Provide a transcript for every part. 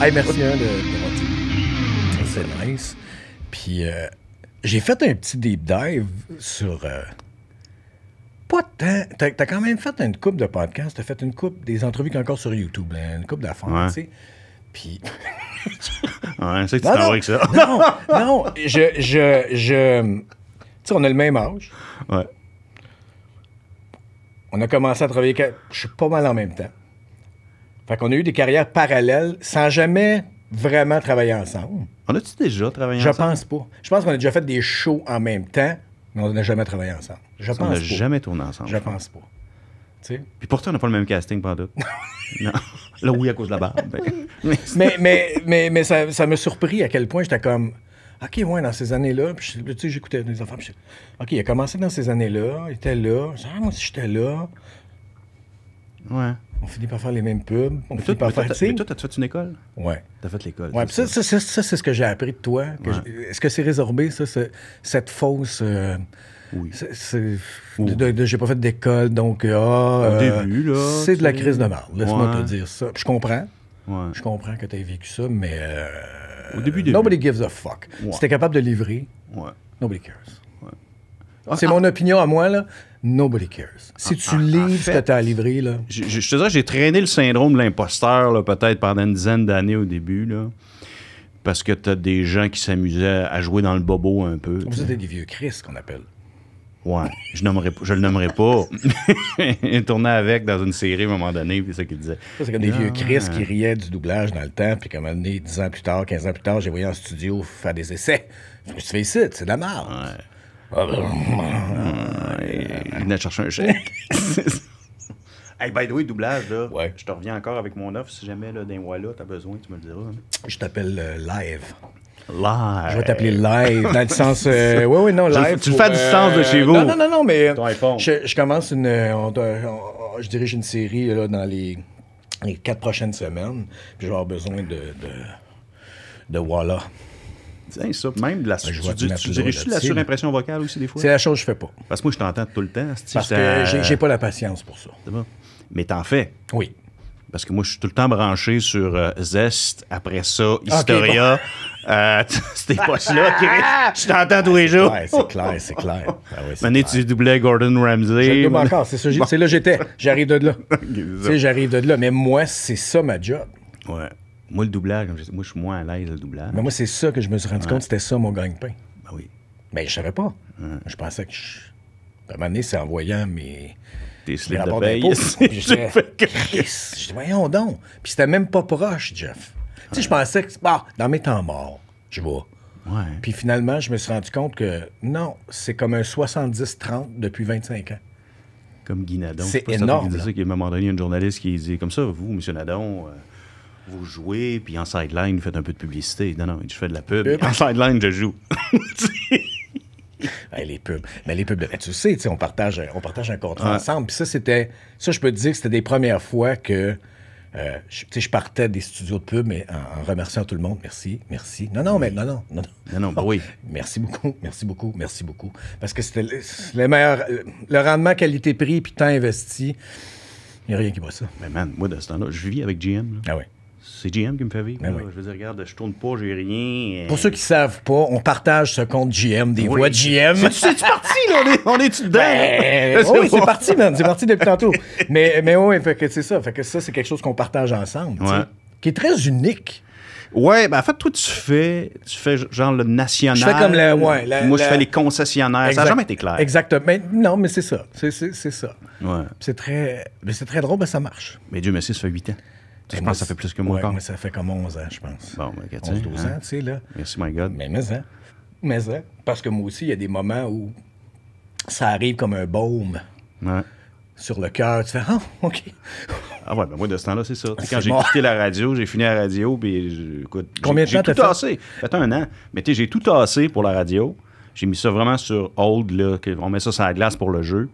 Hey, merci hein, de, C'est nice. Puis euh, j'ai fait un petit deep dive sur. Euh, pas tant. T'as quand même fait une coupe de podcasts, t'as fait une coupe des entrevues qui encore sur YouTube, une coupe d'affaires, tu sais. Puis. c'est que tu t'en avec ça. non, non, je. je, je... Tu sais, on a le même âge. Ouais. On a commencé à travailler, je suis pas mal en même temps. Fait qu'on a eu des carrières parallèles sans jamais vraiment travailler ensemble. On a-tu déjà travaillé ensemble? Je pense pas. Je pense qu'on a déjà fait des shows en même temps, mais on n'a jamais travaillé ensemble. Je pense on n'a jamais tourné ensemble. Je pense pas. T'sais? Puis pourtant, on n'a pas le même casting, pas doute. non. Là, oui, à cause de la barbe. mais, mais, mais, mais, ça, ça m'a surpris à quel point j'étais comme. OK, ouais, dans ces années-là. Puis, tu sais, j'écoutais des enfants. Puis, OK, il a commencé dans ces années-là. Il était là. ah, moi j'étais là. Ouais. On finit par faire les mêmes pubs. On mais finit par toi, t'as fait une école? Ouais. T'as fait l'école. Ouais, ça, ça, ça, c'est ce que j'ai appris de toi. Est-ce que c'est résorbé, ça, cette fausse. Euh, oui. Oh. J'ai pas fait d'école, donc. Ah, Au euh, début, là. C'est de la crise de marde, laisse-moi te dire ça. je comprends. Ouais. Je comprends que t'aies vécu ça, mais. Euh, Au début, début, Nobody gives a fuck. Si t'es capable de livrer, nobody cares. C'est ah, mon ah. opinion à moi, là. Nobody cares. Si ah, tu lis ah, livres ce que tu as à là. Je, je, te dirais, j'ai traîné le syndrome de l'imposteur, peut-être pendant une dizaine d'années au début, là. Parce que tu as des gens qui s'amusaient à jouer dans le bobo un peu. Vous êtes des vieux Chris qu'on appelle. Ouais, je, nommerai, le nommerai pas. il tournait avec dans une série à un moment donné, puis c'est ça qu'il disait. c'est comme des vieux Chris qui ah. riaient du doublage dans le temps, puis comme un moment donné, 10 ans plus tard, 15 ans plus tard, j'ai voyé en studio faire des essais. Je suis ici, c'est de la merde. Ouais. Il venait de chercher un chèque. Hey, by the way, doublage, là, ouais. je te reviens encore avec mon offre. Si jamais, là, d'un voilà, t'as besoin, tu me le diras. Hein. Je t'appelle euh, live. Live. Je vais t'appeler live, dans le sens. oui, euh, oui, non, live. tu le fais à distance de euh, chez vous. Non, non, non, non mais. Je, commence une. je dirige une série là, dans les, les quatre prochaines semaines. Puis je vais avoir besoin de. de, de ça, même de la, ben, tu, la surimpression vocale aussi des fois? C'est la chose que je fais pas. Parce que moi, je t'entends tout le temps. Parce que j'ai, j'ai pas la patience pour ça. C'est bon. Mais t'en fais. Oui. Parce que moi, je suis tout le temps branché sur euh, Zest, après ça, Historia. euh, C'était pas là Je t'entends tous les jours. C'est clair, c'est clair. Ah Maintenant, tu doublais Gordon Ramsay. c'est ça. que là j'étais. J'arrive de là. sais j'arrive de là. Mais moi, c'est ça ma job. Ouais. Moi, le doublage, moi, je suis moins à l'aise le doublage. Mais moi, c'est ça que je me suis rendu compte, c'était ça mon gagne-pain. Ben oui. Mais ben, je savais pas. Je pensais que je... À un moment donné, c'est en voyant mes. Tes slips de paye. J'étais. Je dis, voyons donc. Puis c'était même pas proche, Jeff. Tu sais, je pensais que. bah dans mes temps morts, je vois. Ouais. Puis finalement, je me suis rendu compte que non, c'est comme un 70-30 depuis 25 ans. Comme Guy Nadon. C'est énorme. C'est ça qu'il y a donné, une journaliste qui disait comme ça, vous, M. Nadon. Euh, vous jouez, puis en sideline, vous faites un peu de publicité. Non, non, je fais de la pub. En sideline, je joue. les pubs. Mais les pubs, tu sais, on partage, on partage un contrat ensemble. ça, c'était. Ça, je peux te dire que c'était des premières fois que. Euh, je, partais des studios de pub mais en, remerciant tout le monde. Merci, merci. Non, non, mais non, non, non, non. oui. Merci beaucoup, merci beaucoup, merci beaucoup. Parce que c'était le, meilleur. Euh, le rendement qualité-prix puis temps investi, il n'y a rien qui voit ça. Mais man, moi, de ce temps-là, je vis avec GM. Ah oui. C'est GM qui me fait vivre. Ben je veux dire, regarde, je tourne pas, j'ai rien. Euh. Pour ceux qui savent pas, on partage ce compte GM, des voix de GM. C'est parti, là? On est, dedans? Ben, oui, c'est parti, man. C'est parti depuis tantôt. mais, mais oui, fait que c'est ça. Fait que ça, c'est quelque chose qu'on partage ensemble. Qui est très unique. Ouais, ben en fait, toi, tu fais, tu fais genre le national. Je fais comme le, Moi, je fais les concessionnaires. ça n'a jamais été clair. Exactement. Mais, non, mais c'est ça. C'est ça. Ouais. C'est très, très drôle, mais ben, ça marche. Mais Dieu merci, ça fait 8 ans. Je pense que ça fait plus que moi ouais, Mais ça fait comme 11 ans, je pense. Bon, 11, 12 hein? ans, tu sais, là. Merci, my God. Mais, mais, hein? Mais, hein? Parce que moi aussi, il y a des moments où ça arrive comme un baume. Sur le cœur, tu fais Ah, OK. ah, ouais, ben moi, de ce temps-là, c'est ça. Ah, quand j'ai quitté la radio, j'ai fini la radio, puis écoute. Combien de J'ai tout tassé. Fait un an. Mais tu sais, j'ai tout tassé pour la radio. J'ai mis ça vraiment sur old », là. On met ça sur la glace pour le jeu.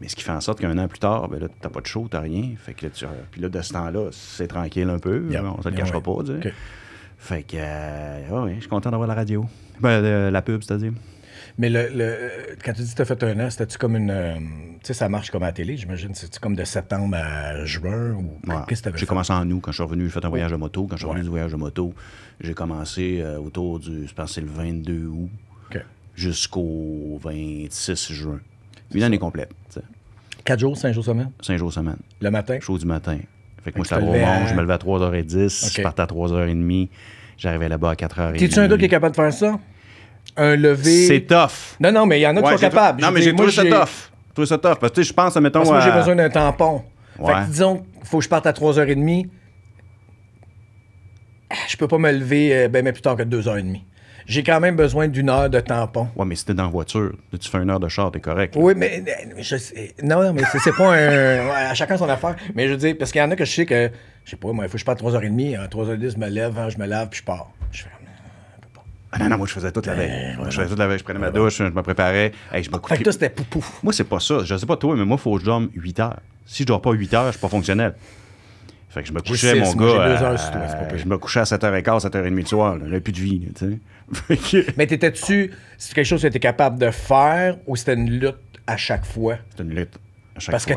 Mais ce qui fait en sorte qu'un an plus tard, ben là, t'as pas de show, t'as rien. Fait que tu, puis là, de ce temps-là, c'est tranquille un peu. On se le ben cachera pas, Fait que, euh, ah je suis content d'avoir la radio. Ben, euh, la pub, c'est-à-dire. Mais le, euh, quand tu dis que tu as fait un an, c'était-tu comme une. tu sais, ça marche comme à la télé, j'imagine. C'est-tu comme de septembre à juin ou qu'est-ce que tu J'ai commencé en août. Quand je suis revenu, j'ai fait un voyage de moto. Quand je suis revenu du voyage de moto, j'ai commencé autour du. Je pense c'est le 22 août jusqu'au 26 juin. Une année complète. Quatre jours, cinq jours semaine? Cinq jours semaine. Le matin? Chaud du matin. Fait que moi, je suis à je me levais à 3h10, je partais à 3h30, j'arrivais là-bas à 4h30. T'es-tu un gars qui est capable de faire ça? Un lever. C'est tough. Non, non, mais il y en a qui sont capables. Non, mais j'ai trouvé ça tough. J'ai Trouvé ça tough. Parce que je pense, mettons. Parce que moi, j'ai euh, besoin d'un tampon. Fait que disons, faut que je parte à 3h30. Ah, je peux pas me lever euh, ben, plus tard que 2h30 j'ai quand même besoin d'une heure de tampon. Ouais, mais si t'es dans la voiture, tu fais une heure de char, t'es correct. Oui, mais je, non, mais c'est pas un. À chacun son affaire. Mais je veux dire, parce qu'il y en a que je sais que, je sais pas, moi, il faut que je parte 3h30, à 3h10, je me lève, hein, je me lave, puis je pars. Je fais, euh, ah non, non, moi, je faisais toute la veille. Ben, je faisais toute la veille. Je prenais ma ben, douche, je me préparais. et je fait que toi, c'était poupou. Moi, c'est pas ça. Je sais pas toi, mais moi, il faut que je dorme 8 heures. Si je dors pas 8 heures, je suis pas fonctionnel. Fait que je me couchais, mon gars. je me couchais à 7h15, 7h30 du soir. Là, plus de vie, tu sais. Mais t'étais-tu. C'est quelque chose que tu étais capable de faire ou c'était une lutte à chaque fois? C'était une lutte à chaque fois. Parce que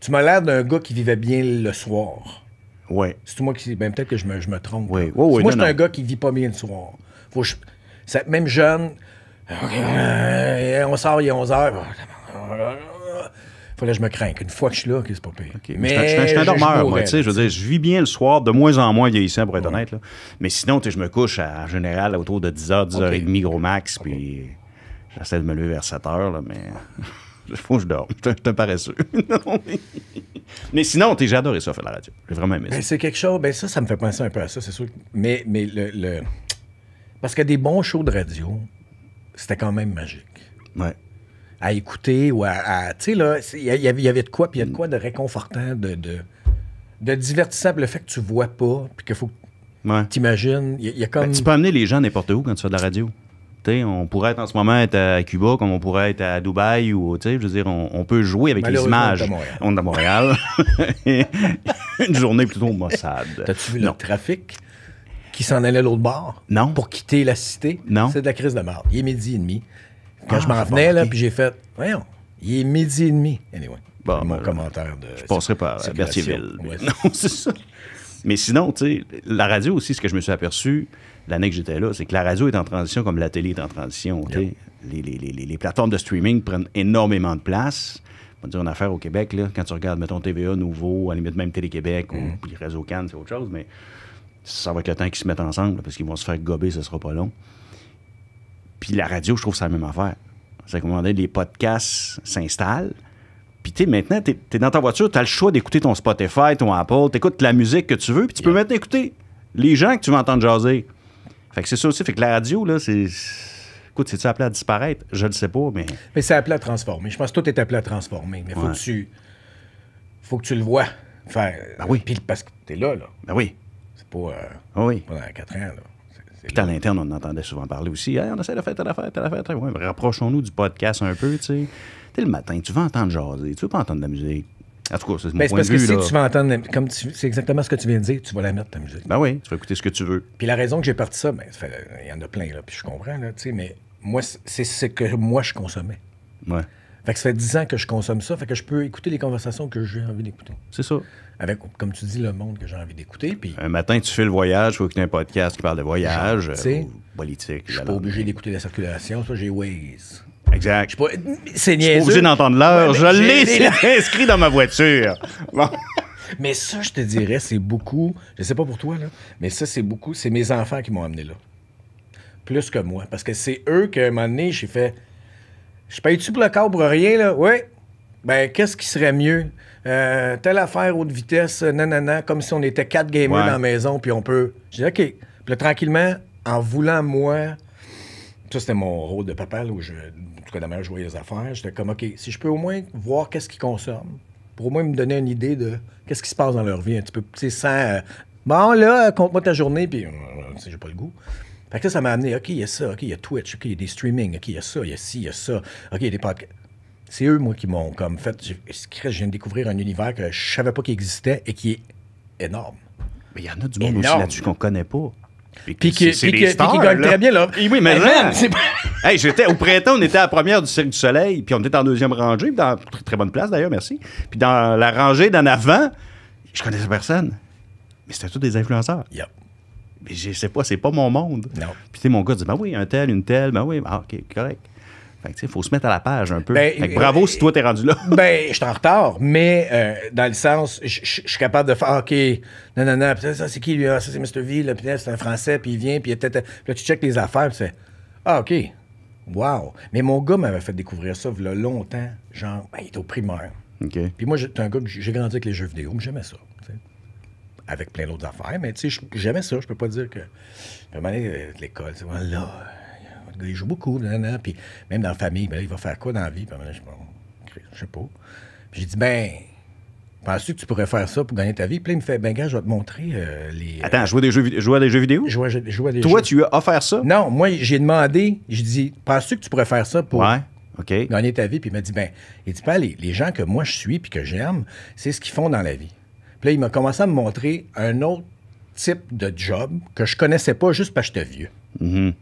tu m'as l'air d'un gars qui vivait bien le soir. Oui. C'est moi qui. Ben, peut-être que je me, trompe. Oui, oui, oui Moi, je suis un gars qui vit pas bien le soir. Faut Même jeune. on sort, il est 11 heures. Là, je me crains. qu'une fois que je suis là, que c'est pas pire. Mais, je suis un dormeur, moi. Je veux dire, je vis bien le soir, de moins en moins vieillissant, pour être honnête. Là. Mais sinon, je me couche à, en général autour de 10h, 10h30 gros max, puis j'essaie de me lever vers 7h, là, mais il faut que je dorme. Je suis un paresseux. mais... sinon, j'ai adoré ça, faire la radio. J'ai vraiment aimé ben, ça. c'est quelque chose, ben ça, ça me fait penser un peu à ça, c'est sûr. Mais, mais le, le... Parce que des bons shows de radio, c'était quand même magique. Ouais à écouter ou à. tu sais, là, il y, avait de quoi, puis il y a de quoi de réconfortant, de, de, divertissable, le fait que tu vois pas, puis qu'il faut que tu imagines. Y, a ben, comme... tu peux amener les gens n'importe où quand tu fais de la radio. sais, on pourrait être en ce moment être à Cuba comme on pourrait être à Dubaï ou je veux dire on, peut jouer avec les images. On est à Montréal. Une journée plutôt maussade. T'as-tu vu le trafic qui s'en allait à l'autre bord Non. Pour quitter la cité Non. C'est de la crise de mort. Il est midi et demi. Quand je ah, m'en venais, là, puis j'ai fait, voyons, il est midi et demi. Anyway, mon ben, commentaire de. Je passerai par Berthierville. Non, c'est ça. Mais sinon, tu sais, la radio aussi, ce que je me suis aperçu l'année que j'étais là, c'est que la radio est en transition comme la télé est en transition. Les, les, plateformes de streaming prennent énormément de place. On va dire une affaire au Québec, là, quand tu regardes, mettons, TVA Nouveau, à la limite même Télé-Québec, ou mm-hmm. puis Réseau Cannes, c'est autre chose, mais ça va être le temps qu'ils se mettent ensemble, parce qu'ils vont se faire gober, ce sera pas long. Puis la radio, je trouve ça la même affaire. C'est donné, les podcasts s'installent. Puis tu maintenant, tu es, dans ta voiture, tu as le choix d'écouter ton Spotify, ton Apple, tu la musique que tu veux, puis tu peux mettre écouter les gens que tu veux entendre jaser. Fait que c'est ça aussi. Fait que la radio, là, c'est. Écoute, c'est-tu appelé à disparaître? Je ne sais pas, mais. Mais c'est appelé à transformer. Je pense que tout est appelé à transformer. Mais faut que tu. Faut que tu le vois faire. Ben oui. Puis parce que t'es là, là. Ben oui. C'est pas. Euh, ah oui. Pas dans ans, là. Puis à l'interne, on entendait souvent parler aussi. on essaie de faire telle affaire, telle affaire. rapprochons-nous du podcast un peu, tu sais. le matin, tu vas entendre jaser, tu veux pas entendre de la musique. En tout cas, c'est mon ben, parce que si tu vas entendre, comme c'est exactement ce que tu viens de dire, tu vas la mettre, ta musique. Ben oui, tu vas écouter ce que tu veux. Puis la raison que j'ai parti ça, ben, euh, il y en a plein, là, puis je comprends, là, tu sais, mais moi, c'est ce que moi, je consommais. Ouais. Fait que ça fait 10 ans que je consomme ça, fait que je peux écouter les conversations que j'ai envie d'écouter. C'est ça avec, comme tu dis, le monde que j'ai envie d'écouter. Puis... Un matin, tu fais le voyage, faut tu aies un podcast qui parle de voyage, euh, politique. Je suis pas obligé d'écouter la circulation, ça, j'ai Waze. Exact. Je suis C'est niaiseux. Je suis obligé d'entendre l'heure. je l'ai inscrit dans ma voiture. Mais ça, je te dirais, c'est beaucoup. Je sais pas pour toi, là, mais ça, c'est beaucoup. C'est mes enfants qui m'ont amené là. Plus que moi. Parce que c'est eux à un moment donné, j'ai fait. Je paye-tu pour le câble rien, là? Oui. Ben, qu'est-ce qui serait mieux? Euh, telle affaire haute vitesse, nanana, comme si on était quatre gamers dans la maison, puis on peut. Je dis, OK. Puis là, tranquillement, en voulant, moi, ça, c'était mon rôle de papa, où je, en tout cas, la je voyais les affaires. J'étais comme, OK, si je peux au moins voir qu'est-ce qu'ils consomment, pour au moins me donner une idée de qu'est-ce qui se passe dans leur vie, un petit peu, tu sais, sans. Euh, bon, là, compte-moi ta journée, puis, euh, j'ai pas le goût. Fait que ça, ça m'a amené, OK, il y a ça, OK, il y a Twitch, OK, il y a des streamings, OK, il y a ça, il y a ci, il y a ça, OK, il y a des podcasts. C'est eux, moi, qui m'ont comme fait. Je, viens de découvrir un univers que je savais pas qu'il existait et qui est énorme. Mais il y en a du monde aussi là-dessus qu'on connaît pas. Puis, qui gagne très bien, là. Eh oui, mais hey, j'étais au printemps, on était à la première du Cirque du Soleil, puis on était en deuxième rangée, dans très, très bonne place d'ailleurs, merci. Puis dans la rangée d'en avant, je connaissais personne. Mais c'était tous des influenceurs. Mais je sais pas, c'est pas mon monde. Non. Puis mon gars dit, ben oui, un tel, une telle, ben oui, ah, ok, correct il faut se mettre à la page un peu. Ben, bravo euh, si toi, t'es rendu là. ben, je suis en retard, mais euh, dans le sens, je suis capable de faire OK, non, non, non, ça, c'est qui lui ah, Ça, c'est Mr. V, c'est un Français, puis il vient, puis il peut-être. là, tu checkes les affaires, puis fais, Ah, OK, wow. Mais mon gars m'avait fait découvrir ça, il y a longtemps, genre, ben, il était au primaire. Puis moi, j'étais un gars, j'ai grandi avec les jeux vidéo, mais j'aimais ça. Avec plein d'autres affaires, mais tu sais, j'aimais ça, je peux pas dire que. Je vais moment donné, euh, l'école, c'est voilà il joue beaucoup, Puis même dans la famille, ben, il va faire quoi dans la vie? je, ne sais pas. j'ai dit, ben, penses-tu que tu pourrais faire ça pour gagner ta vie? Puis il me fait, ben, gars, je vais te montrer euh, les. Euh, Attends, jouer, des jeux, jouer à des jeux vidéo? Toi, tu as offert ça? Non, moi, j'ai demandé, j'ai dit, penses-tu que tu pourrais faire ça pour. gagner ta vie. Puis il m'a dit, ben, il dit, pas les, gens que moi je suis puis que j'aime, c'est ce qu'ils font dans la vie. Puis il m'a commencé à me montrer un autre type de job que je connaissais pas juste parce que j'étais vieux. Mm-hmm.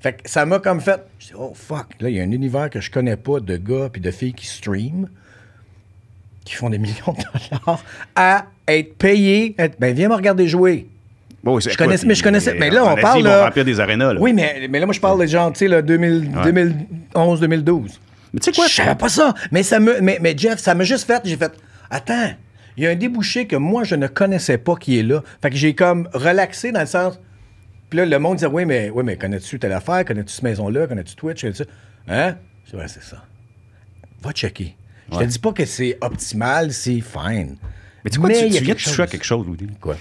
Fait que ça m'a comme fait, je oh fuck, là, il y a un univers que je connais pas de gars et de filles qui stream, qui font des millions de dollars, à être payés. ben, viens me regarder jouer. je connaissais, mais je connaissais. Mais là, on parle. Ils des arénas. Oui, mais, mais là, moi, je parle des gens, tu sais, 2011-2012. Mais tu sais quoi? Je savais pas ça. Mais, ça me, mais Jeff, ça m'a juste fait. J'ai fait, attends, il y a un débouché que moi, je ne connaissais pas qui est là. Fait que j'ai comme relaxé dans le sens, puis là, le monde disait Oui, mais, oui, mais connais-tu telle affaire Connais-tu cette maison-là Connais-tu Twitch Hein c'est ça. Va checker. Je te dis pas que c'est optimal, c'est fine. Mais tu quoi, mais tu, tu viens à quelque chose, Louis. Quoi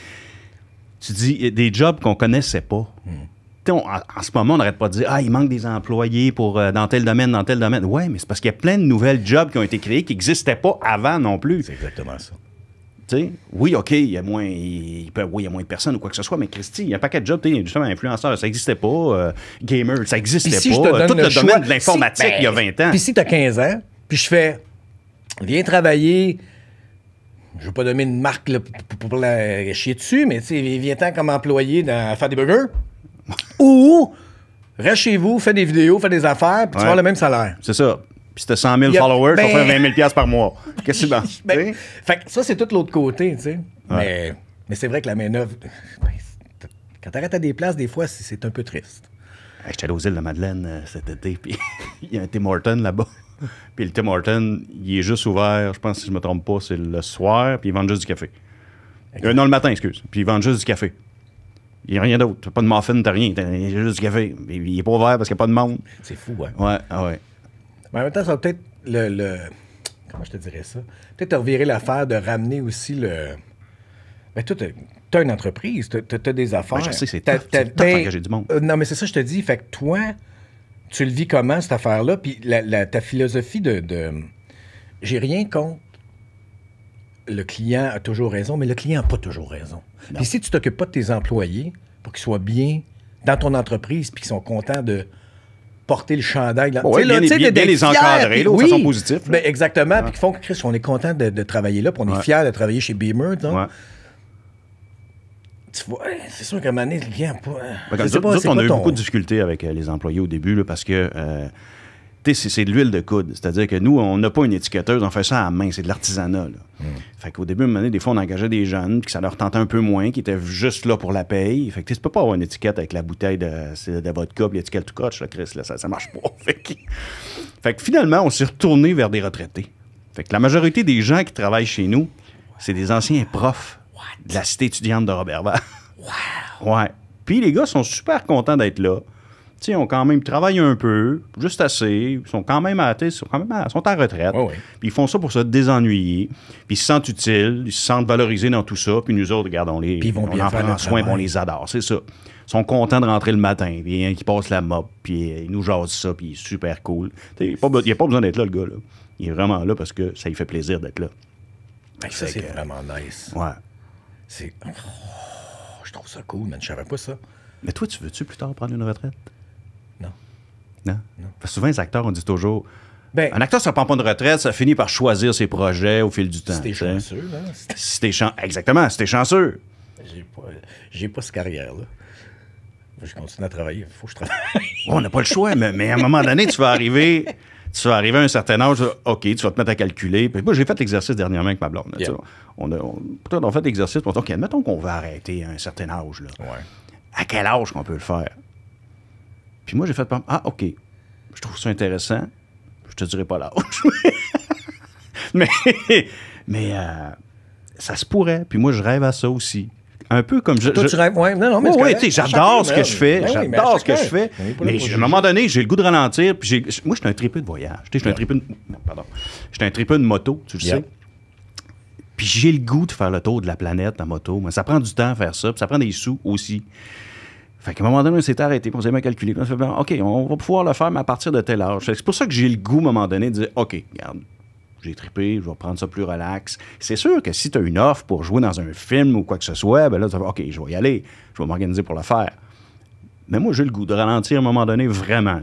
Tu dis des jobs qu'on connaissait pas. Hmm. en, ce moment, on n'arrête pas de dire Ah, il manque des employés pour, euh, dans tel domaine, dans tel domaine. Oui, mais c'est parce qu'il y a plein de nouvelles jobs qui ont été créés qui n'existaient pas avant non plus. C'est exactement ça oui, OK, il y a moins il peut, oui, il y a moins de personnes ou quoi que ce soit, mais Christy, il y a un paquet de jobs, justement, influenceur, ça n'existait pas, euh, gamer, ça n'existait pas, tout le, domaine de l'informatique il y a 20 ben, ans. Puis si tu as 15 ans, puis je fais viens travailler je ne veux pas donner une marque pour, la chier dessus, mais viens-t'en comme employé dans, à faire des burgers ou reste chez vous, fais des vidéos, fais des affaires, puis tu vas avoir le même salaire. C'est ça. Puis si 100 000 followers, tu faire 20 000 par mois. Qu'est-ce que c'est ben, fait, Ça, c'est tout l'autre côté, tu sais. Mais, mais c'est vrai que la main-d'œuvre. Ben, quand t'arrêtes à des places, des fois, c'est un peu triste. J'étais allé aux îles de Madeleine euh, cet été, puis il y a un Tim Horton là-bas. puis le Tim Horton, il est juste ouvert, je pense, si je me trompe pas, c'est le soir, puis ils vendent juste du café. Euh, non, le matin, excuse. Puis ils vendent juste du café. Il n'y a rien d'autre. T'as pas de muffin, t'as rien. a juste du café. Il n'est pas ouvert parce qu'il n'y a pas de monde. C'est fou, hein. ouais. Ah ouais, ouais. Mais en même temps, ça va peut-être le, Comment je te dirais ça? Peut-être revirer l'affaire de ramener aussi le. Mais ben, toi, t'as une entreprise, t'as, as des affaires. je sais, c'est du monde. Euh, non, mais c'est ça que je te dis. Fait que toi, tu le vis comment, cette affaire-là? Puis ta philosophie de... J'ai rien contre le client a toujours raison, mais le client n'a pas toujours raison. Puis si tu t'occupes pas de tes employés pour qu'ils soient bien dans ton entreprise puis qu'ils sont contents de porter le chandail. Là. Ouais, bien, bien, les encadrer, oui, de façon positive. Ben, exactement. Puis qui font que, Chris, on est content de, travailler là, puis on est fiers de travailler chez Beamer. tu vois, c'est sûr qu'à un moment donné, le ben, pas. Nous on a eu beaucoup de difficultés avec euh, les employés au début parce que. Euh, c'est de l'huile de coude. C'est-à-dire que nous, on n'a pas une étiquetteuse, on fait ça à main, c'est de l'artisanat. Au mm. Fait qu'au début, des fois, on engageait des jeunes, puis ça leur tentait un peu moins, qui étaient juste là pour la paye. Fait que tu peux pas avoir une étiquette avec la bouteille de, vodka, puis l'étiquette tout coach, là, Chris, ça, ça marche pas. Fait que, finalement, on s'est retourné vers des retraités. Fait que la majorité des gens qui travaillent chez nous, c'est des anciens profs de la cité étudiante de robert Wow. Ouais. Puis les gars sont super contents d'être là. Ils ont quand même travaillé un peu, juste assez, ils sont quand même à, sont quand sont en retraite. ils font ça pour se désennuyer, puis ils se sentent utiles, ils se sentent valorisés dans tout ça, puis nous autres, regardons les ils vont on soin, on les adore, c'est ça. Ils sont contents de rentrer le matin, puis qui ils passent la mop, puis ils nous jasent ça, puis super cool. Il n'y a, pas besoin d'être là, le gars. Là. Il est vraiment là parce que ça lui fait plaisir d'être là. Ben, c'est vraiment nice. Ouais. C'est... Oh, je trouve ça cool, mais Je savais pas ça. Mais toi, tu veux-tu plus tard prendre une retraite? souvent, les acteurs, on dit toujours. Ben- un acteur, sur prend pas de retraite, ça finit par choisir ses projets au fil du temps. C'était chanceux, là. Hein, chanceux. Exactement, c'était chanceux. J'ai pas, j'ai pas cette carrière-là. Je continue à travailler, faut que je on n'a pas le choix, mais, à un moment donné, tu vas arriver. Tu vas arriver à un certain âge, OK, tu vas te mettre à calculer. j'ai fait l'exercice dernièrement avec ma blonde. on, a, fait l'exercice pour dire, OK, admettons qu'on va arrêter à un certain âge. À quel âge qu'on peut le faire? Puis moi, j'ai fait, ah, OK, je trouve ça intéressant. Je te dirai pas là mais mais euh, ça se pourrait. Puis moi, je rêve à ça aussi. Un peu comme je. Toi, tu rêves, ouais. Non, mais. Ben oui, tu j'adore ce que je fais. j'adore ce que je fais. Mais à un moment donné, j'ai le goût de ralentir. moi, je suis un tripeux de voyage. Je suis un tripeux de. pardon. un de moto, tu le sais. Puis j'ai le goût de faire le tour de la planète en moto. Mais ça prend du temps à faire ça. Puis ça prend des sous aussi. Fait qu'à un moment donné, on s'est arrêté, on s'est même calculé. Ben, OK, on va pouvoir le faire, mais à partir de tel âge. C'est pour ça que j'ai le goût, à un moment donné, de dire, OK, regarde, j'ai trippé, je vais prendre ça plus relax. C'est sûr que si tu as une offre pour jouer dans un film ou quoi que ce soit, ben là, tu OK, je vais y aller, je vais m'organiser pour le faire. Mais moi, j'ai le goût de ralentir à un moment donné, vraiment,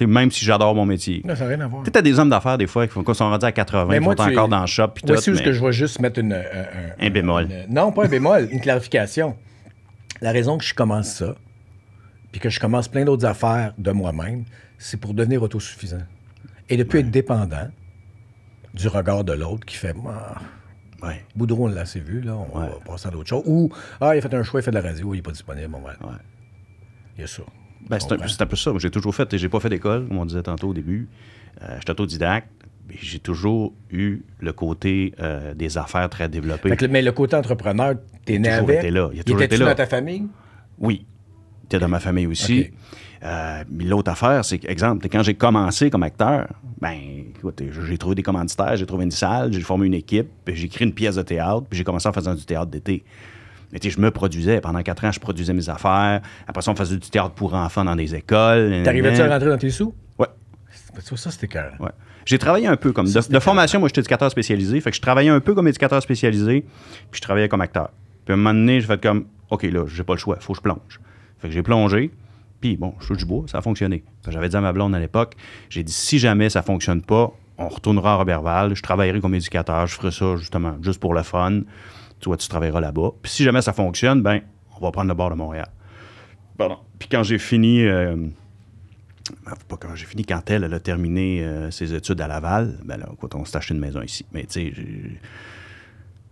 même si j'adore mon métier. Non, ça n'a rien à voir. Tu as des hommes d'affaires, des fois, qui sont rendus à 80, sont encore dans le shop. Voici où que je vais juste mettre euh, un, bémol. non, pas un bémol, une clarification la raison que je commence ça, puis que je commence plein d'autres affaires de moi-même, c'est pour devenir autosuffisant. Et ne plus être dépendant du regard de l'autre qui fait ouais. Boudreau, on l'a vu, là, on va passer à d'autres choses. Ou Ah, il a fait un choix, il fait de la radio, il n'est pas disponible. ouais. Il y a ça. Ben, c'est un, peu ça. J'ai toujours fait, j'ai pas fait d'école, comme on disait tantôt au début. Euh, je suis autodidacte j'ai toujours eu le côté euh, des affaires très développé. mais le côté entrepreneur, t'es né avec. là. Il a été dans ta famille? Oui. Il était dans ma famille aussi. Euh, mais l'autre affaire, c'est exemple, quand j'ai commencé comme acteur, ben, j'ai trouvé des commanditaires, j'ai trouvé une salle, j'ai formé une équipe, j'ai créé une pièce de théâtre, puis j'ai commencé en faisant du théâtre d'été. Mais je me produisais. Pendant quatre ans, je produisais mes affaires. Après ça, on faisait du théâtre pour enfants dans des écoles. T'arrivais-tu à rentrer dans tes sous? Ouais. Ça, c'était cool j'ai travaillé un peu comme. de, formation, moi, j'étais éducateur spécialisé. Fait que je travaillais un peu comme éducateur spécialisé, puis je travaillais comme acteur. Puis à un moment donné, j'ai fait comme OK, là, j'ai pas le choix, faut que je plonge. Fait que j'ai plongé, puis bon, je suis du bois, ça a fonctionné. J'avais dit à ma blonde à l'époque, j'ai dit si jamais ça fonctionne pas, on retournera à Roberval. je travaillerai comme éducateur, je ferai ça justement juste pour le fun. Tu vois, tu travailleras là-bas. Puis si jamais ça fonctionne, ben, on va prendre le bord de Montréal. Pardon. Puis quand j'ai fini. Euh, ben, pas j'ai fini, quand elle, a terminé euh, ses études à Laval, ben on s'est acheté une maison ici. Mais tu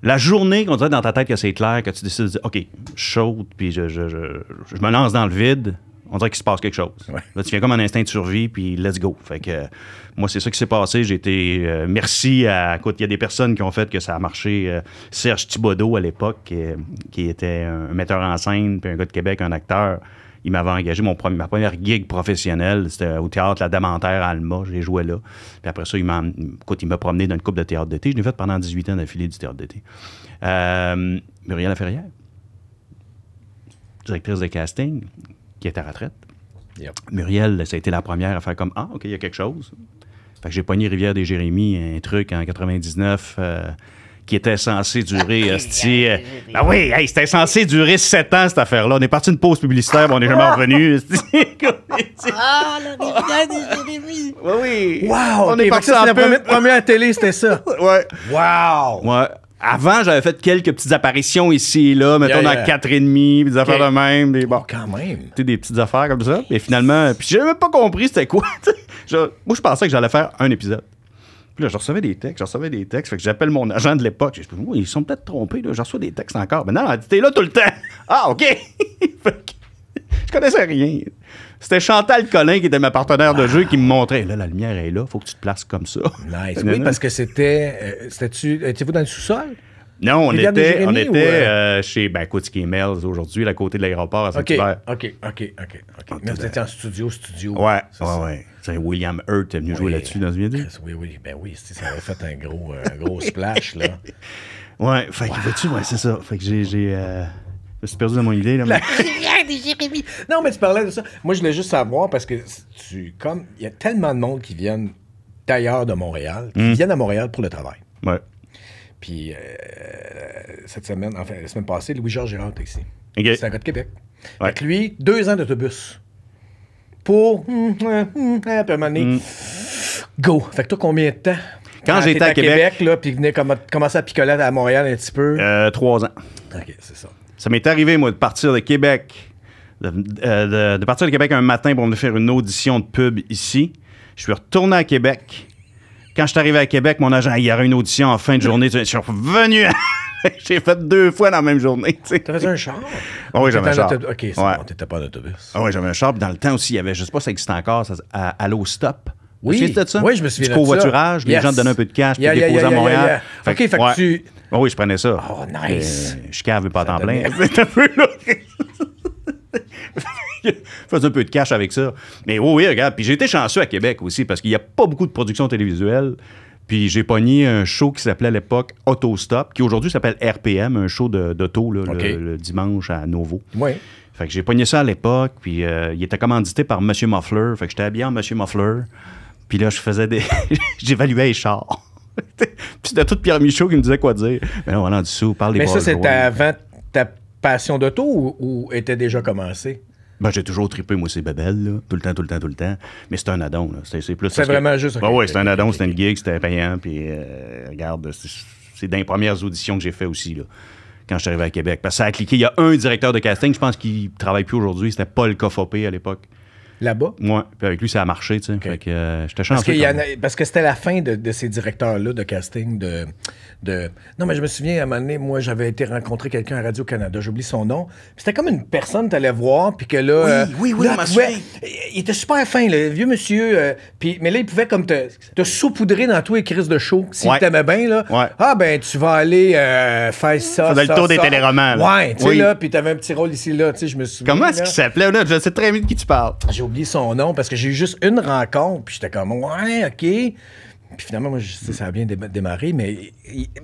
la journée qu'on dirait dans ta tête que c'est clair, que tu décides de dire, OK, chaude, puis je, je, je, me lance dans le vide, on dirait qu'il se passe quelque chose. tu viens comme un instinct de survie, puis let's go. Fait moi, c'est ça qui s'est passé. J'ai été. Euh, merci à. Écoute, il y a des personnes qui ont fait que ça a marché. Euh, Serge Thibodeau, à l'époque, qui, qui, était un metteur en scène, puis un gars de Québec, un acteur il m'avait engagé. Mon ma première gig professionnelle, c'était au théâtre La Damentaire à Alma. J'ai joué là. Puis après ça, il m'a, écoute, il m'a promené dans une coupe de théâtre d'été. Je l'ai fait pendant 18 ans d'affilée du théâtre d'été. Euh, Muriel Laferrière, directrice de casting, qui est à retraite. Muriel, ça a été la première à faire comme Ah, OK, il y a quelque chose. Fait que j'ai pogné Rivière des Jérémies, un truc en 99 qui était censé durer. Euh, ben oui, c'était censé durer sept ans, cette affaire-là. On est parti une pause publicitaire, mais on est jamais ah! revenu. ah, le de Jérémy. Oui, oui. Wow. On est parti en la première, télé, c'était ça. ouais. Wow. Ouais. Avant, j'avais fait quelques petites apparitions ici et là, mettons yeah, yeah. et 4,5, des affaires de même, des bon, quand même. des petites affaires comme ça. Et finalement, puis j'ai même pas compris c'était quoi. moi, je pensais que j'allais faire un épisode. Puis là, je recevais des textes, je recevais des textes. Fait que j'appelle mon agent de l'époque. ils sont peut-être trompés, là. Je reçois des textes encore. Mais non, t'es là tout le temps. Ah, OK. fait que, je connaissais rien. C'était Chantal Collin qui était ma partenaire de jeu qui me montrait là la lumière est là, faut que tu te places comme ça. Nice. oui, parce que c'était euh, c'était tu étiez-vous dans le sous-sol non, on était, on était euh? Euh, chez ben, Koutski aujourd'hui, à côté de l'aéroport à Saint-Hubert. OK, OK, OK. ok. Ah, mais vous étiez en studio, studio. Ouais, ouais, ouais. C'est William Hurt est venu jouer là-dessus dans une vidéo. Oui, oui, ben oui, ça avait fait un gros, euh, gros splash, là. Ouais, fait que veux tu ouais, c'est ça. Fait que j'ai. j'ai suis perdu dans mon idée. Là, Non, mais tu parlais de ça. Moi, je voulais juste savoir parce que tu. Comme il y a tellement de monde qui viennent d'ailleurs de Montréal, qui hmm. viennent à Montréal pour le travail. Ouais. Puis euh, cette semaine, enfin la semaine passée, Louis-Georges Gérard était ici. C'est un gars de Québec. Avec lui, deux ans d'autobus. Pour. Mm, mm, un mm. Go. Fait que toi, combien de temps? Quand ah, j'étais à, Québec, là, puis il venait commencer à picoler à Montréal un petit peu. Euh, trois ans. OK, c'est ça. Ça m'est arrivé, moi, de partir de Québec. De, euh, partir de Québec un matin pour me faire une audition de pub ici. Je suis retourné à Québec. Quand je suis arrivé à Québec, mon agent, il y aura une audition en fin de journée. Je suis revenu. J'ai fait deux fois dans la même journée. T'avais un char? Ah oui, j'avais un char. OK, c'est t'étais pas en autobus. oui, j'avais un char. Dans le temps aussi, il y avait, je sais pas si ça existe encore, à, l'eau Stop. Oui. De ça? oui, je me souviens du covoiturage, voiturage, les gens te donnaient un peu de cash, puis yeah, déposer à Montréal. OK, fait que tu... Oh, oui, je prenais ça. Oh, nice. Euh, suis je cave pas à temps plein. Fais un peu de cash avec ça. Mais oh oui, regarde. Puis j'ai été chanceux à Québec aussi parce qu'il n'y a pas beaucoup de production télévisuelle. Puis j'ai pogné un show qui s'appelait à l'époque Autostop, qui aujourd'hui s'appelle RPM, un show d'auto le, dimanche à Novo. Oui. Fait que j'ai pogné ça à l'époque, puis euh, il était commandité par Monsieur Muffler. Fait que j'étais habillé en Monsieur Muffler. Puis là, je faisais des. J'évaluais les chars. puis c'était tout Pierre Michaud qui me disait quoi dire. Mais non, on en dessous, parle des Mais ça, c'était avant ta passion d'auto ou, était déjà commencé? Ben, j'ai toujours trippé, moi, c'est Bebel, là. Tout le temps, tout le temps, tout le temps. Mais c'est un addon, là. C'est plus. C'est vraiment juste. Ben, c'est un addon, c'était une gig, c'était payant. Puis, euh, regarde, c'est dans les premières auditions que j'ai fait aussi, là quand je suis arrivé à Québec. Parce que ça a cliqué. Il y a un directeur de casting, je pense qu'il travaille plus aujourd'hui, c'était Paul Cofopé à l'époque là-bas. Oui, puis avec lui, ça a marché, tu sais. Fait que euh, Parce, que c'était la fin de, ces directeurs-là de casting de, de. Non, mais je me souviens, à un moment donné, moi, j'avais été rencontrer quelqu'un à Radio-Canada, j'oublie son nom. C'était comme une personne, tu allais voir, puis que là. Oui, euh, oui, oui, il, était super fin, le vieux monsieur. Euh, puis, mais là, il pouvait comme te, te saupoudrer dans tous les crises de show. S'il t'aimait bien, là. Ah, ben, tu vas aller faire ça. Ça, le tour des téléromans. Là. Ouais, tu sais, là, puis t'avais un petit rôle ici, là, tu sais, je me souviens. Comment est-ce qu'il s'appelait, là? Je sais très bien de qui tu parles son nom parce que j'ai eu juste une rencontre, puis j'étais comme, ouais, OK. Puis finalement, moi, je sais, ça a bien démarré, mais,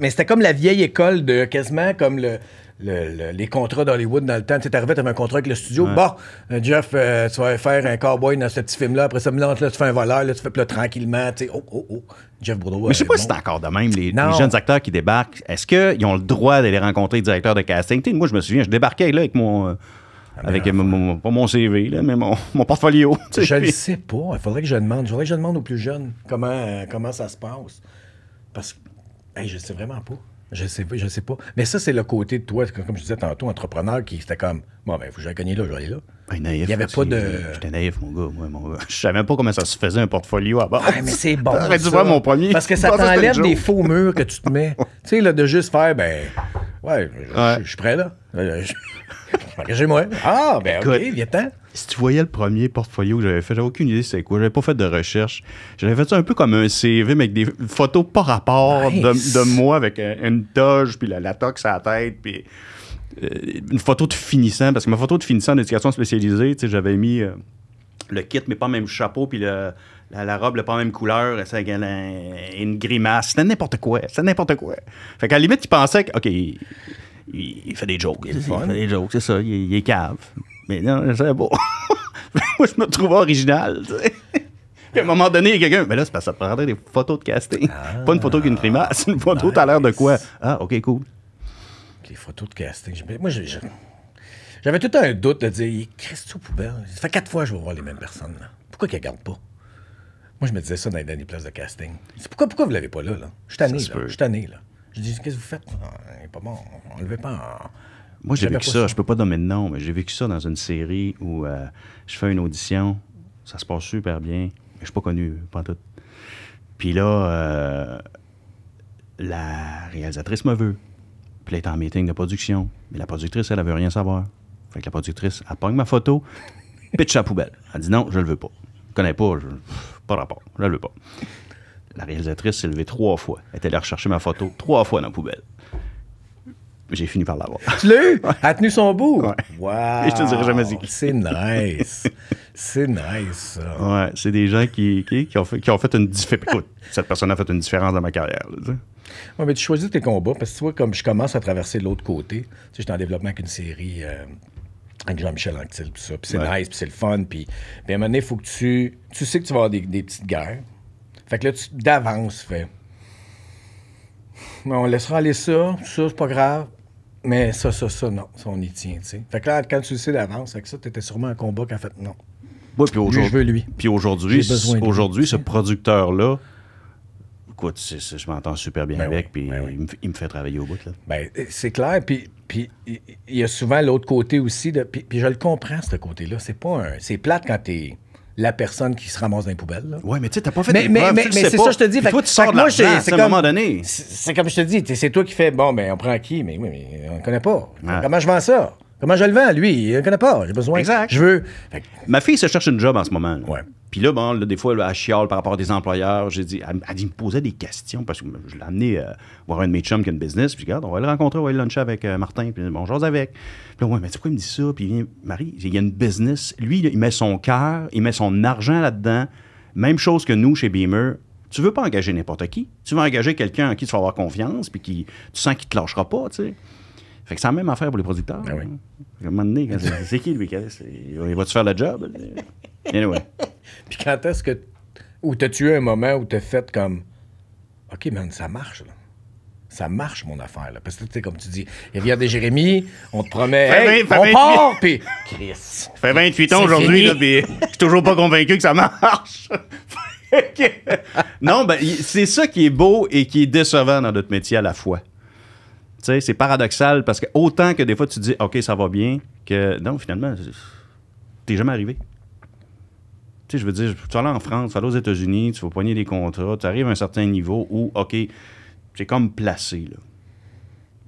mais c'était comme la vieille école de quasiment comme le. les contrats d'Hollywood dans le temps. Tu t'arrivais, t'avais un contrat avec le studio. Bon, euh, Jeff, euh, tu vas faire un cowboy dans ce petit film-là. Après ça, là, tu fais un voleur, là, tu fais là, tranquillement. Tu sais, oh, oh, oh. Jeff Bourdeau. Mais je sais euh, pas si c'est encore de même. Les, jeunes acteurs qui débarquent, est-ce qu'ils ont le droit d'aller rencontrer le directeur de casting? moi, je me souviens, je débarquais là avec mon avec mon, pas mon CV, là, mais mon, portfolio. Je ne sais pas. Il faudrait que je demande. Il faudrait que je demande aux plus jeunes comment, euh, comment ça se passe. Parce que je ne sais vraiment pas. Je sais sais pas. Mais ça, c'est le côté de toi, comme je disais tantôt, entrepreneur, qui était comme, bon, ben, faut que j'aille gagner là, j'allais là. Ben, Il y avait pas de. J'étais naïf, mon gars, moi, mon gars. Je savais pas comment ça se faisait un portfolio à bord. mais c'est bon. ça. voir mon premier. Parce que ça t'enlève des faux murs que tu te mets. tu sais, de juste faire, ben, ouais, je suis prêt, là. Euh, moi. Ah, ben OK, viens-t'en. Si tu voyais le premier portfolio que j'avais fait, j'avais aucune idée c'est quoi. J'avais pas fait de recherche. J'avais fait ça un peu comme un CV, mais avec des photos par rapport de, moi, avec une toge, puis la, tox à la tête, puis euh, une photo de finissant. Parce que ma photo de finissant en éducation spécialisée, j'avais mis euh, le kit, mais pas le même chapeau, puis la, robe, le pas la même couleur, ça, a une grimace. C'était n'importe quoi. C'était n'importe quoi. Fait qu'à la limite, tu pensais que, OK, il, fait des jokes. Il, fait des jokes, c'est ça. Il, est cave. Mais non, je beau. pas. Moi, je me trouve original, tu sais. Puis à un moment donné, il y a quelqu'un, mais là, c'est parce que ça prendrait des photos de casting. Ah. pas une photo qu'une primace, une photo, qui t'as l'air de quoi? Ah, OK, cool. Les photos de casting. Moi, j'avais tout le temps un doute de dire, il tu tout poubelle? Ça fait quatre fois que je vais voir les mêmes personnes. Pourquoi qu'elles ne pas? Moi, je me disais ça dans les dernières places de casting. Pourquoi, pourquoi vous l'avez pas là? là? Je suis là. Je suis tanné, là. Je dis, qu'est-ce que vous faites? Ah, il n'est pas bon, on le veut pas. Moi, j'ai vécu ça. Je peux pas donner de nom, mais j'ai vécu ça dans une série où euh, je fais une audition. Ça se passe super bien. Mais je suis pas connu, pas tout. Puis là, euh, la réalisatrice me veut. Puis elle est en meeting de production. Mais la productrice, elle, ne veut rien savoir. Fait que la productrice, elle pogne ma photo, pitch à poubelle. Elle dit non, je le veux pas. Je connais pas, je... pas rapport, je le veux pas. La réalisatrice s'est levée trois fois. Elle était allée rechercher ma photo trois fois dans la poubelle. J'ai fini par l'avoir. Tu l'as eu? Elle a tenu son bout? Wow! Et je te dirais jamais dit. C'est nice. c'est nice. Ouais, c'est des gens qui, qui, ont fait, qui, ont fait, une différence. Écoute, cette personne a fait une différence dans ma carrière. tu mais tu choisis tes combats parce que tu vois, comme je commence à traverser de l'autre côté, tu sais, j'étais en développement avec une série euh, avec Jean-Michel Anctil, tout ça. Puis c'est nice, puis c'est le fun. Puis, à un moment donné, il faut que tu. Tu sais que tu vas avoir des petites guerres. Fait que là, tu d'avance fais. Mais on laissera aller ça, ça, c'est pas grave. Mais ça, ça, ça, non, ça, on y tient, tu sais. Fait que là, quand tu le sais d'avance, avec ça, t'étais sûrement un combat qu'en fait, non. Oui, puis aujourd'hui. Puis aujourd'hui, ce producteur-là, écoute, je m'entends super bien ben avec, puis ben il, me fait travailler au bout. Là. Ben, c'est clair, puis, puis il y a souvent l'autre côté aussi, puis, puis, je le comprends, ce côté-là. C'est pas un. C'est plate quand t'es la personne qui se ramasse dans les poubelles. Oui, mais tu sais, t'as pas fait de des mais, mais, tu mais c'est ça, je te dis. Fait, toi, tu sors de à un moment donné. C'est comme je te dis, c'est toi qui fais, bon, mais ben, on prend qui? Mais oui, mais euh, on connaît pas. Comment je vends ça? Comment je le vends, lui? Il ne connaît pas. J'ai besoin. Exact. Je veux. Ma fille se cherche une job en ce moment. Oui. Puis là, bon, là, des fois, là, elle chiale par rapport à des employeurs. J'ai dit, elle, me posait des questions parce que je l'ai amené euh, voir un de mes chums qui a une business. Puis regarde, on va le rencontrer, on va aller luncher avec euh, Martin. Puis bonjour Bonjour avec. Puis là, ouais, mais tu sais quoi, il me dit ça. Puis il vient, Marie, il y a une business. Lui, il met son cœur, il met son argent là-dedans. Même chose que nous, chez Beamer. Tu veux pas engager n'importe qui. Tu veux engager quelqu'un en qui tu vas avoir confiance, puis qui, tu sens qu'il te lâchera pas, tu sais. Fait que c'est la même affaire pour les producteurs. Ah à un moment donné, c'est qui lui? Il va-tu faire le job? Anyway. Puis quand est-ce que. Ou t'as-tu eu un moment où t'as fait comme. OK, man, ça marche, là ça marche mon affaire là. parce que tu sais comme tu dis il a des Jérémy on te promet on 28... puis Chris ça fait 28 ans aujourd'hui là puis je suis toujours pas convaincu que ça marche non ben c'est ça qui est beau et qui est décevant dans notre métier à la fois tu sais c'est paradoxal parce que autant que des fois tu dis OK ça va bien que non finalement t'es jamais arrivé tu sais, je veux dire, tu vas aller en France, tu vas aller aux États-Unis, tu vas poigner des contrats, tu arrives à un certain niveau où, OK, tu es comme placé, là.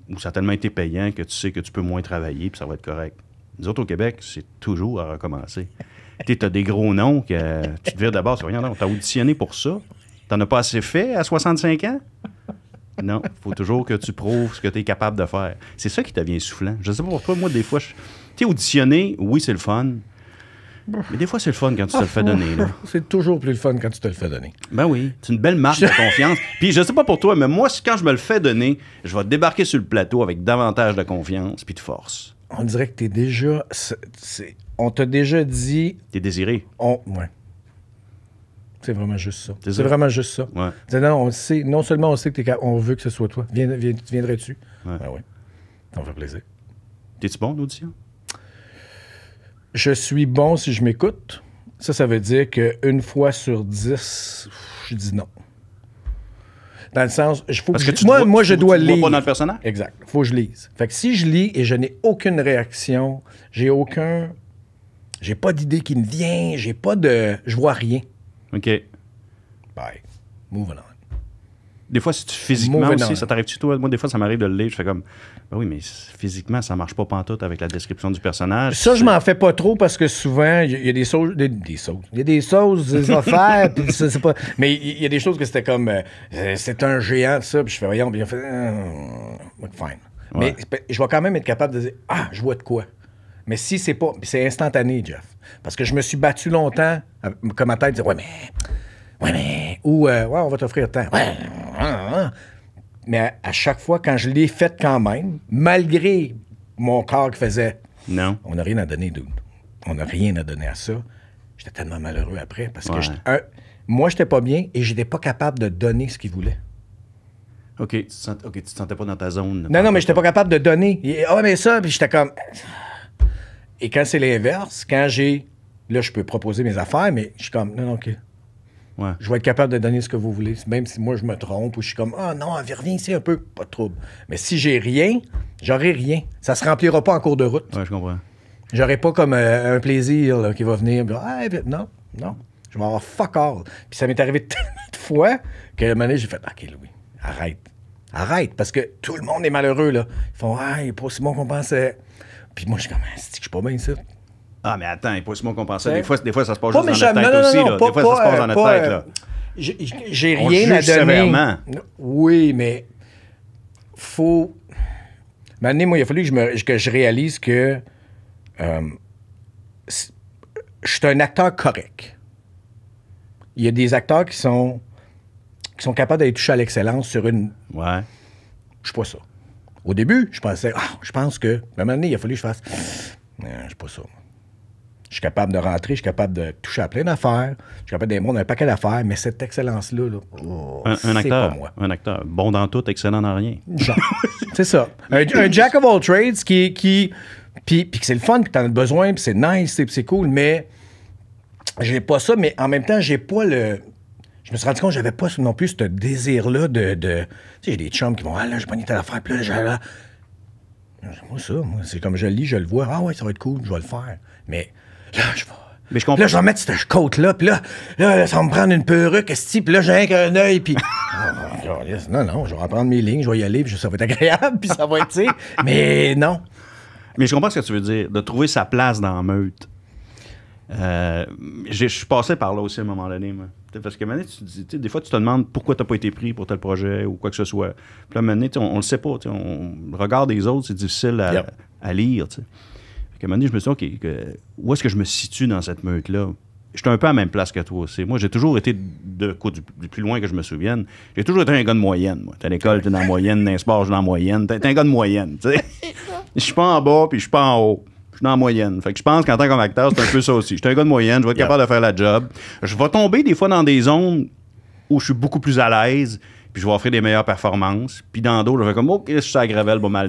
Ou ça a tellement été payant que tu sais que tu peux moins travailler, puis ça va être correct. Nous autres, au Québec, c'est toujours à recommencer. tu as des gros noms que tu te vires d'abord, c'est rien, non, t'as auditionné pour ça. T'en as pas assez fait à 65 ans? Non, faut toujours que tu prouves ce que tu es capable de faire. C'est ça qui vient soufflant. Je sais pas pourquoi, moi, des fois, je... tu auditionné, oui, c'est le fun, mais des fois, c'est le fun quand tu te le fais donner. C'est toujours plus le fun quand tu te le fais donner. Ben oui, c'est une belle marque de confiance. Puis je sais pas pour toi, mais moi, quand je me le fais donner, je vais débarquer sur le plateau avec davantage de confiance puis de force. On dirait que t'es déjà... on t'a déjà dit... T'es désiré. On, ouais. C'est vraiment juste ça. C'est, vraiment juste ça. non, on sait, non seulement on sait que t'es on veut que ce soit toi. Viens, viendrais-tu? Ben oui. Ça me fait plaisir. T'es-tu bon l'audition? je suis bon si je m'écoute. Ça, ça veut dire qu'une fois sur dix, je dis non. Dans le sens, je que, moi, je dois lire. Pas dans le personnage. Exact. Faut que je lise. Fait que si je lis et je n'ai aucune réaction, j'ai aucun, j'ai pas d'idée qui me vient, j'ai pas de, je vois rien. Ok. Bye. Move on. Des fois, si tu physiquement aussi, ça t'arrive-tu toi Moi, des fois, ça m'arrive de le lire. Je fais comme, ben oui, mais physiquement, ça marche pas pantoute avec la description du personnage. Ça, je m'en fais pas trop parce que souvent, il y, a des choses. Des, des sauces. Il y a des choses des affaires, pas. Mais il y, a des choses que c'était comme. Euh, c'est un géant, ça, puis je fais, voyons, puis fait. Euh, mais je vais quand même être capable de dire, ah, je vois de quoi. Mais si c'est pas. c'est instantané, Jeff. Parce que je me suis battu longtemps, comme euh, ma tête dire, ouais, mais. Ouais, mais. Ou, ouais, on va t'offrir tant. Ouais, mais à, chaque fois, quand je l'ai faite quand même, malgré mon corps qui faisait. Non. On n'a rien à donner, On n'a rien à donner à ça. J'étais tellement malheureux après parce que moi, j'étais pas bien et j'étais pas capable de donner ce qu'il voulait. OK, tu te, te sentais pas dans ta zone. Non, non, mais j'étais pas capable de donner. Ah, mais ça, puis j'étais comme. Et quand c'est l'inverse, quand j'ai. Là, je peux proposer mes affaires, mais je suis comme. Non, non, OK. Je vais être capable de donner ce que vous voulez, même si moi je me trompe ou je suis comme Ah non, reviens ici un peu, pas de trouble. Mais si j'ai rien, j'aurai rien. Ça se remplira pas en cours de route. je comprends. J'aurai pas comme euh, un plaisir qui va venir. Ah, non, non. Je vais avoir fuck all. Puis ça m'est arrivé tellement de fois que le moment j'ai fait OK, Louis, arrête. Arrête, parce que tout le monde est malheureux. là. Ils font Ah, il est pas si bon qu'on pensait. Puis moi, je suis comme ah, que je suis pas bien ça. Ah, mais attends, il pousse-moi qu'on pense Des fois, des fois, ça se passe juste dans notre tête aussi. là. des fois, ça se passe dans notre tête. là. Euh, j'ai rien à donner. Sévèrement. Oui, mais faut. Maintenant, moi, il a fallu que je, que je réalise que euh, je suis un acteur correct. Il y a des acteurs qui sont qui sont capables d'aller toucher à l'excellence sur une. Ouais. Je suis pas ça. Au début, je pensais, ah, je pense que. Mais un il a fallu que je fasse. Euh, je suis pas ça. Je suis capable de rentrer, je suis capable de toucher à plein d'affaires, je suis capable d'aimer un paquet d'affaires, mais cette excellence-là, oh, c'est un, un acteur, Un acteur, bon dans tout, excellent dans rien. c'est ça. Un, jack of all trades qui. qui puis, puis que c'est le fun, puis t'en as besoin, puis c'est nice, puis c'est cool, mais j'ai pas ça, mais en même temps, j'ai pas le. Je me suis rendu compte que j'avais pas non plus ce désir-là de. Tu sais, j'ai des chums qui vont, ah là, j'ai pas ni telle affaire, puis là, j'ai là. Moi, ça, moi, c'est comme je le lis, je le vois, ah ouais, ça va être cool, je vais le faire. Mais Là, je vais. Mais je comprends. Là, je vais mettre cette côte-là, puis là, ça va me prendre une perruque, ce puis là, j'ai rien qu'un œil, puis. Ah, non, non, je vais reprendre mes lignes, je vais y aller, puis ça va être agréable, puis ça va être, tu sais. Mais non. Mais je comprends ce que tu veux dire, de trouver sa place dans la meute. Euh, je suis passé par là aussi à un moment donné, moi. Parce que maintenant, tu dis, des fois, tu te demandes pourquoi tu n'as pas été pris pour tel projet ou quoi que ce soit. Puis là, maintenant, on, ne le sait pas. On, on, le regard autres, c'est difficile à, lire, tu lire je me suis dit, OK, où est-ce que je me situe dans cette meute-là? Je suis un peu à la même place que toi aussi. Moi, j'ai toujours été, de, du, du, plus loin que je me souvienne, j'ai toujours été un gars de moyenne. Moi. T'es à l'école, t'es dans la moyenne, dans le sport, je suis dans la moyenne. T'es, un gars de moyenne, tu sais. Je suis pas en bas, puis je suis pas en haut. Je suis dans la moyenne. Fait que je pense qu'en tant qu'acteur, c'est un peu ça aussi. Je suis un gars de moyenne, je vais être capable de faire la job. Je vais tomber des fois dans des zones où je suis beaucoup plus à l'aise, puis je vais offrir des meilleures performances. Puis dans d'autres, je vais comme, OK, je suis à gravel, bon, mal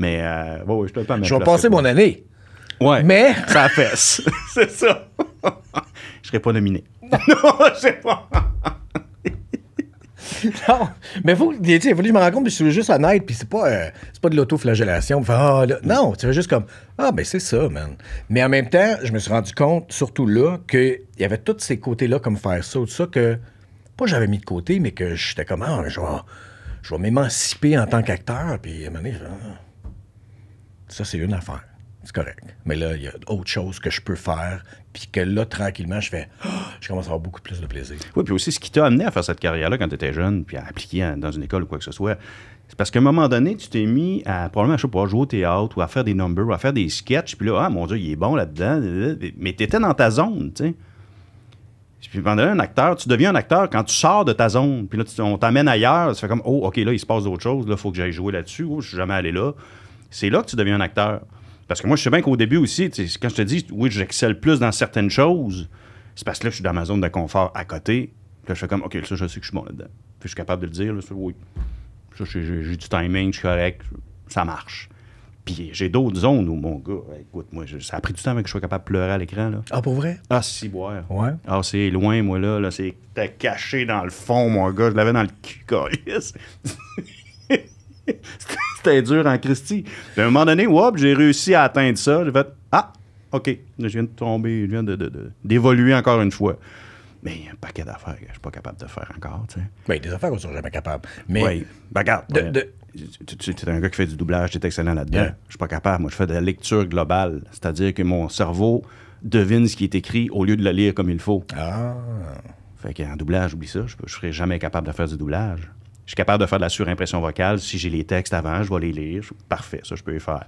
mais euh, ouais, je pas Je vais passer mon année. Ouais. Mais. Ça fesse. c'est ça. je serai pas nominé. Non, je sais pas. non, mais faut, tu faut que je me rends compte, je suis juste honnête, puis c'est pas, euh, pas de l'autoflagellation. Ah, non, tu fais juste comme, ah, ben c'est ça, man. Mais en même temps, je me suis rendu compte, surtout là, qu'il y avait tous ces côtés-là, comme faire ça ou tout ça, que, pas j'avais mis de côté, mais que j'étais comme, ah, je vais, m'émanciper en tant qu'acteur, puis à genre, ça, c'est une affaire. C'est correct. Mais là, il y a autre chose que je peux faire, puis que là, tranquillement, je fais, je commence à avoir beaucoup plus de plaisir. Oui, puis aussi, ce qui t'a amené à faire cette carrière-là quand tu étais jeune, puis à appliquer dans une école ou quoi que ce soit, c'est parce qu'à un moment donné, tu t'es mis à probablement, à jouer au théâtre ou à faire des numbers ou à faire des sketchs, puis là, ah mon Dieu, il est bon là-dedans. Mais tu étais dans ta zone, tu sais. Puis pendant un acteur, tu deviens un acteur quand tu sors de ta zone. Puis là, on t'amène ailleurs. Ça fait comme, oh, OK, là, il se passe d'autres choses. Là, il faut que j'aille jouer là-dessus. Oh, je suis jamais allé là c'est là que tu deviens un acteur. Parce que moi, je sais bien qu'au début aussi, quand je te dis, oui, j'excelle plus dans certaines choses, c'est parce que là, je suis dans ma zone de confort à côté. là, je fais comme, OK, ça, je sais que je suis bon là-dedans. je suis capable de le dire, là, oui. j'ai, du timing, je suis correct, ça marche. Puis j'ai d'autres zones où, mon gars, écoute, moi, ça a pris du temps avant que je sois capable de pleurer à l'écran, Ah, pour vrai? Ah, si, boire. Ouais. Ah, c'est loin, moi, là. là c'est caché dans le fond, mon gars. Je l'avais dans le cul, C'était dur en Christie. à un moment donné, wop, j'ai réussi à atteindre ça. J'ai fait Ah, OK, je viens de tomber, je viens d'évoluer encore une fois. Mais il y a un paquet d'affaires que je ne suis pas capable de faire encore. Tu sais. Oui, des affaires qu'on ne jamais capable. Mais ben, regarde, euh, tu, es un gars qui fait du doublage, tu es excellent là-dedans. Je suis pas capable. Moi, je fais de la lecture globale, c'est-à-dire que mon cerveau devine ce qui est écrit au lieu de le lire comme il faut. Ah. Fait qu'en doublage, oublie ça, je ne serais jamais capable de faire du doublage. Je suis capable de faire de la surimpression vocale. Si j'ai les textes avant, je vais les lire. parfait, ça, je peux les faire.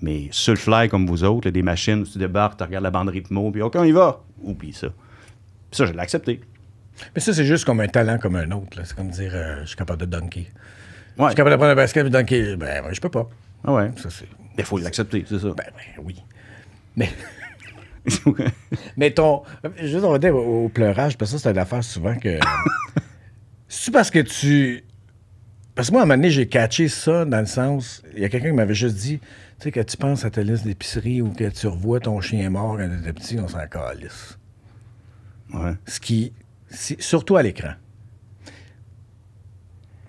Mais sur le fly, comme vous autres, des machines, tu débarques, tu regardes la bande rythme, puis OK, il y va. Oublie ça. Puis ça, je l'ai accepté. Mais ça, c'est juste comme un talent comme un autre. C'est comme dire, euh, je suis capable de dunker. Je suis capable de prendre un basket et dunker. Ben, ben, je peux pas. Ah ouais. Ça, c'est... Il faut l'accepter, c'est ça. Ben, ben oui. Mais... Mais ton... Juste, on va dire au pleurage, parce que ça, c'est une affaire souvent que... C'est parce que tu. Parce que moi, à un moment donné, j'ai catché ça dans le sens. Il y a quelqu'un qui m'avait juste dit Tu sais, quand tu penses à ta liste d'épicerie ou que tu revois ton chien mort quand était petit, on s'en calisse. Ouais. Ce qui. Surtout à l'écran.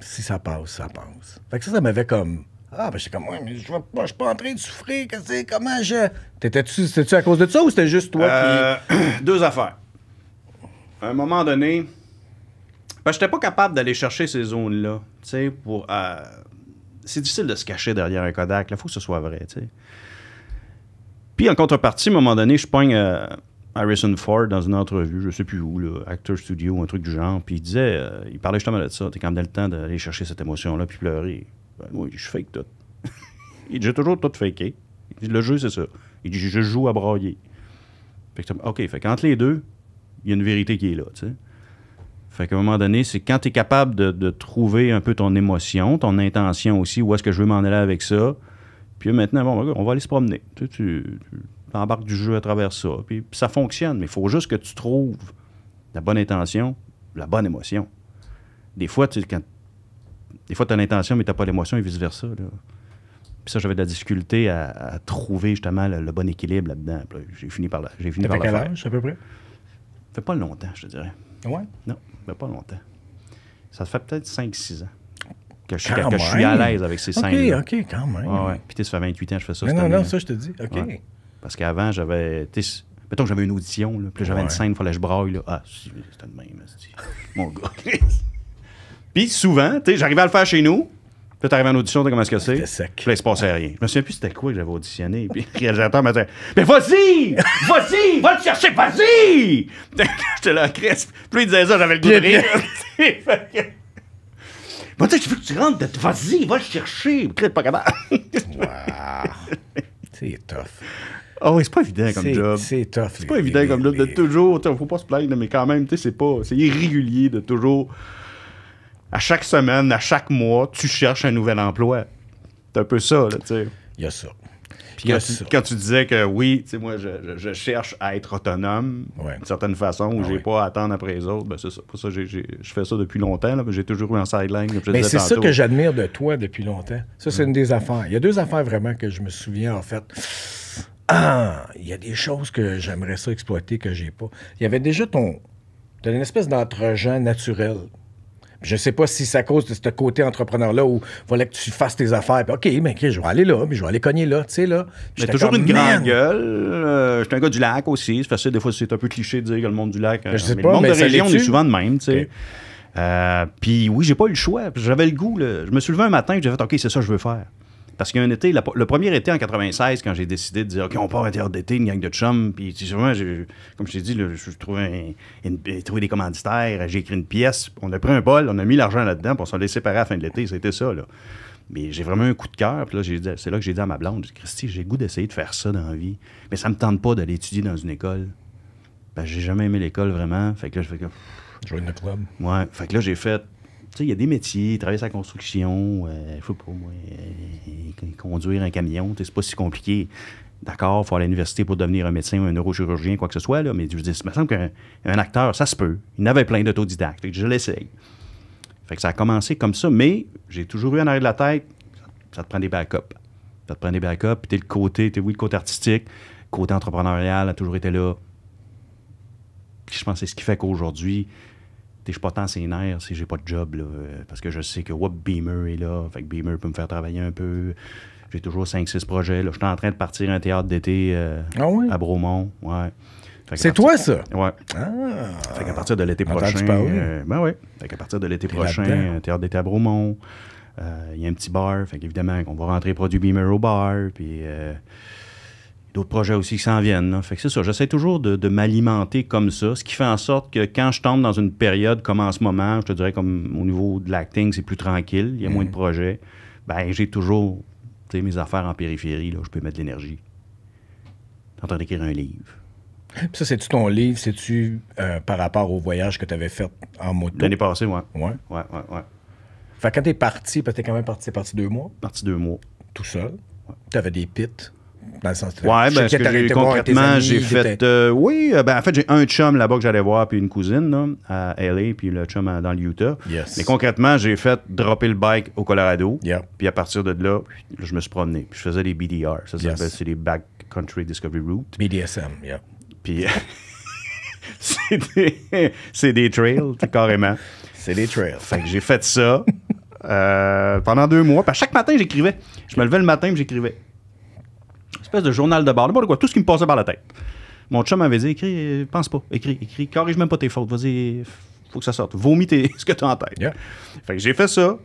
Si ça passe, ça passe. Fait que ça, ça m'avait comme. Ah, ben, j'étais comme, oui, mais je ne pas, je suis pas en train de souffrir, qu'est-ce comment je. T'étais-tu, c'était-tu à cause de ça ou c'était juste toi qui. Euh, deux affaires. À un moment donné, je ben, j'étais pas capable d'aller chercher ces zones-là. pour. Euh, c'est difficile de se cacher derrière un Kodak. Il faut que ce soit vrai. T'sais. Puis en contrepartie, à un moment donné, je pogne euh, Harrison Ford dans une entrevue, je sais plus où, là, Actor Studio, un truc du genre. Puis il disait, euh, il parlait justement de ça. T'es quand même le temps d'aller chercher cette émotion-là puis pleurer. Ben, moi, je fake tout. il dit, j'ai toujours tout fait le jeu, c'est ça. Il dit, je joue à broyer. Fait OK, fait qu'entre les deux, il y a une vérité qui est là, tu sais. Fait qu'à un moment donné, c'est quand tu es capable de, trouver un peu ton émotion, ton intention aussi, où est-ce que je veux m'en aller avec ça. Puis maintenant, bon, ben, on va aller se promener. Tu, embarques du jeu à travers ça. Puis, ça fonctionne, mais il faut juste que tu trouves la bonne intention, la bonne émotion. Des fois, tu des fois, as l'intention, mais tu pas l'émotion et vice-versa. Puis ça, j'avais de la difficulté à, trouver justement le, bon équilibre là-dedans. J'ai fini par là. J'ai fini par quel âge, à peu près? Ça fait pas longtemps, je te dirais. Ouais? Non mais ben, pas longtemps. Ça fait peut-être 5-6 ans que je, que je suis à l'aise avec ces scènes-là. OK, OK, quand même. Puis tu ça fait 28 ans que je fais ça. non, non, ça, je te dis. OK. Parce qu'avant, j'avais. Mettons que j'avais une audition, là, puis j'avais une scène, il fallait que je braille. Là. Ah, c'était le même, mon gars. puis souvent, tu sais, j'arrivais à le faire chez nous, puis t'arrives en audition, comment est-ce que c'est? C'est sec. Puis là, il se passait rien. Je me souviens plus c'était quoi que j'avais auditionné. Puis le réalisateur m'a dit Mais vas-y Vas-y Va le chercher, vas-y J'étais là, crisp. Plus il disait ça, j'avais le goût de rire. Bon, tu veux que tu rentres, vas-y, va le chercher. Puis pas capable. wow. C'est tough. Oh, c'est pas évident comme job. C'est tough. C'est pas évident comme job de toujours. Faut pas se plaindre, mais quand même, tu sais, c'est pas. C'est irrégulier de toujours à chaque semaine, à chaque mois, tu cherches un nouvel emploi. C'est un peu ça, tu sais. Il y a ça. quand, tu, disais que oui, tu sais, moi, je, cherche à être autonome d'une certaine façon, où ah j'ai pas à attendre après les autres, ben c'est ça. Pour ça, je fais ça depuis longtemps. j'ai toujours eu un sideline. Mais c'est ça que j'admire de toi depuis longtemps. Ça, c'est mm. une des affaires. Il y a deux affaires vraiment que je me souviens, en fait. Ah, il y a des choses que j'aimerais ça exploiter que j'ai pas. Il y avait déjà ton. as une espèce dentre naturel je sais pas si c'est à cause de ce côté entrepreneur-là où il fallait que tu fasses tes affaires. Puis, OK, mais je vais aller là, puis je vais aller cogner là, tu sais, là. J'ai toujours une grande gueule. Euh, j'étais un gars du lac aussi. C'est facile, des fois, c'est un peu cliché de dire que le monde du lac. Euh, mais le monde de région, on est souvent de même, tu sais. Euh, puis oui, j'ai pas eu le choix. J'avais le goût. Je me suis levé un matin et j'ai fait OK, c'est ça que je veux faire. Parce qu'il été, le premier été en 96, quand j'ai décidé de dire, OK, on part à d'été, une gang de chums, puis sûrement, comme je t'ai dit, je trouvais des commanditaires, j'ai écrit une pièce, on a pris un bol, on a mis l'argent là-dedans, puis on s'en est séparés à la fin de l'été, c'était ça, là. Mais j'ai vraiment un coup de cœur. Puis là, c'est là que j'ai dit à ma blonde, Christy, j'ai goût d'essayer de faire ça dans la vie. Mais ça me tente pas d'aller étudier dans une école. Ben, j'ai jamais aimé l'école vraiment. Fait que là, je fais club. Ouais. Fait que là, j'ai fait sais, il y a des métiers, travailler sa construction, euh, euh, il faut conduire un camion, c'est pas si compliqué. D'accord, il faut aller à l'université pour devenir un médecin ou un neurochirurgien, quoi que ce soit, là, mais je dis, il me semble qu'un acteur, ça se peut. Il avait plein d'autodidactes, je l'essaye. Fait que ça a commencé comme ça, mais j'ai toujours eu un arrêt de la tête, ça, te prend des backups. Ça te prend des backups, puis t'es le côté, t'es oui, le côté artistique, côté entrepreneurial a toujours été là. je pense que c'est ce qui fait qu'aujourd'hui, je suis pas tant si j'ai pas de job. Euh, parce que je sais que Beamer est là. Fait que Beamer peut me faire travailler un peu. J'ai toujours 5-6 projets. Je suis en train de partir un théâtre d'été euh, ah à Bromont. Ouais. C'est toi, ça? Ouais. Ah. Fait partir de l'été prochain. Euh, ben ouais. Fait partir de l'été prochain, un théâtre d'été à Bromont. Il y a un petit bar. Fait qu'évidemment, on va rentrer produit Beamer au bar. Puis d'autres projets aussi qui s'en viennent. Fait c'est ça, j'essaie toujours de, m'alimenter comme ça, ce qui fait en sorte que quand je tombe dans une période comme en ce moment, je te dirais comme au niveau de l'acting, c'est plus tranquille, il y a moins de mm-hmm. projets, ben j'ai toujours mes affaires en périphérie, là, je peux mettre de l'énergie. en train d'écrire un livre. ça, c'est-tu ton livre, c'est-tu euh, par rapport au voyage que tu avais fait en moto? L'année passée, ouais. Ouais? Ouais, ouais, ouais. Fait quand t'es parti, parce que quand même parti, c'est parti deux mois? Parti deux mois. Tout seul? Tu avais des pits? dans Ouais, ben, que concrètement, j'ai fait. Euh, oui, euh, ben, en fait, j'ai un chum là-bas que j'allais voir, puis une cousine là, à LA, puis le chum dans l'Utah. Mais concrètement, j'ai fait dropper le bike au Colorado. Puis à partir de là, je me suis promené. Puis je faisais des BDR. Ça, s'appelle, c'est des Backcountry Discovery Route. BDSM, yeah. Puis. c'est des, des, trails, carrément. C'est des trails. Fait que j'ai fait ça euh, pendant deux mois. Puis à chaque matin, j'écrivais. Je me levais le matin et j'écrivais espèce de journal de bord, quoi, tout ce qui me passait par la tête. Mon chum m'avait dit écris, euh, pense pas, écris, écris, corrige même pas tes fautes, vas-y, faut que ça sorte, vomis ce que tu en tête. Fait que j'ai fait ça.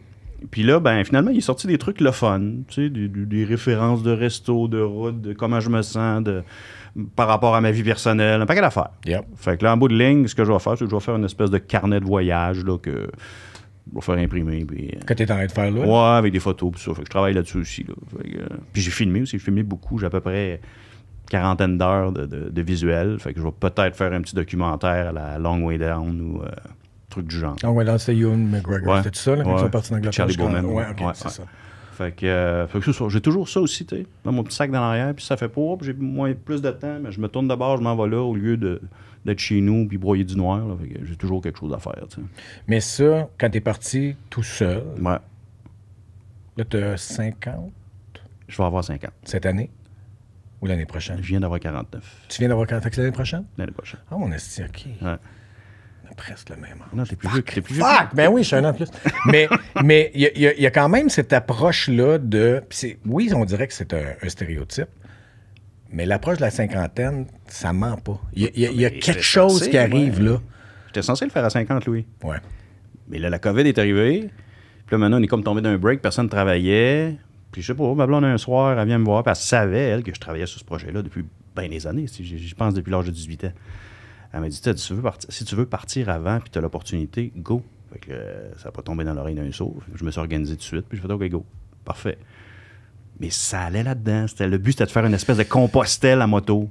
Puis là, ben finalement, il est sorti des trucs le fun, tu sais, des, références de resto, de route, de comment je me sens, par rapport à ma vie personnelle, un paquet d'affaires. Fait que là, en bout de ligne, ce que je vais faire, c'est que je vais faire une espèce de carnet de voyage là, que pour faire imprimer. Puis, euh, que t'es en train de faire là? Ouais, avec des photos, puis ça. Fait que je travaille là-dessus aussi. Euh, puis j'ai filmé aussi, j'ai filmé beaucoup. J'ai à peu près quarantaine d'heures de, de, visuels. Fait que je vais peut-être faire un petit documentaire à la Long Way Down ou euh, truc du genre. Long Way Down, c'est Youn McGregor. C'était ça, là, quand ils sont partis Charlie Bowman. Ouais, c'est ça. Fait que, que j'ai toujours ça aussi, tu dans mon petit sac dans l'arrière, puis ça fait pour, j'ai moins plus de temps, mais je me tourne de bord, je m'en vais là au lieu de d'être chez nous puis broyer du noir. j'ai toujours quelque chose à faire. Mais ça, quand tu es parti tout seul, ouais. là, as 50? Je vais avoir 50. Cette année? Ou l'année prochaine? Je viens d'avoir 49. Tu viens d'avoir 49 l'année prochaine? L'année prochaine. Ah, mon esti, OK. Ouais. On a presque le même âge. Non, t'es plus vieux. T'es plus Fuck! Ben oui, je suis un an plus. mais il y, a, quand même cette approche-là de... oui, on dirait que c'est un stéréotype, mais l'approche de la cinquantaine, ça ment pas. Il y a, quelque chose qui arrive là. J'étais censé le faire à 50, Louis. Ouais. Mais là, la COVID est arrivée. Puis là, maintenant, on est comme tombé d'un break, personne ne travaillait. Puis je sais pas, ma blonde, un soir, elle vient me voir, puis elle savait, elle, que je travaillais sur ce projet-là depuis bien des années. Je pense depuis l'âge de 18 ans. Elle m'a dit, tu, veux partir, si tu veux partir avant, puis tu as l'opportunité, go. Fait que, euh, ça n'a pas tombé dans l'oreille d'un saut. Je me suis organisé tout de suite, puis je fais, OK, go. Parfait. Mais ça allait là-dedans. Le but, c'était de faire une espèce de compostelle à moto,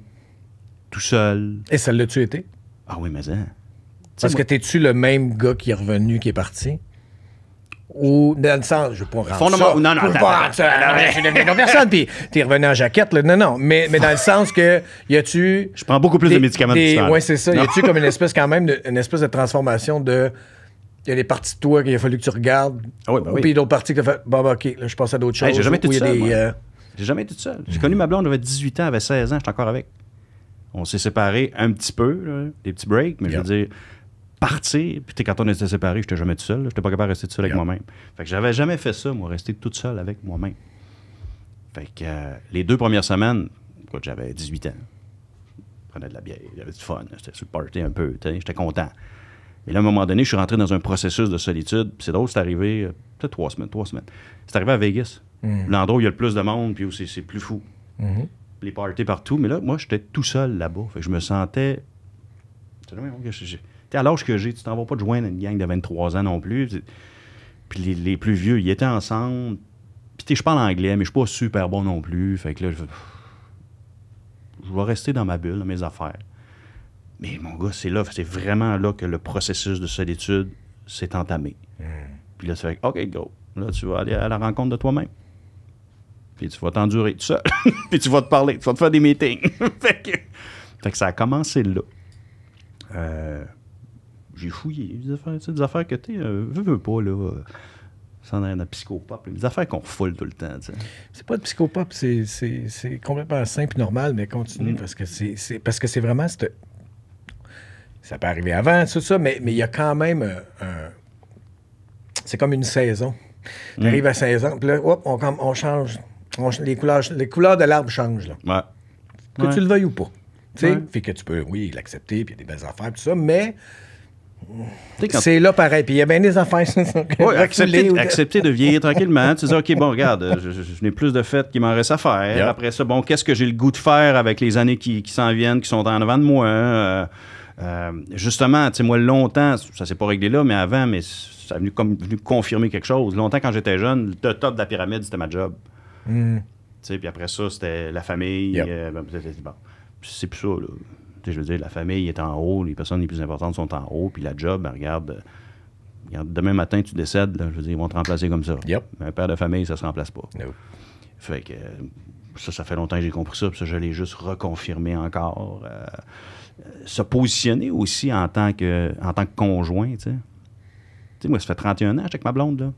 tout seul. Et ça l'a-tu été? Ah oui, mais ça. Hein. Parce que t'es-tu le même gars qui est revenu, qui est parti? Ou dans le sens, je vais pas rendre Fondement, ça. Non, non, je suis une personne, puis t'es revenu en jaquette. Non, non, mais, mais dans le sens que, y a-tu... Je prends beaucoup plus de médicaments Oui, c'est ça. Y a-tu comme une espèce quand même, de, une espèce de transformation de il y a des parties de toi qu'il a fallu que tu regardes. Ah oui, ben il y Puis d'autres parties que tu as fait, bon, ben, OK, là, je passe à d'autres choses. Euh, j'ai jamais été seul. J'ai jamais été seul. J'ai connu ma blonde, j'avais 18 ans, j'avais 16 ans, j'étais encore avec. On s'est séparés un petit peu, des petits breaks, mais je veux dire, partir, puis quand on était séparés, j'étais jamais tout seul. J'étais pas capable de rester tout seul avec moi-même. Fait que j'avais jamais fait ça, moi, rester toute seule avec moi-même. Fait que euh, les deux premières semaines, j'avais 18 ans. Je prenais de la bière, j'avais du fun, j'étais sur le party un peu, j'étais content. Et là, à un moment donné, je suis rentré dans un processus de solitude. C'est drôle, c'est arrivé euh, peut-être trois semaines, trois semaines. C'est arrivé à Vegas, mm. l'endroit où il y a le plus de monde, puis où c'est plus fou. Mm-hmm. Les parties partout. Mais là, moi, j'étais tout seul là-bas. Fait que je me sentais. T'es à l'âge que j'ai, tu t'en vas pas te joindre une gang de 23 ans non plus. Puis les, plus vieux, ils étaient ensemble. Puis je parle anglais, mais je suis pas super bon non plus. Fait que là, je, je vais rester dans ma bulle, dans mes affaires. Mais mon gars, c'est là, c'est vraiment là que le processus de solitude s'est entamé. Hmm. Puis là, tu fais OK, go. Là, tu vas aller à la rencontre de toi-même. Puis tu vas t'endurer tout seul. puis tu vas te parler, tu vas te faire des meetings. fait, que, fait, que, ça a commencé là. Euh, j'ai fouillé des affaires, des affaires que tu euh, veux, pas, là. Euh, sans un psychopathe. des affaires qu'on foule tout le temps. C'est pas de psychopathe, c'est complètement simple, normal, mais continue mm. parce que c'est parce que c'est vraiment cette ça peut arriver avant, tout ça, mais il y a quand même euh, c'est comme une saison. Mm. Tu arrives à 16 ans, puis là, hop, on, on, change. les, couleurs, les couleurs de l'arbre changent. Là. Ouais. Que tu le veuilles ou pas. Tu sais, Fait que tu peux, oui, l'accepter, puis il y a des belles affaires, tout ça, mais. C'est là pareil. Puis il y a bien des affaires. oui, accepter, accepter, de vieillir tranquillement. Tu dis, OK, bon, regarde, euh, je, n'ai plus de fêtes qu'il m'en reste à faire. Après ça, bon, qu'est-ce que j'ai le goût de faire avec les années qui, s'en viennent, qui sont en avant de moi? Euh, euh, justement, tu moi, longtemps, ça s'est pas réglé là, mais avant, mais ça a venu, comme, confirmer quelque chose. Longtemps, quand j'étais jeune, le top de la pyramide, c'était ma job. Hmm. puis après ça, c'était la famille. Euh, ben, c'est plus ça, je veux dire, la famille est en haut, les personnes les plus importantes sont en haut, puis la job, ben, regarde, demain matin, tu décèdes, je veux dire, ils vont te remplacer comme ça. Un père de famille, ça se remplace pas. Fait que euh, ça, ça fait longtemps que j'ai compris ça, puis ça, je l'ai juste reconfirmé encore se positionner aussi en tant que, en tant que conjoint, tu sais. moi, ça fait 31 ans avec ma blonde, là.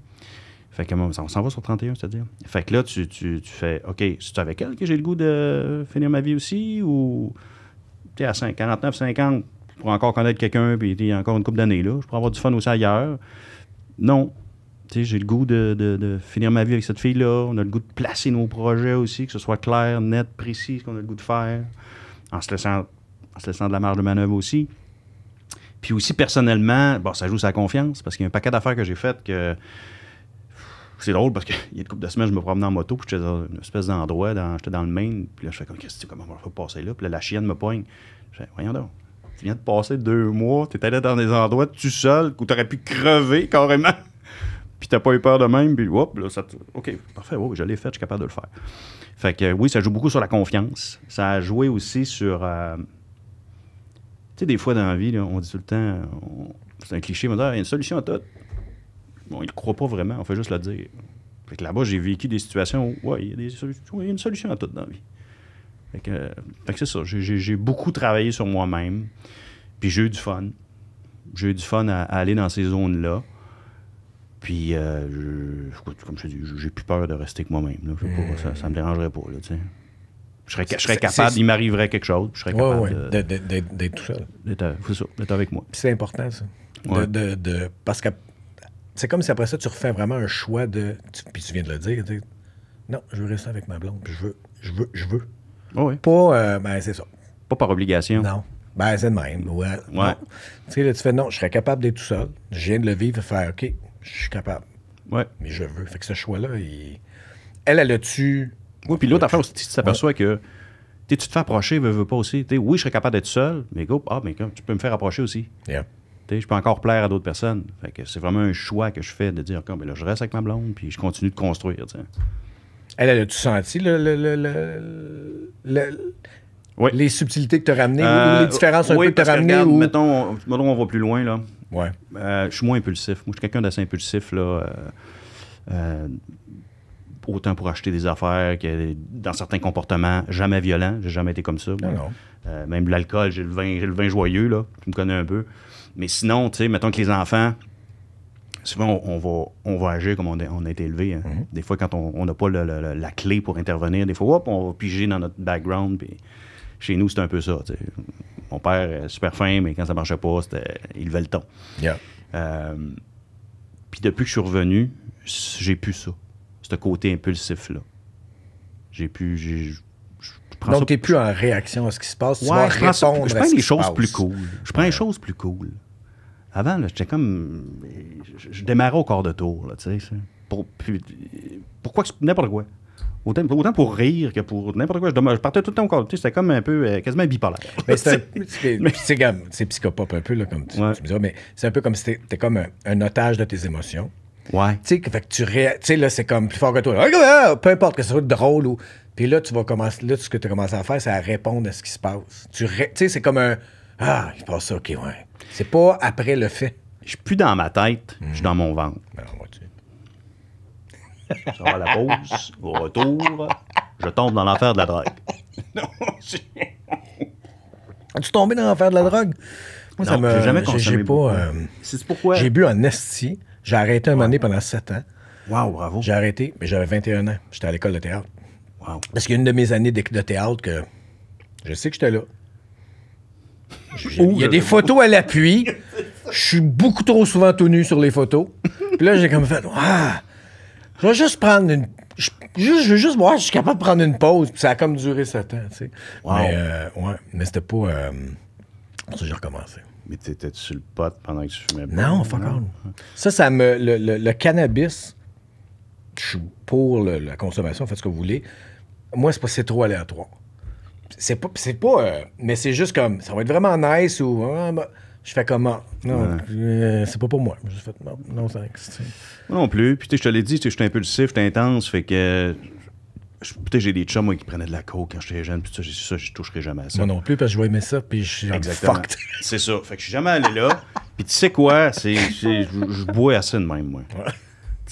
Fait que on s'en va sur 31, c'est-à-dire. Fait que là, tu, fais, OK, c'est avec elle que j'ai le goût de finir ma vie aussi ou, tu à 5, 49, 50, je pourrais encore connaître quelqu'un, puis il y a encore une couple d'années, là. Je pourrais avoir du fun aussi ailleurs. Non. j'ai le goût de, de, finir ma vie avec cette fille-là. On a le goût de placer nos projets aussi, que ce soit clair, net, précis, ce qu'on a le goût de faire, en se laissant en se laissant de la marge de manœuvre aussi. Puis aussi, personnellement, bon, ça joue sa confiance parce qu'il y a un paquet d'affaires que j'ai faites que. C'est drôle parce qu'il y a une couple de semaines, je me promenais en moto, puis j'étais dans une espèce d'endroit, dans, j'étais dans le Maine, puis là, je fais comme, qu'est-ce que comment on va passer là? Puis là, la chienne me poigne. Je fais, voyons donc, tu viens de passer deux mois, t'es allé dans des endroits tout seul où aurais pu crever carrément, puis t'as pas eu peur de même, puis hop, là, ça te... OK, parfait, oui, je l'ai fait, je suis capable de le faire. Fait que oui, ça joue beaucoup sur la confiance. Ça a joué aussi sur. Euh, sais, des fois dans la vie, on dit tout le temps, euh, c'est un cliché, mais ah, il y a une solution à tout. Bon, il ne croit pas vraiment, on fait juste le dire. Fait que là-bas, j'ai vécu des situations où, ouais, il y a une solution à tout dans la vie. Fait que, euh, c'est ça, j'ai beaucoup travaillé sur moi-même, puis j'ai eu du fun. J'ai eu du fun à, aller dans ces zones-là. Puis, euh, comme je te dis, j'ai plus peur de rester que moi-même. Ça, ne me dérangerait pas, là, tu je serais, capable, il m'arriverait quelque chose. Je serais capable d'être de, tout seul. Euh, d'être avec moi. C'est important, ça. parce que c'est comme si après ça, tu refais vraiment un choix de. Tu, puis tu viens de le dire, tu non, je veux rester avec ma blonde, puis je veux, je veux, je veux. oui. Pas, euh, ben c'est ça. Pas par obligation. Non. Ben c'est de même. Ouais. Tu sais, là, tu fais non, je serais capable d'être tout seul. Je viens de le vivre, faire OK, je suis capable. Ouais. Mais je veux. Fait que ce choix-là, elle, elle a-tu oui, puis l'autre affaire aussi, tu t'aperçois que tu te fais approcher, veux, veux pas aussi. oui, je serais capable d'être seul, mais go, ah, mais tu peux me faire approcher aussi. Je peux encore plaire à d'autres personnes. Fait que c'est vraiment un choix que je fais de dire, comme, ben là, je reste avec ma blonde, puis je continue de construire. Elle, elle a-tu senti le, les subtilités que tu as ramenées euh, les différences un peu que tu as ramenées? mettons, on, va plus loin. là. Ouais. Euh, je suis moins impulsif. Moi, je suis quelqu'un d'assez impulsif. là. Euh, euh autant pour acheter des affaires que dans certains comportements jamais violent, J'ai jamais été comme ça. Ah euh, même l'alcool, j'ai le vin, le vin joyeux, là. Tu me connais un peu. Mais sinon, tu sais, mettons que les enfants, souvent on, va, on va agir comme on, a, été élevé. Hein. Mm-hmm. Des fois, quand on n'a pas la clé pour intervenir, des fois, hop, on va piger dans notre background. chez nous, c'est un peu ça. Mon père, est super fin, mais quand ça ne marchait pas, il levait le temps. Euh, puis depuis que je suis revenu, j'ai plus ça côté impulsif-là. J'ai pu. J'ai, Donc, tu n'es plus en réaction à ce qui se passe. Tu je prends, ça, je prends les choses plus cool. Je prends les choses plus cool. Avant, j'étais comme. Je, démarrais au corps de tour, tu sais. Pour, pourquoi n'importe quoi? Autant, pour rire que pour n'importe quoi. Je, je, partais tout le temps au corps. C'était comme un peu quasiment bipolaire. Mais c'est c'est psychopop un peu, là, comme tu, tu me mais c'est un peu comme si tu comme un, otage de tes émotions. Ouais. Tu sais, fait que tu sais, là, c'est comme plus fort que toi. Peu importe que ce soit drôle ou. Puis là, tu vas commencer. Là, ce que tu as commencé à faire, c'est à répondre à ce qui se passe. Tu sais, c'est comme un. Ah, il passe ça, ok, ouais. C'est pas après le fait. Je suis plus dans ma tête, je suis dans mon ventre. Ben, on va je à la pause, au retour, je tombe dans l'enfer de la drogue. Non, As-tu tombé dans l'enfer de la drogue? Moi, ça me. J'ai jamais consommé. J'ai euh, C'est pourquoi. J'ai bu un esti. J'ai arrêté un moment pendant sept ans. Wow, bravo. J'ai arrêté, mais j'avais 21 ans. J'étais à l'école de théâtre. Wow. Parce une de mes années de, théâtre que je sais que j'étais là. Il y a des photos à l'appui. Je suis beaucoup trop souvent tout nu sur les photos. Puis là, j'ai comme fait Ah! Je vais juste prendre une. Je, juste, veux juste voir, je suis capable de prendre une pause. Puis ça a comme duré sept ans, tu sais. Mais, euh, ouais, mais c'était pas. Euh, j'ai recommencé. Mais t'étais-tu le pot pendant que tu fumais Non, fuck off. Ça, ça me. Le, le, cannabis, pour la consommation, faites ce que vous voulez. Moi, c'est pas c'est trop aléatoire. C'est pas. C'est pas euh, mais c'est juste comme ça va être vraiment nice ou. Ah, bah, je fais comment? Non, euh, c'est pas pour moi. Je fais, non, Moi non plus. Puis je te l'ai dit, je suis impulsif, je suis intense. Fait que Peut-être j'ai des chats, moi, qui prenaient de la coke quand j'étais jeune, puis ça, j'ai ça, je toucherai jamais à ça. Moi non plus, parce que je aimer ça, puis je suis Exactement. C'est ça. Fait que je suis jamais allé là. puis tu sais quoi, c'est, je bois assez de même, moi.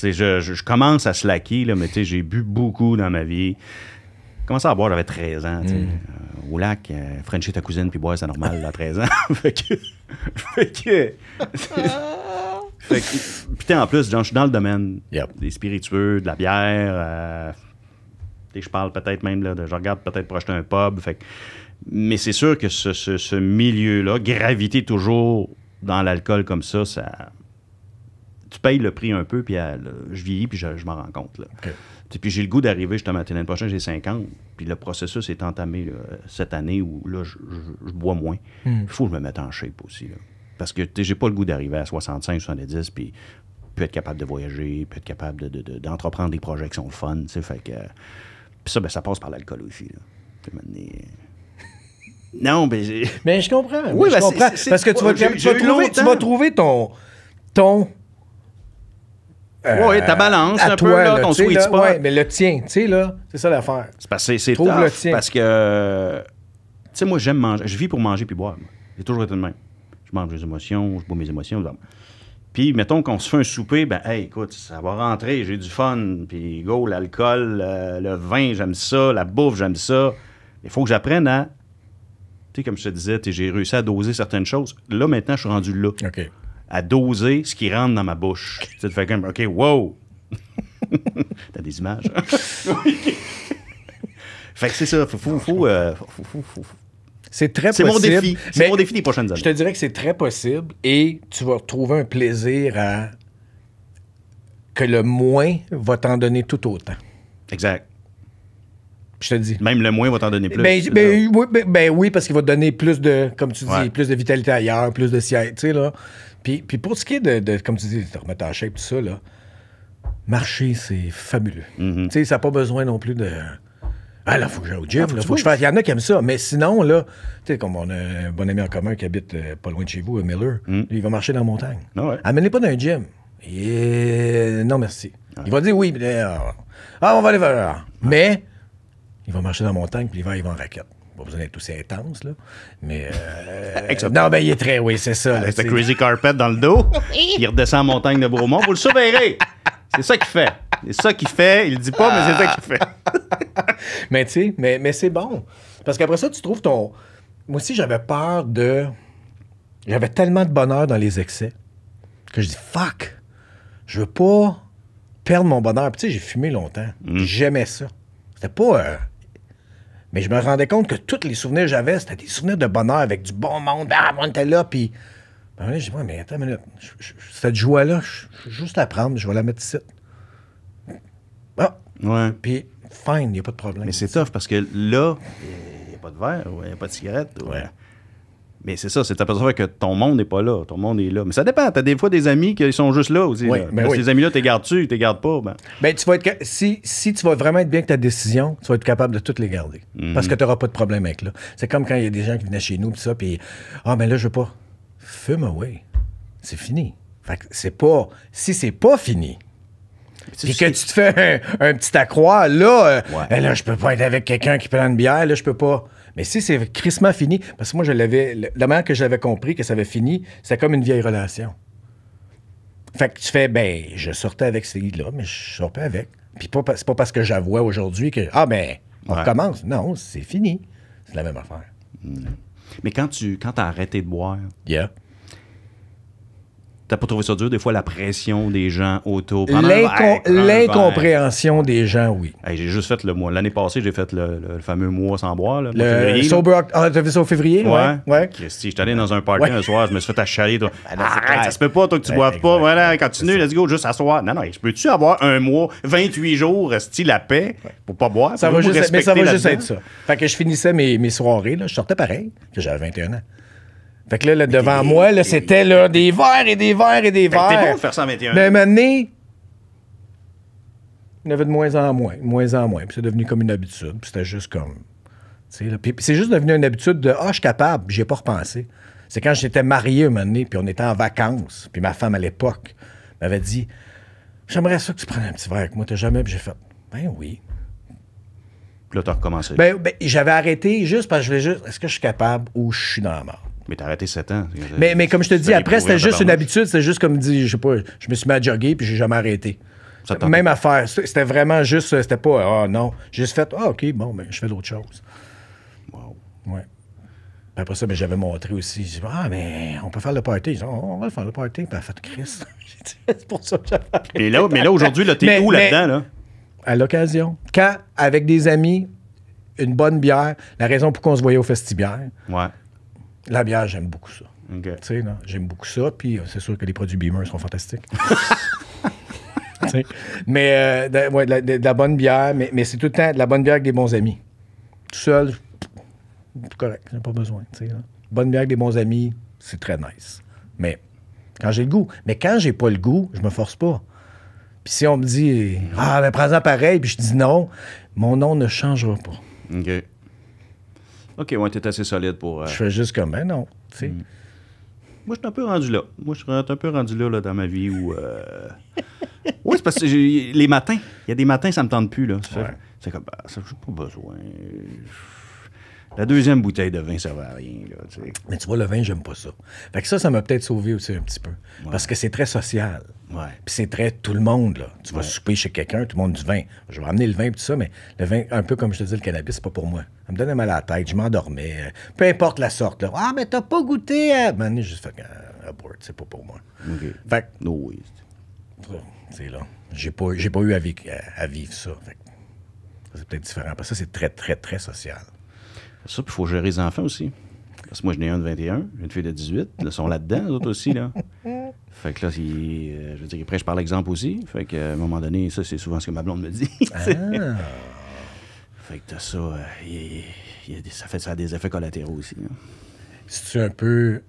je, je, commence à slacker, là, mais tu sais, j'ai bu beaucoup dans ma vie. J'ai commencé à boire, j'avais 13 ans. Mm. Euh, au lac, euh, ta cousine, puis boire, c'est normal, à 13 ans. fait que. fait que. fait Putain, en plus, je suis dans le domaine des spiritueux, de la bière. Euh, je parle peut-être même, là, de, je regarde peut-être pour acheter un pub. Fait. Mais c'est sûr que ce, milieu-là, gravité toujours dans l'alcool comme ça, ça tu payes le prix un peu, puis euh, je vieillis, puis je, m'en rends compte. Puis j'ai le goût d'arriver je justement l'année prochaine, j'ai 50, puis le processus est entamé cette année où là, je, bois moins. Hmm. Il faut que je me mette en shape aussi. Parce que j'ai pas le goût d'arriver à 65, 70, puis peut être capable de voyager, peut être capable d'entreprendre des projets qui sont fun. Fait que, euh, puis ça, ben, ça passe par l'alcool aussi. Là. Euh, non, mais. Mais je comprends. Oui, je ben, comprends. Parce que tu vas, trouver, ton. ton oui, ta euh, balance un peu, là, ton sweet Ouais, mais le tien, tu sais, là, c'est ça l'affaire. C'est parce que c'est Trouve le tien. Parce que, tu sais, moi, j'aime manger. Je vis pour manger puis boire. J'ai toujours été le même. Je mange mes émotions, je bois mes émotions. Puis, mettons qu'on se fait un souper, ben, hey, écoute, ça va rentrer, j'ai du fun. Puis, go, l'alcool, euh, le vin, j'aime ça, la bouffe, j'aime ça. Il faut que j'apprenne à. Tu sais, comme je te disais, j'ai réussi à doser certaines choses. Là, maintenant, je suis rendu là. À doser ce qui rentre dans ma bouche. sais, Tu fais comme, OK, wow! T'as des images. fait que c'est ça. Faut, faut, faut euh, c'est très possible. C'est mon défi. C'est mon défi des prochaines années. Je te dirais que c'est très possible et tu vas retrouver un plaisir à que le moins va t'en donner tout autant. Exact. Je te dis. Même le moins va t'en donner plus. Ben, ben, ben, ben oui, parce qu'il va te donner plus de, comme tu dis, plus de vitalité ailleurs, plus de siège, tu sais, là. Puis, pour ce qui est de, comme tu dis, de remettre en shape, tout ça, là, marcher, c'est fabuleux. Mm-hmm. Tu sais, ça n'a pas besoin non plus de ah là, faut que j'aille au gym, ah, là, faut que je fasse. Il y en a qui aiment ça, mais sinon, là, tu sais, comme on a un bon ami en commun qui habite euh, pas loin de chez vous, euh, Miller, mm. il va marcher dans la montagne. Ah ouais. Amenez pas dans un gym. Et... Non, merci. Ah. Il va dire oui, euh, ah, on va aller vers ah. Mais, il va marcher dans la montagne, puis l'hiver, il va en raquette pas besoin d'être aussi intense, là. Mais. Euh, non, ben, il est très, oui, c'est ça. Ah, c'est Crazy Carpet dans le dos, il redescend montagne de Beaumont. Vous le surveillerez. C'est ça qu'il fait. C'est ça qu'il fait. Il le dit pas, mais c'est ça qu'il fait. Ah. mais tu sais, mais, c'est bon. Parce qu'après ça, tu trouves ton. Moi aussi, j'avais peur de. J'avais tellement de bonheur dans les excès que je dis fuck, je veux pas perdre mon bonheur. Puis tu sais, j'ai fumé longtemps. Mm. J'aimais ça. C'était pas. Euh, mais je me rendais compte que tous les souvenirs que j'avais, c'était des souvenirs de bonheur avec du bon monde. Ah, on était là, puis. Ben, là, je dis, mais attends minute. Cette joie-là, je vais juste la prendre, je vais la mettre ici. Ah! Ouais. Puis, fine, il n'y a pas de problème. Mais c'est tough parce que là, il n'y a pas de verre, il n'y a pas de cigarette. Ouais. Mais c'est ça, c'est t'apercevoir que ton monde n'est pas là. Ton monde est là. Mais ça dépend. T'as des fois des amis qui sont juste là aussi. Oui, ben Ces amis-là, t'es gardes-tu, t'es gardes pas. Ben. ben. tu vas être, si, si tu vas vraiment être bien avec ta décision, tu vas être capable de toutes les garder. Mhm. Parce que tu n'auras pas de problème avec là. C'est comme quand il y a des gens qui venaient chez nous, pis ça, puis Ah, ben là, je veux pas. Fume away. C'est fini. Fait que c'est pas. Si c'est pas fini, puis que tu te fais un, petit accroît, là, euh, ouais. Eh là, je peux pas être avec quelqu'un qui prend une bière, là, je peux pas. Mais si c'est crissement fini, parce que moi, je l'avais. La manière que j'avais compris que ça avait fini, c'est comme une vieille relation. Fait que tu fais, ben, je sortais avec ces là mais je sortais pas avec. Puis pas, c'est pas parce que j'avoue aujourd'hui que, ah, ben, on recommence. Non, c'est fini. C'est la même affaire. Mm. Mais quand tu quand as arrêté de boire, yeah. T'as pas trouvé ça dur, des fois, la pression des gens autour. L'incompréhension des gens, oui. j'ai juste fait le mois. L'année passée, j'ai fait le, fameux mois sans boire. le février, ah, t'as fait ça au février? Ouais. ouais. Christy, j'étais allé dans un parking un soir, je me suis fait achaler. Toi. Ah, ça se peut pas, toi, que tu ne boives pas. Voilà, continue, let's go, juste asseoir. Non, non, je peux-tu avoir un mois, 28 jours, style la paix pour pas boire? Ça va juste, ça va être ça. Fait que je finissais mes, mes soirées, là, je sortais pareil, que j'avais 21 ans. Fait que là, devant moi, là, c'était des verres et des verres et des verres. t'es bon de faire 121. Mais il y avait de moins en moins, de moins en moins. Puis c'est devenu comme une habitude. Puis c'était juste comme. Là, puis c'est juste devenu une habitude de Ah, je suis capable, j'ai pas repensé. C'est quand j'étais marié un moment donné, puis on était en vacances, puis ma femme à l'époque m'avait dit J'aimerais ça que tu prennes un petit verre avec moi, t'as jamais. Puis j'ai fait Ben oui. Puis là, t'as recommencé. Ben, ben, j'avais arrêté juste parce que je voulais juste Est-ce que je suis capable ou je suis dans la mort mais t'as arrêté 7 ans. Mais, mais comme je te dis, après, c'était juste une habitude. C'était juste comme dit, je sais pas, je me suis mis à jogger puis j'ai jamais arrêté. Même affaire. C'était vraiment juste, c'était pas, ah oh, non. J'ai juste fait, ah OK, bon, mais ben, je fais d'autres choses. Wow. Ouais. Puis après ça, mais ben, j'avais montré aussi. ah, mais on peut faire le party. dit, ah, on va faire le party. Puis elle a fait, Chris. c'est pour ça que j'avais là, mais là aujourd'hui, là, t'es où là-dedans, là? À l'occasion. Quand, avec des amis, une bonne bière, la raison pour qu'on se voyait au festibière. Ouais la bière, j'aime beaucoup ça. j'aime beaucoup ça. Puis euh, c'est sûr que les produits Beamer sont fantastiques. mais euh, de, la, bonne bière, mais, c'est tout le temps de la bonne bière avec des bons amis. Tout seul, correct, j'ai pas besoin. Bonne bière avec des bons amis, c'est très nice. Mais quand j'ai le goût. Mais quand j'ai pas le goût, je me force pas. Puis si on me dit mm. Ah, ben prends-en pareil, puis je dis non, mon nom ne changera pas. OK, ouais, t'es assez solide pour. Euh, je fais juste comme, ben non, tu sais. Hmm. Moi, je suis un peu rendu là. Moi, je suis un peu rendu là, là dans ma vie où. Euh, oui, c'est parce que les matins, il y a des matins, ça me tente plus, là. C'est comme, ça ah, ça, j'ai pas besoin. La deuxième bouteille de vin, ça va à rien. Là, Mais tu vois, le vin, j'aime pas ça. Fait que ça, ça m'a peut-être sauvé aussi un petit peu. Parce que c'est très social. Puis c'est très tout le monde. Là. Tu vas souper chez quelqu'un, tout le monde du vin. Je vais amener le vin et tout ça, mais le vin, un peu comme je te dis, le cannabis, c'est pas pour moi. Ça me donnait mal à la tête, je m'endormais. Euh, peu importe la sorte. Là. Ah, mais t'as pas goûté. À... juste fait euh, c'est pas pour moi. OK. Fait que. Oh, c'est là. J'ai pas, j'ai pas eu à vivre, ça. c'est peut-être différent. Parce que ça, c'est très, très, très social. Ça, puis il faut gérer les enfants aussi. Parce que moi, j'en ai un de 21, une fille de 18. Ils sont là-dedans, les aussi. Là. Fait que là, euh, je veux dire, après, je parle l'exemple aussi. Fait qu'à un moment donné, ça, c'est souvent ce que ma blonde me dit. Ah. Fait que t'as ça. Euh, ça, fait, ça a des effets collatéraux aussi. Hein. Si tu un peu.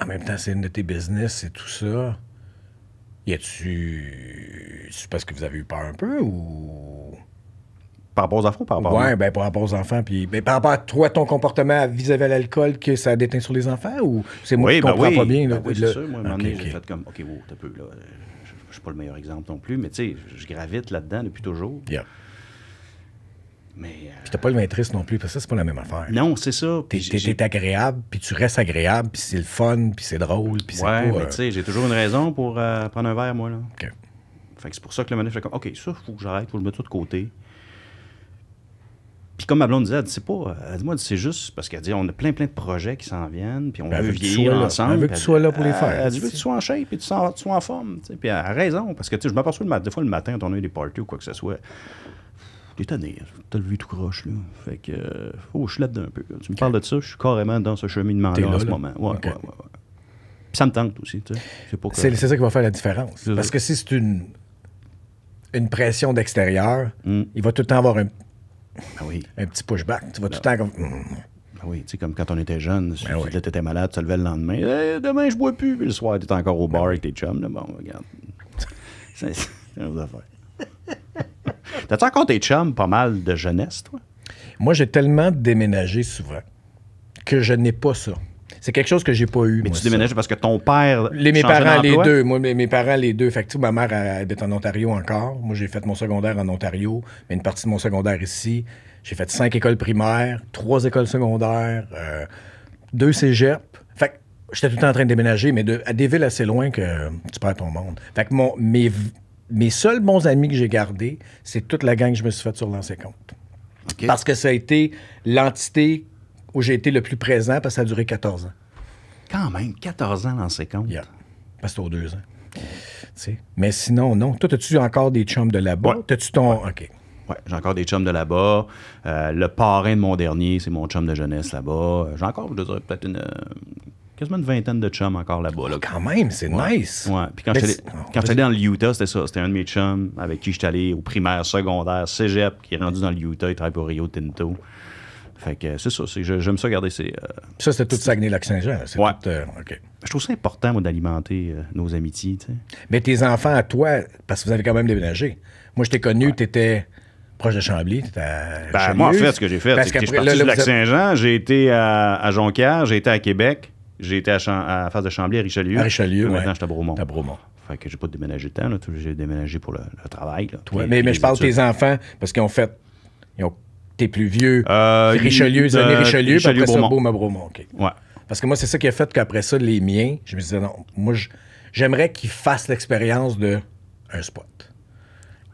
En même temps, c'est une de tes business et tout ça. Y a-tu. C'est parce que vous avez eu peur un peu ou. Par rapport aux enfants, par rapport Oui, ben, par rapport aux enfants. Puis, ben, par rapport à toi, ton comportement vis-à-vis de l'alcool, que ça déteint sur les enfants ou c'est moi qui ben comprends pas bien? Là, ah oui, c'est sûr. Moi, moment j'ai fait comme, OK, t'as là. Je, suis pas le meilleur exemple non plus, mais tu sais, je gravite là-dedans depuis toujours. Yeah. Mais. Euh... pas le maîtrise non plus, parce que ça, c'est pas la même affaire. Non, c'est ça. T'es, es agréable, puis tu restes agréable, puis c'est le fun, puis c'est drôle, puis c'est mais euh, tu sais, j'ai toujours une raison pour euh, prendre un verre, moi, là. Fait que c'est pour ça que le moment fait comme, OK, ça, faut que j'arrête, faut que je mette de côté. Puis comme ma blonde disait, elle dit, c'est pas, euh, elle dit, moi, c'est juste parce qu'elle dit, on a plein, plein de projets qui s'en viennent, puis on ben, veut vivre ensemble. Elle veut que tu sois là pour les faire. Elle, veut veux que tu sois en shape, puis tu, sois en, tu sois forme. Puis elle a raison, parce que je m'aperçois des fois le matin, quand on a eu des parties ou quoi que ce soit, t'es tanné, t'as le vu tout croche, là. Fait que, euh, oh, je l'aide un peu. Tu me parles de ça, je suis carrément dans ce chemin de là, en ce moment. Ouais, ouais, ouais, ça me tente aussi, tu sais. C'est ça qui va faire la différence. Parce que si c'est une une pression d'extérieur, hmm. il va tout le temps avoir un, ah Un petit pushback. Tu vas tout le temps comme. Hmm. Ah oui, tu sais, comme quand on était jeune, ben tu étais malade, tu te levais le lendemain. demain, je bois plus. Puis le soir, tu étais encore au bar ben avec tes chums. Là. Bon, regarde. C'est une affaire. T'as-tu encore tes chums pas mal de jeunesse, toi? Moi, j'ai tellement déménagé souvent que je n'ai pas ça. C'est quelque chose que j'ai pas eu. Mais tu déménages parce que ton père. Les, mes parents, les deux. Moi, mes, parents, les deux. Fait ma mère elle, en Ontario encore. Moi, j'ai fait mon secondaire en Ontario, mais une partie de mon secondaire ici. J'ai fait cinq écoles primaires, trois écoles secondaires, euh, deux cégeps. Fait j'étais tout le temps en train de déménager, mais à des villes assez loin que tu perds ton monde. Fait mon, mes, mes seuls bons amis que j'ai gardés, c'est toute la gang que je me suis faite sur l'ancien compte. Parce que ça a été l'entité où j'ai été le plus présent parce que ça a duré 14 ans. Quand même, 14 ans dans ces comptes. Parce que aux deux ans. Mais sinon, non. Toi, as-tu encore des chums de là-bas? T'as-tu ton. OK. Ouais, j'ai encore des chums de là-bas. Euh, le parrain de mon dernier, c'est mon chum de jeunesse là-bas. Euh, j'ai encore, je dirais, peut-être une. Euh, quasiment une vingtaine de chums encore là-bas. Là. Ah, quand même, c'est nice. Ouais. Puis quand j'étais ah, allé dans le Utah, c'était ça. C'était un de mes chums avec qui j'étais allé au primaire, secondaire, cégep, qui est rendu dans le Utah. Il travaille pour Rio Tinto. Fait que c'est ça. J'aime ça garder ces. Euh, ça, c'était tout Saguenay-Lac-Saint-Jean. Ouais. Tout, euh, Je trouve ça important, moi, d'alimenter euh, nos amitiés. Mais tes enfants, à toi, parce que vous avez quand même déménagé. Moi, je t'ai connu, t'étais tu étais proche de Chambly. Étais ben, moi, en fait, ce que j'ai fait, c'est que je suis parti Lac-Saint-Jean, j'ai été à, Jonquière, j'ai été à Québec, j'ai été à, à, face de Chambly, à Richelieu. À Richelieu, maintenant, je suis à Bromont. À Bromont. Fait que j'ai pas déménagé de temps, j'ai déménagé pour le, travail. mais, je parle de tes enfants, parce qu'ils ont fait T'es plus vieux. Euh, Richelieu, Richelieu, René Richelieu, puis après ça, Beaumont, m'a Ouais. Parce que moi, c'est ça qui a fait qu'après ça, les miens, je me disais, non, moi, j'aimerais qu'ils fassent l'expérience de un spot.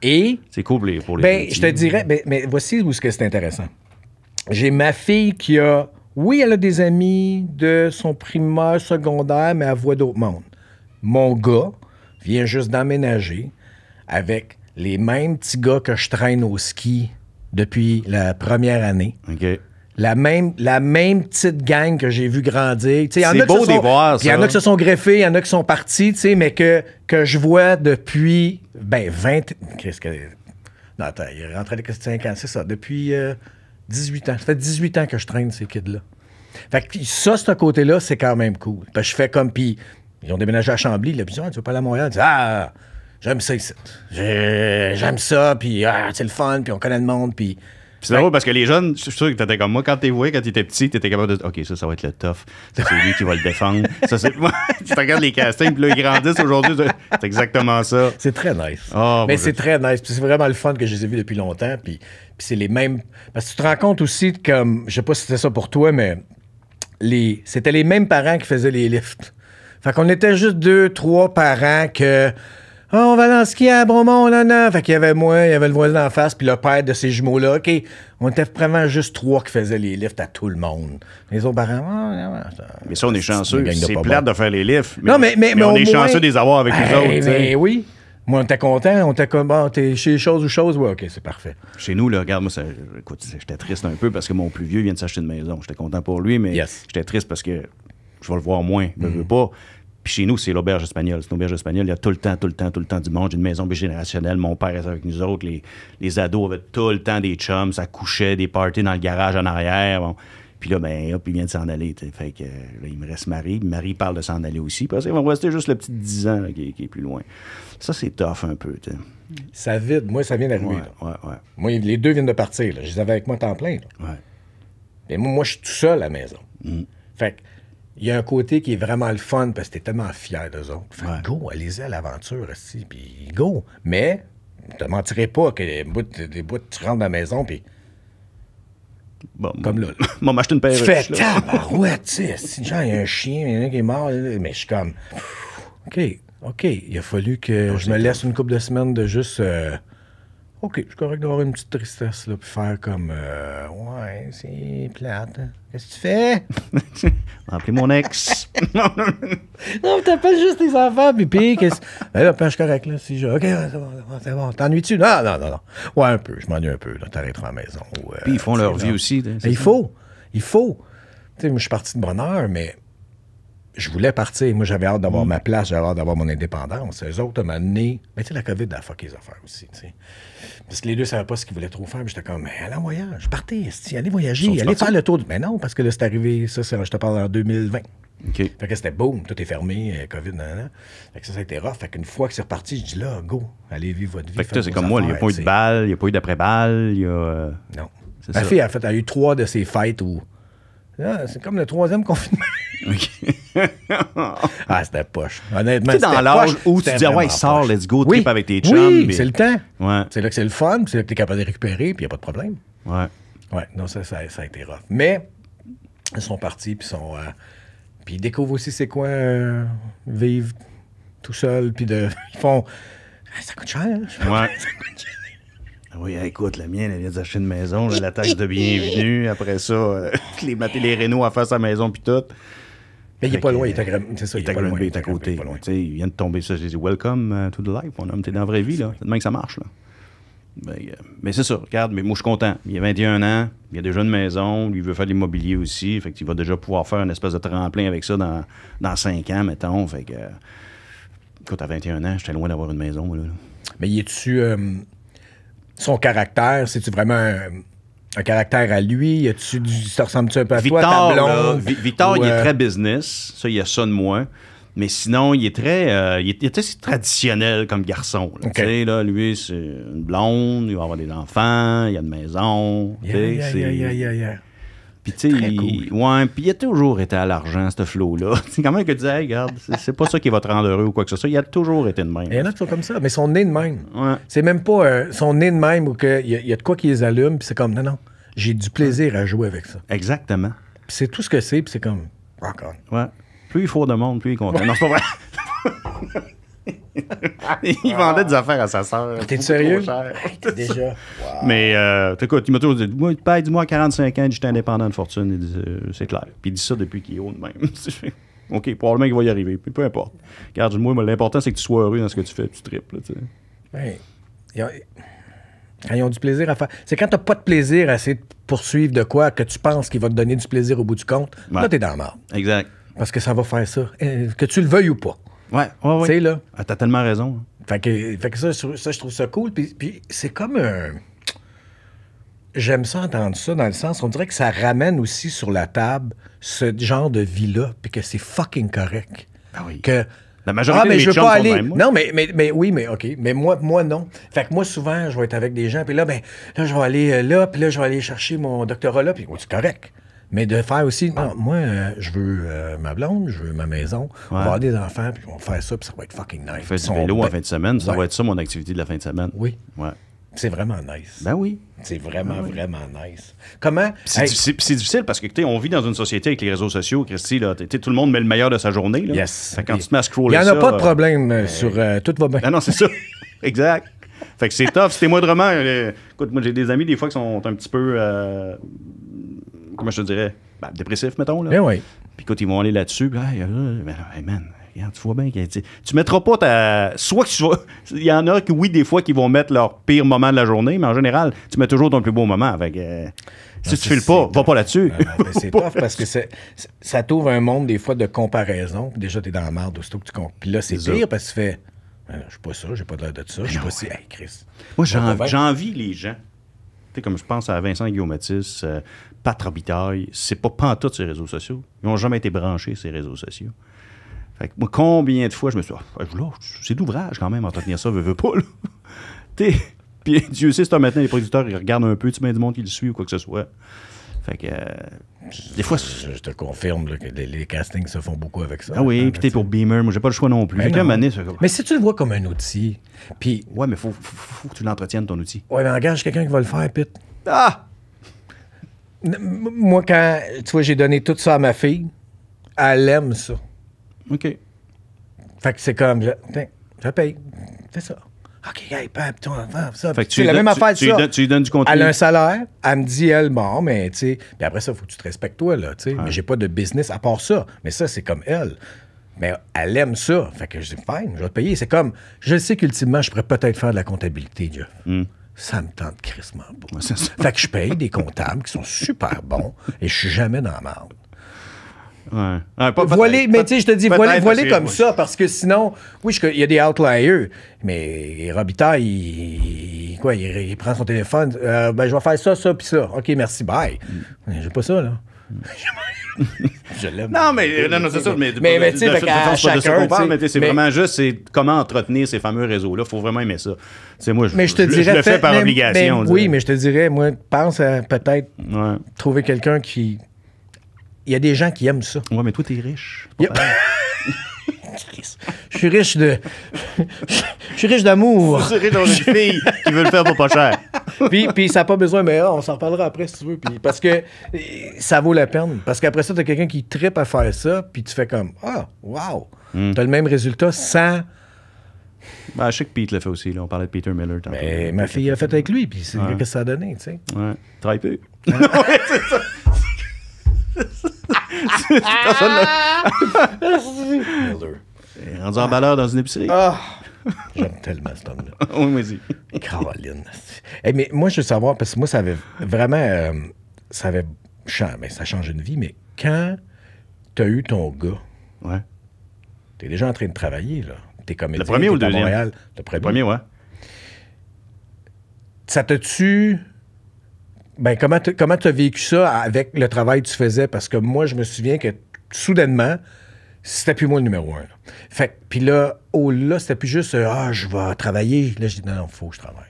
Et. C'est cool pour les. ben, je te dirais, ben, mais voici où c'est intéressant. J'ai ma fille qui a. Oui, elle a des amis de son primaire, secondaire, mais elle voit d'autres monde. Mon gars vient juste d'emménager avec les mêmes petits gars que je traîne au ski depuis la première année. La même, la même petite gang que j'ai vu grandir. C'est beau voir, ça. Il y en a qui se sont greffés, il y en a qui sont partis, mais que, que je vois depuis ben, 20... quest que... Non, attends, il est rentré à ans, c'est ça. Depuis 18 euh, ans. Ça fait 18 ans que je traîne ces kids-là. Fait que ça, ce côté-là, c'est quand même cool. je fais comme... Puis ils ont déménagé à Chambly, là, a ils ah, tu veux pas aller à Montréal? ah j'aime ça ici. J'aime ça, puis ah, c'est le fun, puis on connaît le monde, puis. C'est drôle parce que les jeunes, je suis sûr que t'étais comme moi, quand t'es voué, quand t'étais petit, t'étais capable de dire OK, ça, ça va être le tough. c'est lui qui va le défendre. Ça, c'est moi. tu regardes les castings, puis là, ils grandissent aujourd'hui. C'est exactement ça. C'est très nice. Oh, Mais c'est très nice. Puis c'est vraiment le fun que je les ai vus depuis longtemps. Puis, puis c'est les mêmes. Parce que tu te rends compte aussi, comme, je sais pas si c'était ça pour toi, mais les, c'était les mêmes parents qui faisaient les lifts. Fait qu'on était juste deux, trois parents que ah, on va dans y ski à Bromont, là, non. Fait qu'il y avait moi, il y avait le voisin en face, puis le père de ces jumeaux-là. OK, on était vraiment juste trois qui faisaient les lifts à tout le monde. Les autres parents, ah, Mais ça, on est chanceux. C'est plate de faire les lifts. non, mais, on est chanceux de les avoir avec les eh, autres. Mais oui. Moi, on était content, on était comme, bon, t'es chez choses ou chose, ouais, ok, c'est parfait. Chez nous, là, regarde, moi, écoute, j'étais triste un peu parce que mon plus vieux vient de s'acheter une maison. J'étais content pour lui, mais j'étais triste parce que je vais le voir moins. veux mm. pas chez nous, c'est l'auberge espagnole. C'est l'auberge espagnole. Il y a tout le temps, tout le temps, tout le temps du monde. J'ai une maison bigénérationnelle. Mon père est avec nous autres. Les, ados avaient tout le temps des chums. Ça couchait, des parties dans le garage en arrière. Puis là, ben, hop, il vient de s'en aller. Fait que là, il me reste Marie. Marie parle de s'en aller aussi. Parce qu'ils vont rester juste le petit 10 ans qui, est plus loin. Ça, c'est tough un peu. Ça vide. Moi, ça vient d'arriver. Ouais, ouais, Moi, les deux viennent de partir. Je les avais avec moi temps plein. Mais moi, moi je suis tout seul à la maison. Mm. Fait que il y a un côté qui est vraiment le fun parce que t'es tellement fier d'eux autres. Fait go, allez-y à l'aventure, aussi, puis go. Mais, te mentirais pas que des bouts, tu rentres à la maison, puis. comme là. M'en Moi, une paire Tu fais tabarouette, tu sais. genre, il y a un chien, il y en a qui est mort, mais je suis comme. OK, OK. Il a fallu que je me laisse une couple de semaines de juste. Euh, OK, je suis correct d'avoir une petite tristesse, là, puis faire comme euh, Ouais, c'est plate. Hein. Qu'est-ce que tu fais? Remplis mon ex. non, mais t'appelles juste les enfants, puis pis, qu'est-ce. Ben là, je correct, là, si je. OK, c'est bon, c'est bon, T'ennuies-tu? Non, non, non, non. Ouais, un peu. Je m'ennuie un peu, là. T'arrêteras à la maison. Puis ils euh, font leur vie aussi. là, ben, il faut. Il faut. Tu sais, moi, je suis parti de bonheur, mais je voulais partir. Moi, j'avais hâte d'avoir mm. ma place, j'avais hâte d'avoir mon indépendance. Les autres, m'ont amené. Mais tu sais, la COVID a fucké les affaires aussi. sais Parce que les deux ne savaient pas ce qu'ils voulaient trop faire. J'étais comme, mais allez en voyage, partez, allez voyager, allez faire le tour. Mais non, parce que là, c'est arrivé, ça, je te parle en 2020. Okay. Fait que c'était boom, tout est fermé, euh, COVID, Fait que ça, ça a été rough. Fait qu'une fois que c'est reparti, je dis là, go, allez vivre votre vie. Fait que c'est comme moi, il n'y a pas eu de balle, il n'y a pas eu d'après-balle, il y a. Euh, non. Ma ça. fille, en fait, a eu trois de ses fêtes où Hein, c'est comme le troisième confinement. OK. ah, c'était poche. Honnêtement, c'est dans l'âge où tu dis, ouais, sort, let's go, trip avec tes chums. Oui, c'est le temps. C'est là que c'est le fun, c'est là que tu es capable de récupérer, puis il n'y a pas de problème. Ouais. Ouais, non, ça, ça, a été rough. Mais ils sont partis, puis sont. Euh, puis ils découvrent aussi c'est quoi euh, vivre tout seul, puis Ils font. Ah, ça coûte cher. Hein? Ouais. ça coûte cher. Ah oui, écoute, la mienne, elle vient d'acheter une maison, la taxe de bienvenue, après ça, euh, les maté les rénaux à faire sa maison, puis tout. Mais il n'est pas loin, euh, il est à C'est il est à côté. il est côté. Il vient de tomber ça. J'ai dit Welcome euh, to the life, mon homme. T'es dans la vraie vie, là. C'est demain que ça marche, là. Ben, mais c'est ça, regarde, mais moi je suis content. Il a 21 ans, il a déjà une maison, lui il veut faire de l'immobilier aussi, fait tu va déjà pouvoir faire une espèce de tremplin avec ça dans, dans 5 ans, mettons. Fait que, écoute, à 21 ans, j'étais loin d'avoir une maison, là. Mais y es-tu son caractère, c'est-tu vraiment un, caractère à lui? -tu ça ressemble-tu un peu à toi, ta blonde? Victor, il est euh, très business. Ça, il y a ça de moi. Mais sinon, il est très, euh, il, est, traditionnel comme garçon. là lui, c'est une blonde, il va avoir des enfants, il a une maison. Yeah, yeah, yeah, il, a toujours été à l'argent, ce flow-là. C'est quand même que tu disais, regarde, c'est pas ça qui va te rendre heureux ou quoi que ce soit. Il a toujours été de même. Il y a qui toujours comme ça. Mais son nez de même. C'est même pas euh, son nez de même ou qu'il y, a de quoi qui les allume, puis c'est comme, non, non, j'ai du plaisir à jouer avec ça. Exactement. Puis c'est tout ce que c'est, puis c'est comme, rock on. Ouais. Plus il faut de monde, plus il est non, c'est pas vrai. il ah. vendait des affaires à sa sœur. T'es sérieux? déjà. Mais euh, écoute, il m'a toujours dit Moi, paye, dis-moi, 45 ans, j'étais indépendant de fortune. Euh, c'est clair. Puis il dit ça depuis qu'il est haut de même. OK, probablement qu'il va y arriver. Puis peu importe. Car moi, l'important, c'est que tu sois heureux dans ce que tu fais, tu triples. Oui. Ils ils ont du plaisir à faire. C'est quand t'as pas de plaisir à essayer de poursuivre de quoi que tu penses qu'il va te donner du plaisir au bout du compte, là, t'es dans le mort. Exact. Parce que ça va faire ça. Euh, que tu le veuilles ou pas. Ouais, ouais, ouais. Tu sais, là. Ah, t'as tellement raison. Hein. Fait que, ça, je trouve ça cool. Puis, c'est comme un. J'aime ça entendre ça dans le sens, on dirait que ça ramène aussi sur la table ce genre de vie-là, puis que c'est fucking correct. Ah oui. Que. La majorité ah, des je pas aller. Non, mais, mais, mais, oui, mais OK. Mais moi, moi, non. Fait que moi, souvent, je vais être avec des gens, puis là, ben, là, je vais aller euh, là, puis là, je vais aller chercher mon doctorat là, puis oh, c'est correct. Mais de faire aussi, non, moi, euh, je veux euh, ma blonde, je veux ma maison, on va avoir des enfants, puis on va faire ça, puis ça va être fucking nice. Faire du vélo en fin de semaine, ça va être ça mon activité de la fin de semaine. Oui. Ouais. C'est vraiment nice. Ben oui. C'est vraiment, ben vraiment nice. Comment. C'est difficile, parce que, tu on vit dans une société avec les réseaux sociaux, Christy, là, tout le monde met le meilleur de sa journée. Là. Yes. Fait quand tu te mets à scroller. Il n'y en a pas de euh, problème ben, sur Tout va bien. Ah non, c'est ça. exact. Fait que c'est tough. C'était moi de Écoute, moi, j'ai des amis, des fois, qui sont un petit peu comment je te dirais, ben, dépressif, mettons. Là. Eh oui. Puis quand ils vont aller là-dessus. Euh, hey, man, tu vois bien a... » tu, tu mettras pas ta. Soit que tu vas. Il y en a qui, oui, des fois, qui vont mettre leur pire moment de la journée, mais en général, tu mets toujours ton plus beau moment. Avec, euh, ah, si tu files pas, va pas là-dessus. Ah, ben, c'est tough parce que ça t'ouvre un monde, des fois, de comparaison. Déjà, déjà, t'es dans la merde aussitôt que tu comptes. Puis là, c'est pire parce que tu fais. Euh, je suis pas ça, j'ai pas l'air de ça. Je suis pas si. Hey, Chris. Moi, j'envie les gens comme je pense à Vincent Guillaumatis, euh, Pat Robitaille, c'est pas pantoute ces réseaux sociaux. Ils n'ont jamais été branchés, ces réseaux sociaux. Fait que, moi, combien de fois je me suis dit, ah, c'est d'ouvrage quand même, entretenir ça, veut veux pas, là. Puis Dieu sait, c'est maintenant, les producteurs, ils regardent un peu, tu mets du monde qui le suit ou quoi que ce soit. Fait que. Euh, des fois. Je, te confirme que les, castings se font beaucoup avec ça. Ah oui, hein, puis t'es pour Beamer, moi j'ai pas le choix non plus. Ben mais, si tu le vois comme un outil, puis. Ouais, mais faut, faut, que tu l'entretiennes ton outil. Ouais, mais engage quelqu'un qui va le faire, puis Ah! Moi, quand. Tu vois, j'ai donné tout ça à ma fille, elle aime ça. OK. Fait que c'est comme. Je, je paye. Fais ça. OK, hey, toi, ça. C'est la même affaire que ça. tu lui donnes du contenu. Elle a un salaire, elle me dit, elle, bon, mais tu sais. Puis après ça, il faut que tu te respectes, toi, là, tu sais. Mais j'ai pas de business à part ça. Mais ça, c'est comme elle. Mais elle aime ça. Fait que je dis, fine, je vais te payer. C'est comme, je sais qu'ultimement, je pourrais peut-être faire de la comptabilité, Dieu. Hmm. ça me tente crissement beau. fait que je paye des comptables qui sont super bons et je suis jamais dans la merde. Ouais. mais tu sais, je te dis, voiler comme ça, parce que sinon, oui, il y a des outliers, mais Robitaille, il, quoi, il, prend son téléphone, euh, ben, je vais faire ça, ça, puis ça. OK, merci, bye. Mm. J'ai pas ça, là. Mm. je l'aime. Non, mais euh, non, c'est ça. Mais, mais, mais tu sais, C'est vraiment juste c'est comment entretenir ces fameux réseaux-là. faut vraiment aimer ça. c'est moi, je, mais je, te le fais par obligation. oui, mais je te dirais, moi, pense à peut-être trouver quelqu'un qui il y a des gens qui aiment ça. Ouais, mais toi, t'es riche. Je suis riche de. Je suis riche d'amour. Je suis riche dans une fille qui veut le faire pour pas cher. puis, puis ça n'a pas besoin, mais on s'en reparlera après si tu veux. Puis, parce que eh, ça vaut la peine. Parce qu'après ça, tu quelqu'un qui tripe à faire ça, puis tu fais comme Ah, wow! Hmm. le même résultat sans. Ben, je sais que Pete l'a fait aussi. Là. On parlait de Peter Miller. Mais ma fille l'a fait avec lui, puis c'est ce que ça a donné. Tu sais. Ouais. Travaille ouais, c'est ça. En rendu balleur dans une épicerie. Ah! J'aime tellement cet homme-là. oui, vas-y. Caroline. Hey, mais moi, je veux savoir, parce que moi, ça avait vraiment. Euh, ça avait. Ben, ça change une vie, mais quand t'as eu ton gars, Ouais. t'es déjà en train de travailler, là. T'es comédien. Le premier ou le deuxième? Le premier. ouais. Ça ta tue ben, comment tu as vécu ça avec le travail que tu faisais? Parce que moi, je me souviens que soudainement, c'était plus moi le numéro un. Fait puis là, au oh, là, c'était plus juste euh, Ah, je vais travailler. Là, je dis non, non, faut que je travaille.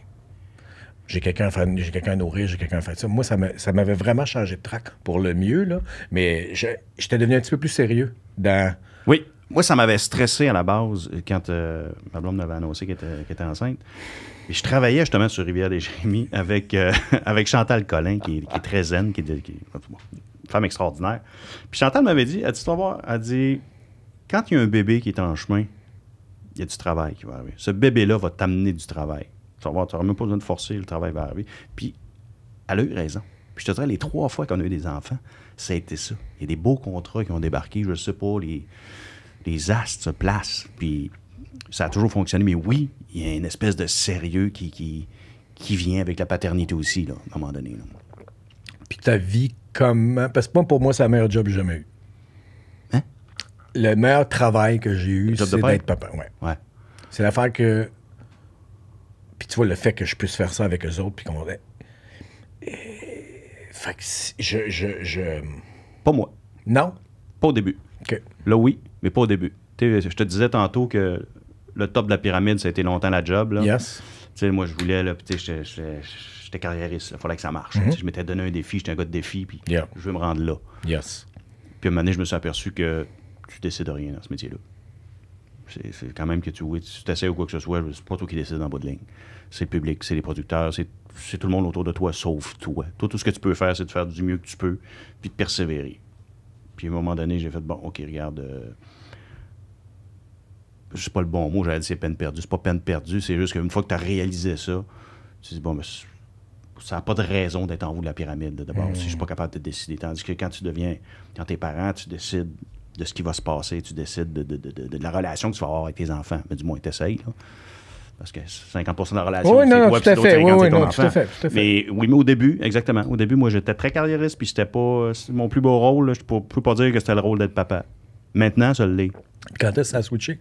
J'ai quelqu'un à, j'ai quelqu'un nourrir, j'ai quelqu'un à faire ça. Moi, ça, m'avait vraiment changé de track pour le mieux, là. Mais j'étais devenu un petit peu plus sérieux dans. Oui. Moi, ça m'avait stressé à la base euh, quand euh, ma blonde m'avait annoncé qu'elle était, était enceinte je travaillais justement sur rivière des Jérémies avec, euh, avec Chantal Collin, qui, est très zen, qui, est, une femme extraordinaire. Puis Chantal m'avait dit, elle dit, voir, quand il y a un bébé qui est en chemin, il y a du travail qui va arriver. Ce bébé-là va t'amener du travail. Tu vas n'auras même pas besoin de forcer, le travail va arriver. Puis, elle a eu raison. Puis je te dirais, les trois fois qu'on a eu des enfants, ça a été ça. Il y a des beaux contrats qui ont débarqué, je ne sais pas, les, les astres se placent. Puis ça a toujours fonctionné. Mais oui, il y a une espèce de sérieux qui, qui, vient avec la paternité aussi, là, à un moment donné. Puis ta vie, comment. Parce que pour moi, c'est le meilleur job que j'ai jamais eu. Hein? Le meilleur travail que j'ai eu, c'est d'être papa. Ouais. ouais. C'est l'affaire que. Puis tu vois, le fait que je puisse faire ça avec eux autres, puis qu'on. Eh, fait que je, je, je, Pas moi. Non? Pas au début. OK. Là, oui, mais pas au début. je te disais tantôt que le top de la pyramide, ça a été longtemps la job. Là. Yes. sais, moi, je voulais, là, j'étais carriériste, il fallait que ça marche. Mm-hmm. Je m'étais donné un défi, j'étais un gars de défi, puis je veux me rendre là. Yes. Puis à un moment donné, je me suis aperçu que tu décides de rien dans ce métier-là. C'est quand même que tu oui, tu t'essayes ou quoi que ce soit, c'est pas toi qui décides en bout de ligne. C'est le public, c'est les producteurs, c'est tout le monde autour de toi, sauf toi. Toi, tout ce que tu peux faire, c'est de faire du mieux que tu peux, puis de persévérer. Puis à un moment donné, j'ai fait, bon, OK, regarde, euh, c'est pas le bon mot, j'allais dire c'est peine perdue. C'est pas peine perdue, c'est juste qu'une fois que tu as réalisé ça, tu dis, bon, mais ça n'a pas de raison d'être en haut de la pyramide, d'abord, si je suis pas capable de décider. Tandis que quand tu deviens, quand tes parents, tu décides de ce qui va se passer, tu décides de, la relation que tu vas avoir avec tes enfants. Mais du moins, t'essayes, là. Parce que 50 de la relation, oui, c'est toi, puis Oui, non, tout fait, Mais oui, mais au début, exactement. Au début, moi, j'étais très carriériste, puis c'était pas... Mon plus beau rôle, je peux, peux pas dire que c'était le rôle d'être papa. Maintenant, ça l'est. Quand est-ce que ça a switché?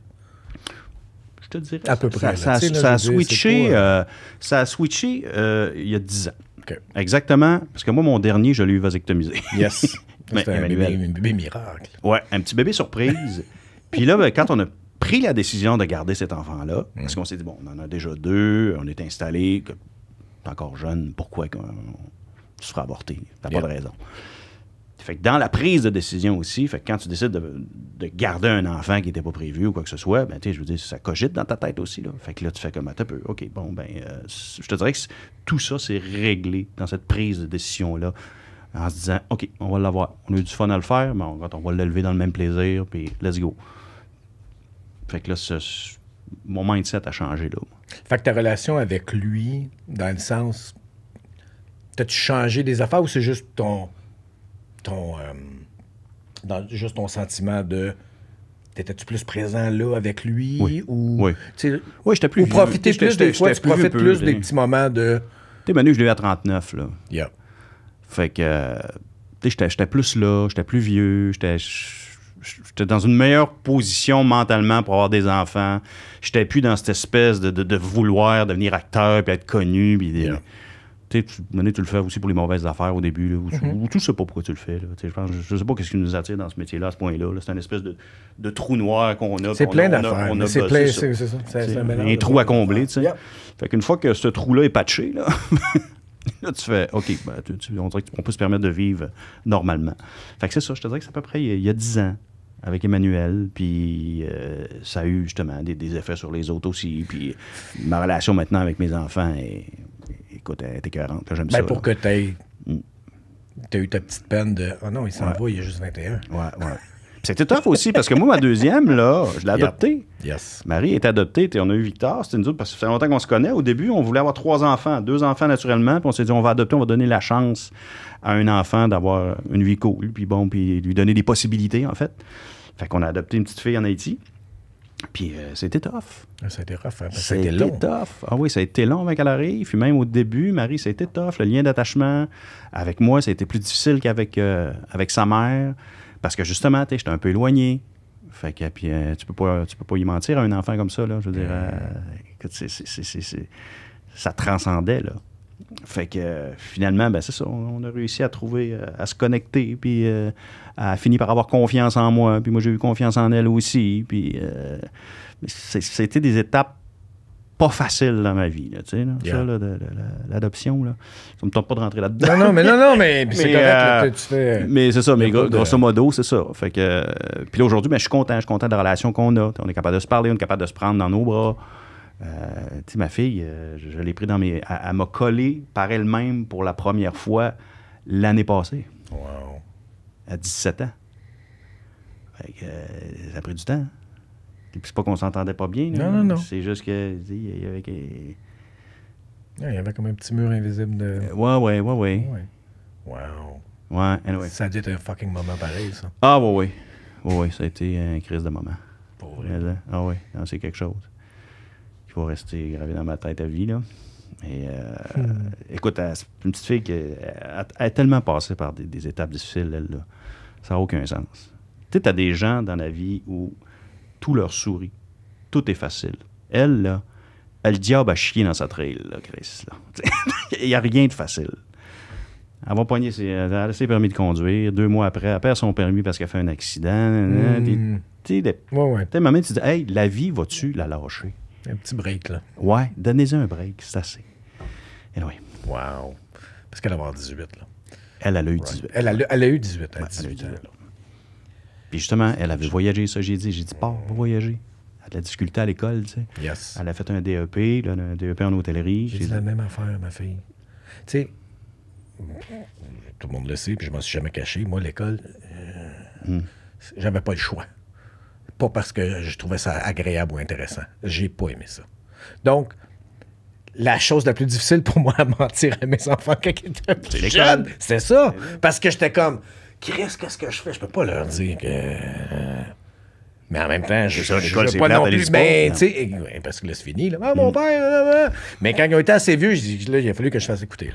À peu près. Ça, a switché, ça euh, switché il y a 10 ans. Exactement, parce que moi, mon dernier, je l'ai eu vasectomisé. Yes. un, bébé, miracle. Ouais, un petit bébé surprise. Puis là, ben, quand on a pris la décision de garder cet enfant-là, parce mm. qu'on s'est dit, bon, on en a déjà deux, on est installé, t'es encore jeune, pourquoi tu seras T'as pas de raison. Fait que dans la prise de décision aussi, fait quand tu décides de, de garder un enfant qui n'était pas prévu ou quoi que ce soit, ben, je veux dire, ça cogite dans ta tête aussi. Là. Fait que là, tu fais comme un peu. OK, bon, ben, euh, je te dirais que tout ça, c'est réglé dans cette prise de décision-là en se disant, OK, on va l'avoir. On a eu du fun à le faire, mais on, quand on va l'élever dans le même plaisir, puis let's go. Fait que là, ce, mon mindset a changé. Là. Fait que ta relation avec lui, dans le sens, t'as-tu changé des affaires ou c'est juste ton. ton euh, dans juste ton sentiment de T'étais-tu plus présent là avec lui oui. ou oui. plus ou profiter plus des plus, des petits moments de Tu Manu, je l'ai à 39 là. Fait que euh, j'étais plus là, j'étais plus vieux, j'étais j'étais dans une meilleure position mentalement pour avoir des enfants. J'étais plus dans cette espèce de, vouloir devenir acteur puis être connu puis tu, tu le fais aussi pour les mauvaises affaires au début, là, ou, mhm. sais pas pourquoi tu le fais. Là, je, pense, je, sais pas ce qui nous attire dans ce métier-là, à ce point-là. c'est un espèce de, trou noir qu'on a. C'est plein d'affaires. C'est plein, c'est ça. un, trou à combler. Une Fait fois que ce trou-là est patché, là, tu fais OK, ben, on peut se permettre de vivre normalement. c'est ça, je te dirais que c'est à peu près il y a 10 ans avec Emmanuel, puis euh, ça a eu justement des, effets sur les autres aussi. Puis ma relation maintenant avec mes enfants est écoute, ben, Pour que tu tu mm. T'as eu ta petite peine de Oh non, il s'en va, il a juste 21. Ouais, ouais. C'était tough aussi, parce que moi, ma deuxième, là, je l'ai adoptée. Yes. Marie est adoptée, on a eu Victor, c'était une autre, parce que ça fait longtemps qu'on se connaît. Au début, on voulait avoir trois enfants, deux enfants naturellement, puis on s'est dit, on va adopter, on va donner la chance à un enfant d'avoir une vie cool, puis bon, puis lui donner des possibilités, en fait. Fait qu'on a adopté une petite fille en Haïti. Puis c'était tough. Ça a été long. Ah oui, ça a été long avec elle Puis même au début, Marie, c'était tough. Le lien d'attachement avec moi, ça a été plus difficile qu'avec euh, avec sa mère. Parce que justement, tu j'étais un peu éloigné. Fait que, puis euh, tu, peux pas, tu peux pas y mentir à un enfant comme ça, là. Je veux dire, euh. ça transcendait, là. Fait que finalement, ben, c'est ça. On, a réussi à trouver, euh, à se connecter, puis elle euh, a fini par avoir confiance en moi, puis moi j'ai eu confiance en elle aussi. Puis euh, c'était des étapes pas faciles dans ma vie, tu sais, l'adoption, Ça me tente pas de rentrer là-dedans. Non, non, mais non, non, mais, c'est correct, Mais c'est ça, mais grosso modo, c'est ça. Fait que... puis là, aujourd'hui, ben, je suis content, je suis content de la relation qu'on a. On est capable de se parler, on est capable de se prendre dans nos bras. Euh, tu sais, ma fille, euh, je, l'ai pris dans mes. Elle, m'a collé par elle-même pour la première fois l'année passée. Wow. À 17 ans. Euh, ça a pris du temps. Et c'est pas qu'on s'entendait pas bien. non, non, non. C'est juste que il y avait Il y avait comme un petit mur invisible de. ouais, ouais, ouais, ouais. Wow. Ouais, anyway. Ça a dû être un fucking moment pareil, ça. Ah, ouais, ouais. Ouais, oui. ça a été un crise de moment. Pour vrai. Hein, ah, ouais, c'est quelque chose qui va rester gravé dans ma tête à vie. Là. Et, Écoute, c'est une petite fille qui a, tellement passé par des, étapes difficiles, elle, ça n'a aucun sens. Tu sais, tu as des gens dans la vie où tout leur sourit, tout est facile. Elle, là, elle diable à chier dans sa trail, Chris. Il n'y a rien de facile. Elle va poigner, ses, permis de conduire. Deux mois après, elle perd son permis parce qu'elle fait un accident. Tu sais, ouais, ouais. tu dis, hey, la vie, vas-tu la lâcher? Un petit break, là. Ouais, donnez-y un break, c'est assez. oui. Wow. Parce qu'elle a avoir 18, là. Elle, elle a eu 18. Elle, a, eu 18. Elle, a 18 ans. Puis justement, elle avait voyagé, ça, j'ai dit. J'ai dit, pas va voyager. Elle a de la difficulté à l'école, tu sais. Yes. Elle a fait un DEP, là, un DEP en hôtellerie. J'ai dit la même affaire, ma fille. Tu sais, tout le monde le sait, puis je m'en suis jamais caché. Moi, l'école, euh, hmm. j'avais pas le choix pas parce que je trouvais ça agréable ou intéressant. J'ai pas aimé ça. Donc, la chose la plus difficile pour moi à mentir à mes enfants quand ils étaient plus c'était ça. Parce que j'étais comme, risque qu'est-ce que je fais? Je peux pas leur dire que. Mais en même temps, je ne pas non plus. Mais, ben, parce que là, c'est fini. Ah, mon mm. père! Mais quand ils ont été assez vieux, je dis, il a fallu que je fasse écouter.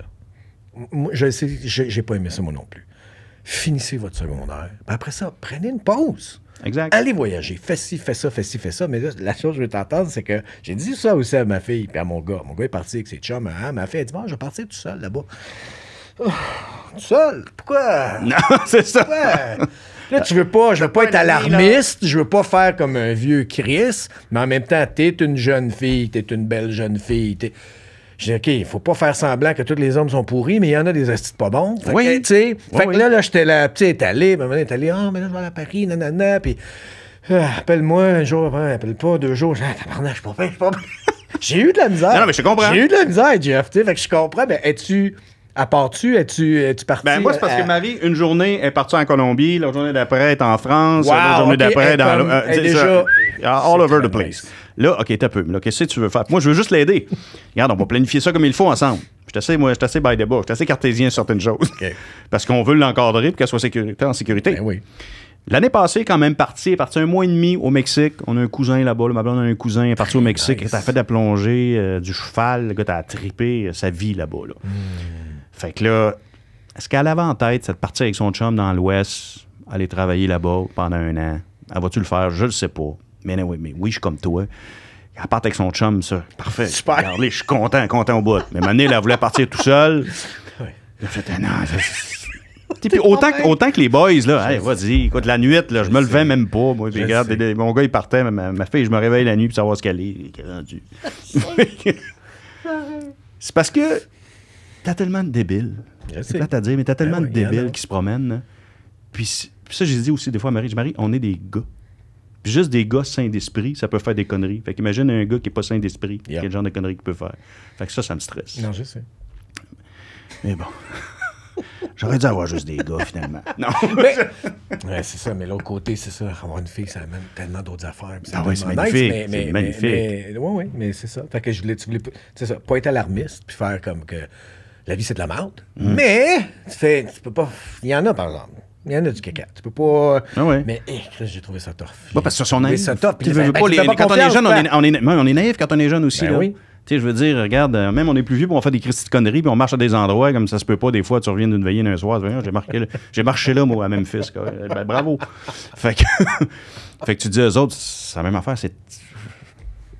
je n'ai j'ai pas aimé ça, moi non plus. Finissez votre secondaire. après ça, prenez une pause. Allez voyager. Fais ci, fais ça, fais ci, fais ça. Mais là, la chose que je veux t'entendre, c'est que j'ai dit ça aussi à ma fille, puis à mon gars. Mon gars est parti avec ses chums. Hein. Ma fille a dit je vais partir tout seul là-bas. Oh, tout seul Pourquoi Non, c'est ça. Là, tu veux pas, je veux pas être alarmiste, je veux pas faire comme un vieux Chris, mais en même temps, t'es une jeune fille, t'es une belle jeune fille, t'es je dis, OK, il faut pas faire semblant que tous les hommes sont pourris, mais il y en a des restes pas bons. oui. Que, oui, fait que là, là j'étais là, tu sais, allé, est allée, « mais là, je vais aller à Paris, nanana, puis ah, appelle-moi un jour, après, appelle pas, deux jours, je pas J'ai eu de la misère. Non, mais je comprends. J'ai eu de la misère, Jeff, tu sais, fait que je comprends, mais es-tu. À part-tu, es-tu es parti? Ben, moi, c'est parce que euh, Marie, une journée, est partie en Colombie, la journée d'après, est en France, la journée d'après, dans. Euh, déjà, all over the place. Là, OK, t'as peu. Là, qu'est-ce que tu veux faire? Moi, je veux juste l'aider. Regarde, on va planifier ça comme il faut ensemble. Je suis assez, moi, je by the book. Je suis assez cartésien sur certaines choses. Parce qu'on veut l'encadrer pour qu'elle soit sécurité, en sécurité. Ben L'année passée, quand même, parti, est parti un mois et demi au Mexique. On a un cousin là-bas, là, ma blonde a un cousin, est parti au Mexique, nice. t'as fait de la plongée, euh, du cheval, le gars, t'as trippé euh, sa vie là-bas. Là. Hmm. Fait que là, est ce qu'elle avait en tête, cette partie avec son chum dans l'Ouest, aller travailler là-bas pendant un an. Elle va-tu le faire? Je le sais pas. Mais mais oui, je suis comme toi. Elle part avec son chum, ça. Parfait. Super. je suis content, content au bout. Mais maintenant, elle voulait partir tout seul. Oui. fait, ah, non, autant, que, autant que les boys, là, vas-y, écoute, la nuit, là, je me levais même pas. Moi, mon gars, il partait, ma, fille, je me réveille la nuit pour savoir ce qu'elle est. C'est parce que t'as tellement de débiles. C'est plate à dire, mais t'as ben tellement de débiles qui se promènent. Hein. Puis, puis ça, j'ai dit aussi des fois à Marie, je Marie, on est des gars. Puis juste des gars sains d'esprit, ça peut faire des conneries. Fait qu'imagine un gars qui n'est pas sain d'esprit, quel genre de conneries qu'il peut faire. Fait que ça, ça me stresse. Non, je sais. Mais bon. J'aurais dû avoir juste des gars, finalement. Non. Oui, ouais, c'est ça, mais l'autre côté, c'est ça. Avoir une fille, ça amène tellement d'autres affaires. Ah c'est magnifique. Nice, mais, mais, magnifique. ouais, ouais, mais c'est ça. Fait que je voulais, tu voulais ça, pas être alarmiste, puis faire comme que la vie, c'est de la merde. Mm. Mais, tu fais, tu peux pas. Il y en a, par exemple. Il y en a du caca. Tu peux pas. Ah Mais, hé, eh, Chris, j'ai trouvé ça tough. parce que sur son naïf. tu ben, pas, les, quand on est jeune, on est, naïf quand on est jeune aussi. Ben là. Tu sais, je veux dire, regarde, euh, même on est plus vieux, on fait des crises de conneries, puis on marche à des endroits comme ça se peut pas. Des fois, tu reviens d'une veillée d'un soir, j'ai, marché là, moi, à Memphis. Quoi. Eh ben, bravo. Fait que, fait que tu dis aux autres, c'est la même affaire. C'est,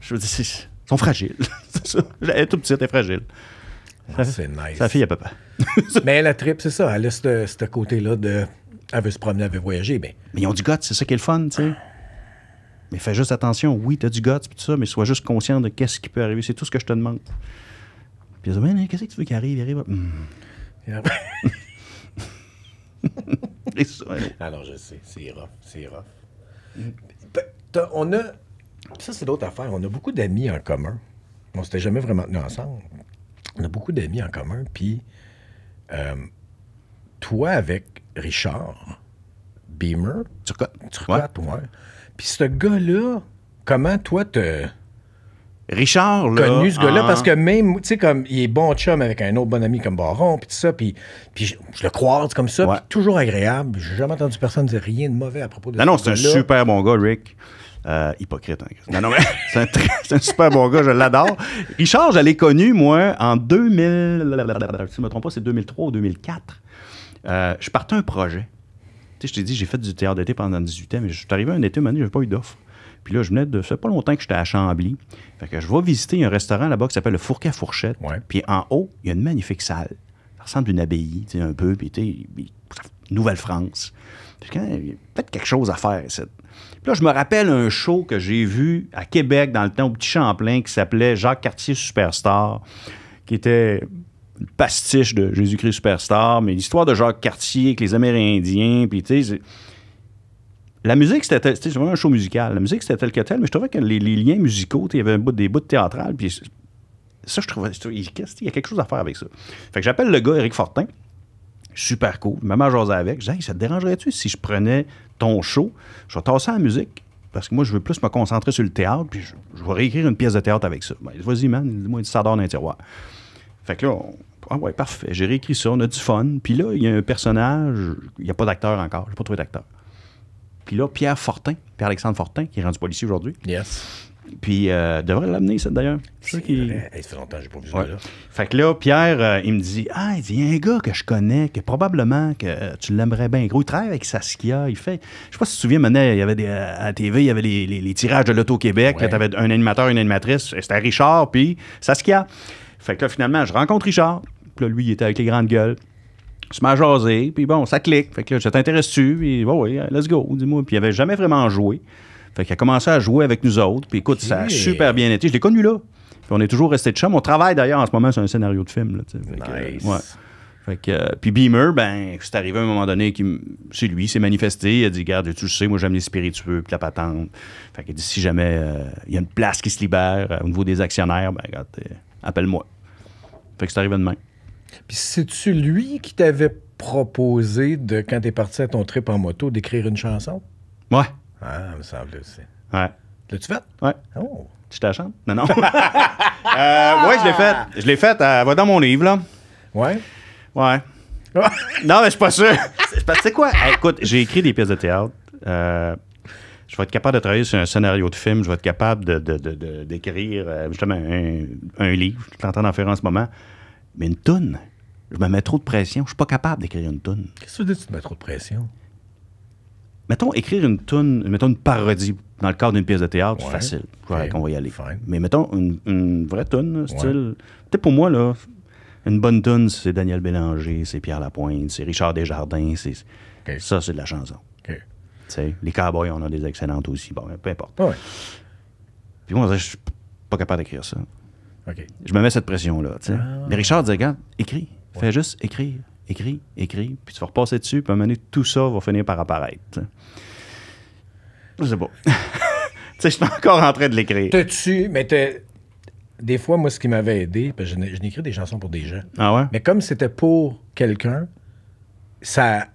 je veux dire, ils sont fragiles. Elle est toute petite, elle est fragile. Ah, c'est nice. Sa fille à papa. Mais la trip, c'est ça. Elle a ce côté-là de elle veut se promener, elle veut voyager, ben. Mais ils ont du got, c'est ça qui est le fun, tu sais. Mais fais juste attention. Oui, t'as du goût, tout ça, mais sois juste conscient de qu'est-ce qui peut arriver. C'est tout ce que je te demande. Puis ils disent, qu'est-ce que tu veux qu'il arrive? Il arrive. Hmm. Alors, hein. ah je sais, c'est rough, c'est rough. On a. Ça, c'est d'autres affaires, On a beaucoup d'amis en commun. On s'était jamais vraiment tenus ensemble. On a beaucoup d'amis en commun. Puis, euh, toi, avec Richard Beamer. Turcotte. Turcotte, ouais. Puis ce gars-là, comment toi te. Richard, là. Connu ce gars-là, parce que même, tu sais, comme, il est bon chum avec un autre bon ami comme Baron, puis tout ça, puis je, je, le croise comme ça, puis toujours agréable. J'ai jamais entendu personne dire rien de mauvais à propos de non, Non, c'est un super bon gars, Rick. Euh, hypocrite, hein, Non, non, mais c'est un, un, super bon gars, je l'adore. Richard, je l'ai connu, moi, en 2000. Si je ne me trompe pas, c'est 2003 ou 2004. Euh, je partais un projet. je t'ai dit, j'ai fait du théâtre d'été pendant 18 ans, mais je suis arrivé un été, je n'avais pas eu d'offre. Puis là, je venais de. Ça fait pas longtemps que j'étais à Chambly. Fait que je vais visiter un restaurant là-bas qui s'appelle le Fourquet Fourchette. Puis en haut, il y a une magnifique salle. Ça ressemble à une abbaye, tu sais, un peu. Puis tu Nouvelle-France. Hein, il y a peut-être quelque chose à faire, Puis là, je me rappelle un show que j'ai vu à Québec dans le temps, au Petit Champlain, qui s'appelait Jacques Cartier Superstar, qui était pastiche de Jésus-Christ Superstar, mais l'histoire de Jacques Cartier avec les Amérindiens, puis tu sais, la musique, c'était vraiment un show musical. La musique, c'était tel que tel, mais je trouvais que les, liens musicaux, il y avait des bouts de théâtral, puis ça, je trouvais, il y a quelque chose à faire avec ça. Fait que j'appelle le gars Eric Fortin, super cool, maman José avec, je dis ça te dérangerait-tu si je prenais ton show, je vais tasser la musique, parce que moi, je veux plus me concentrer sur le théâtre, puis je, vais réécrire une pièce de théâtre avec ça. Ben, Vas-y, man, dis-moi, ça dans un tiroir. Fait que là, on, ah ouais, parfait, j'ai réécrit ça, on a du fun. Puis là, il y a un personnage, il n'y a pas d'acteur encore, j'ai pas trouvé d'acteur. Puis là, Pierre Fortin, Pierre-Alexandre Fortin, qui est rendu policier aujourd'hui. Yes. Puis euh, devrait l'amener, ça d'ailleurs. ça fait longtemps que j'ai pas vu ça là. Fait que là, Pierre, euh, il me dit Ah, il y a un gars que je connais, que probablement que tu l'aimerais bien gros. Il travaille avec Saskia. Il fait. Je sais pas si tu te souviens, maintenant, il y avait des, à la TV, il y avait les, tirages de l'Auto-Québec. Tu avais un animateur, une animatrice. C'était Richard, puis Saskia. Fait que là, finalement, je rencontre Richard. Puis là, lui, il était avec les grandes gueules. Je m'a jasé, puis bon, ça clique. Fait que là, je t'intéresse-tu? Puis bon, oui, let's go, dis-moi. Puis il avait jamais vraiment joué. Fait qu'il a commencé à jouer avec nous autres. Puis écoute, ça a super bien été. Je l'ai connu là. Puis on est toujours resté de chum. On travail, d'ailleurs en ce moment c'est un scénario de film. Là, fait euh, ouais. Fait que, euh, puis Beamer, ben, c'est arrivé à un moment donné, c'est lui, il s'est manifesté, il a dit, regarde, tu sais, moi j'aime les spiritueux, puis la patente. Fait qu'il dit, si jamais euh, il y a une place qui se libère au niveau des actionnaires, ben, appelle-moi. Fait que c'est arrivé demain. Puis c'est-tu lui qui t'avait proposé, de, quand t'es parti à ton trip en moto, d'écrire une chanson? Ouais. Ah, il me semble aussi. Ouais. L'as-tu fait? Ouais. Oh. Tu t'achantes? Non, non. euh, ouais, je l'ai fait. Je l'ai fait. Elle euh, va dans mon livre, là. Ouais. Ouais. non, mais je suis pas sûr. Tu sais quoi? Écoute, j'ai écrit des pièces de théâtre. Euh, je vais être capable de travailler sur un scénario de film, je vais être capable de, d'écrire euh, justement un, livre, je suis en train d'en faire en ce moment. Mais une toune, je me mets trop de pression, je suis pas capable d'écrire une toune. Qu'est-ce que tu veux dire tu te mets trop de pression? Mettons, écrire une toune, mettons une parodie dans le cadre d'une pièce de théâtre, c'est facile. Je qu'on va y aller. Mais mettons une, vraie toune, style. Peut-être pour moi, là, une bonne toune, c'est Daniel Bélanger, c'est Pierre Lapointe, c'est Richard Desjardins, c'est. Ça, c'est de la chanson. Les cowboys, on a des excellentes aussi. Bon, peu importe. Ah puis moi, je suis pas capable d'écrire ça. Je me mets cette pression-là. Ah. Mais Richard disait, regarde, écris. Fais juste écrire, écris, écris. Puis tu vas repasser dessus, puis à un moment donné, tout ça va finir par apparaître. Je sais pas. je suis encore en train de l'écrire. T'as-tu, mais Des fois, moi, ce qui m'avait aidé, je n'écris des chansons pour des gens. Ah ouais? Mais comme c'était pour quelqu'un, ça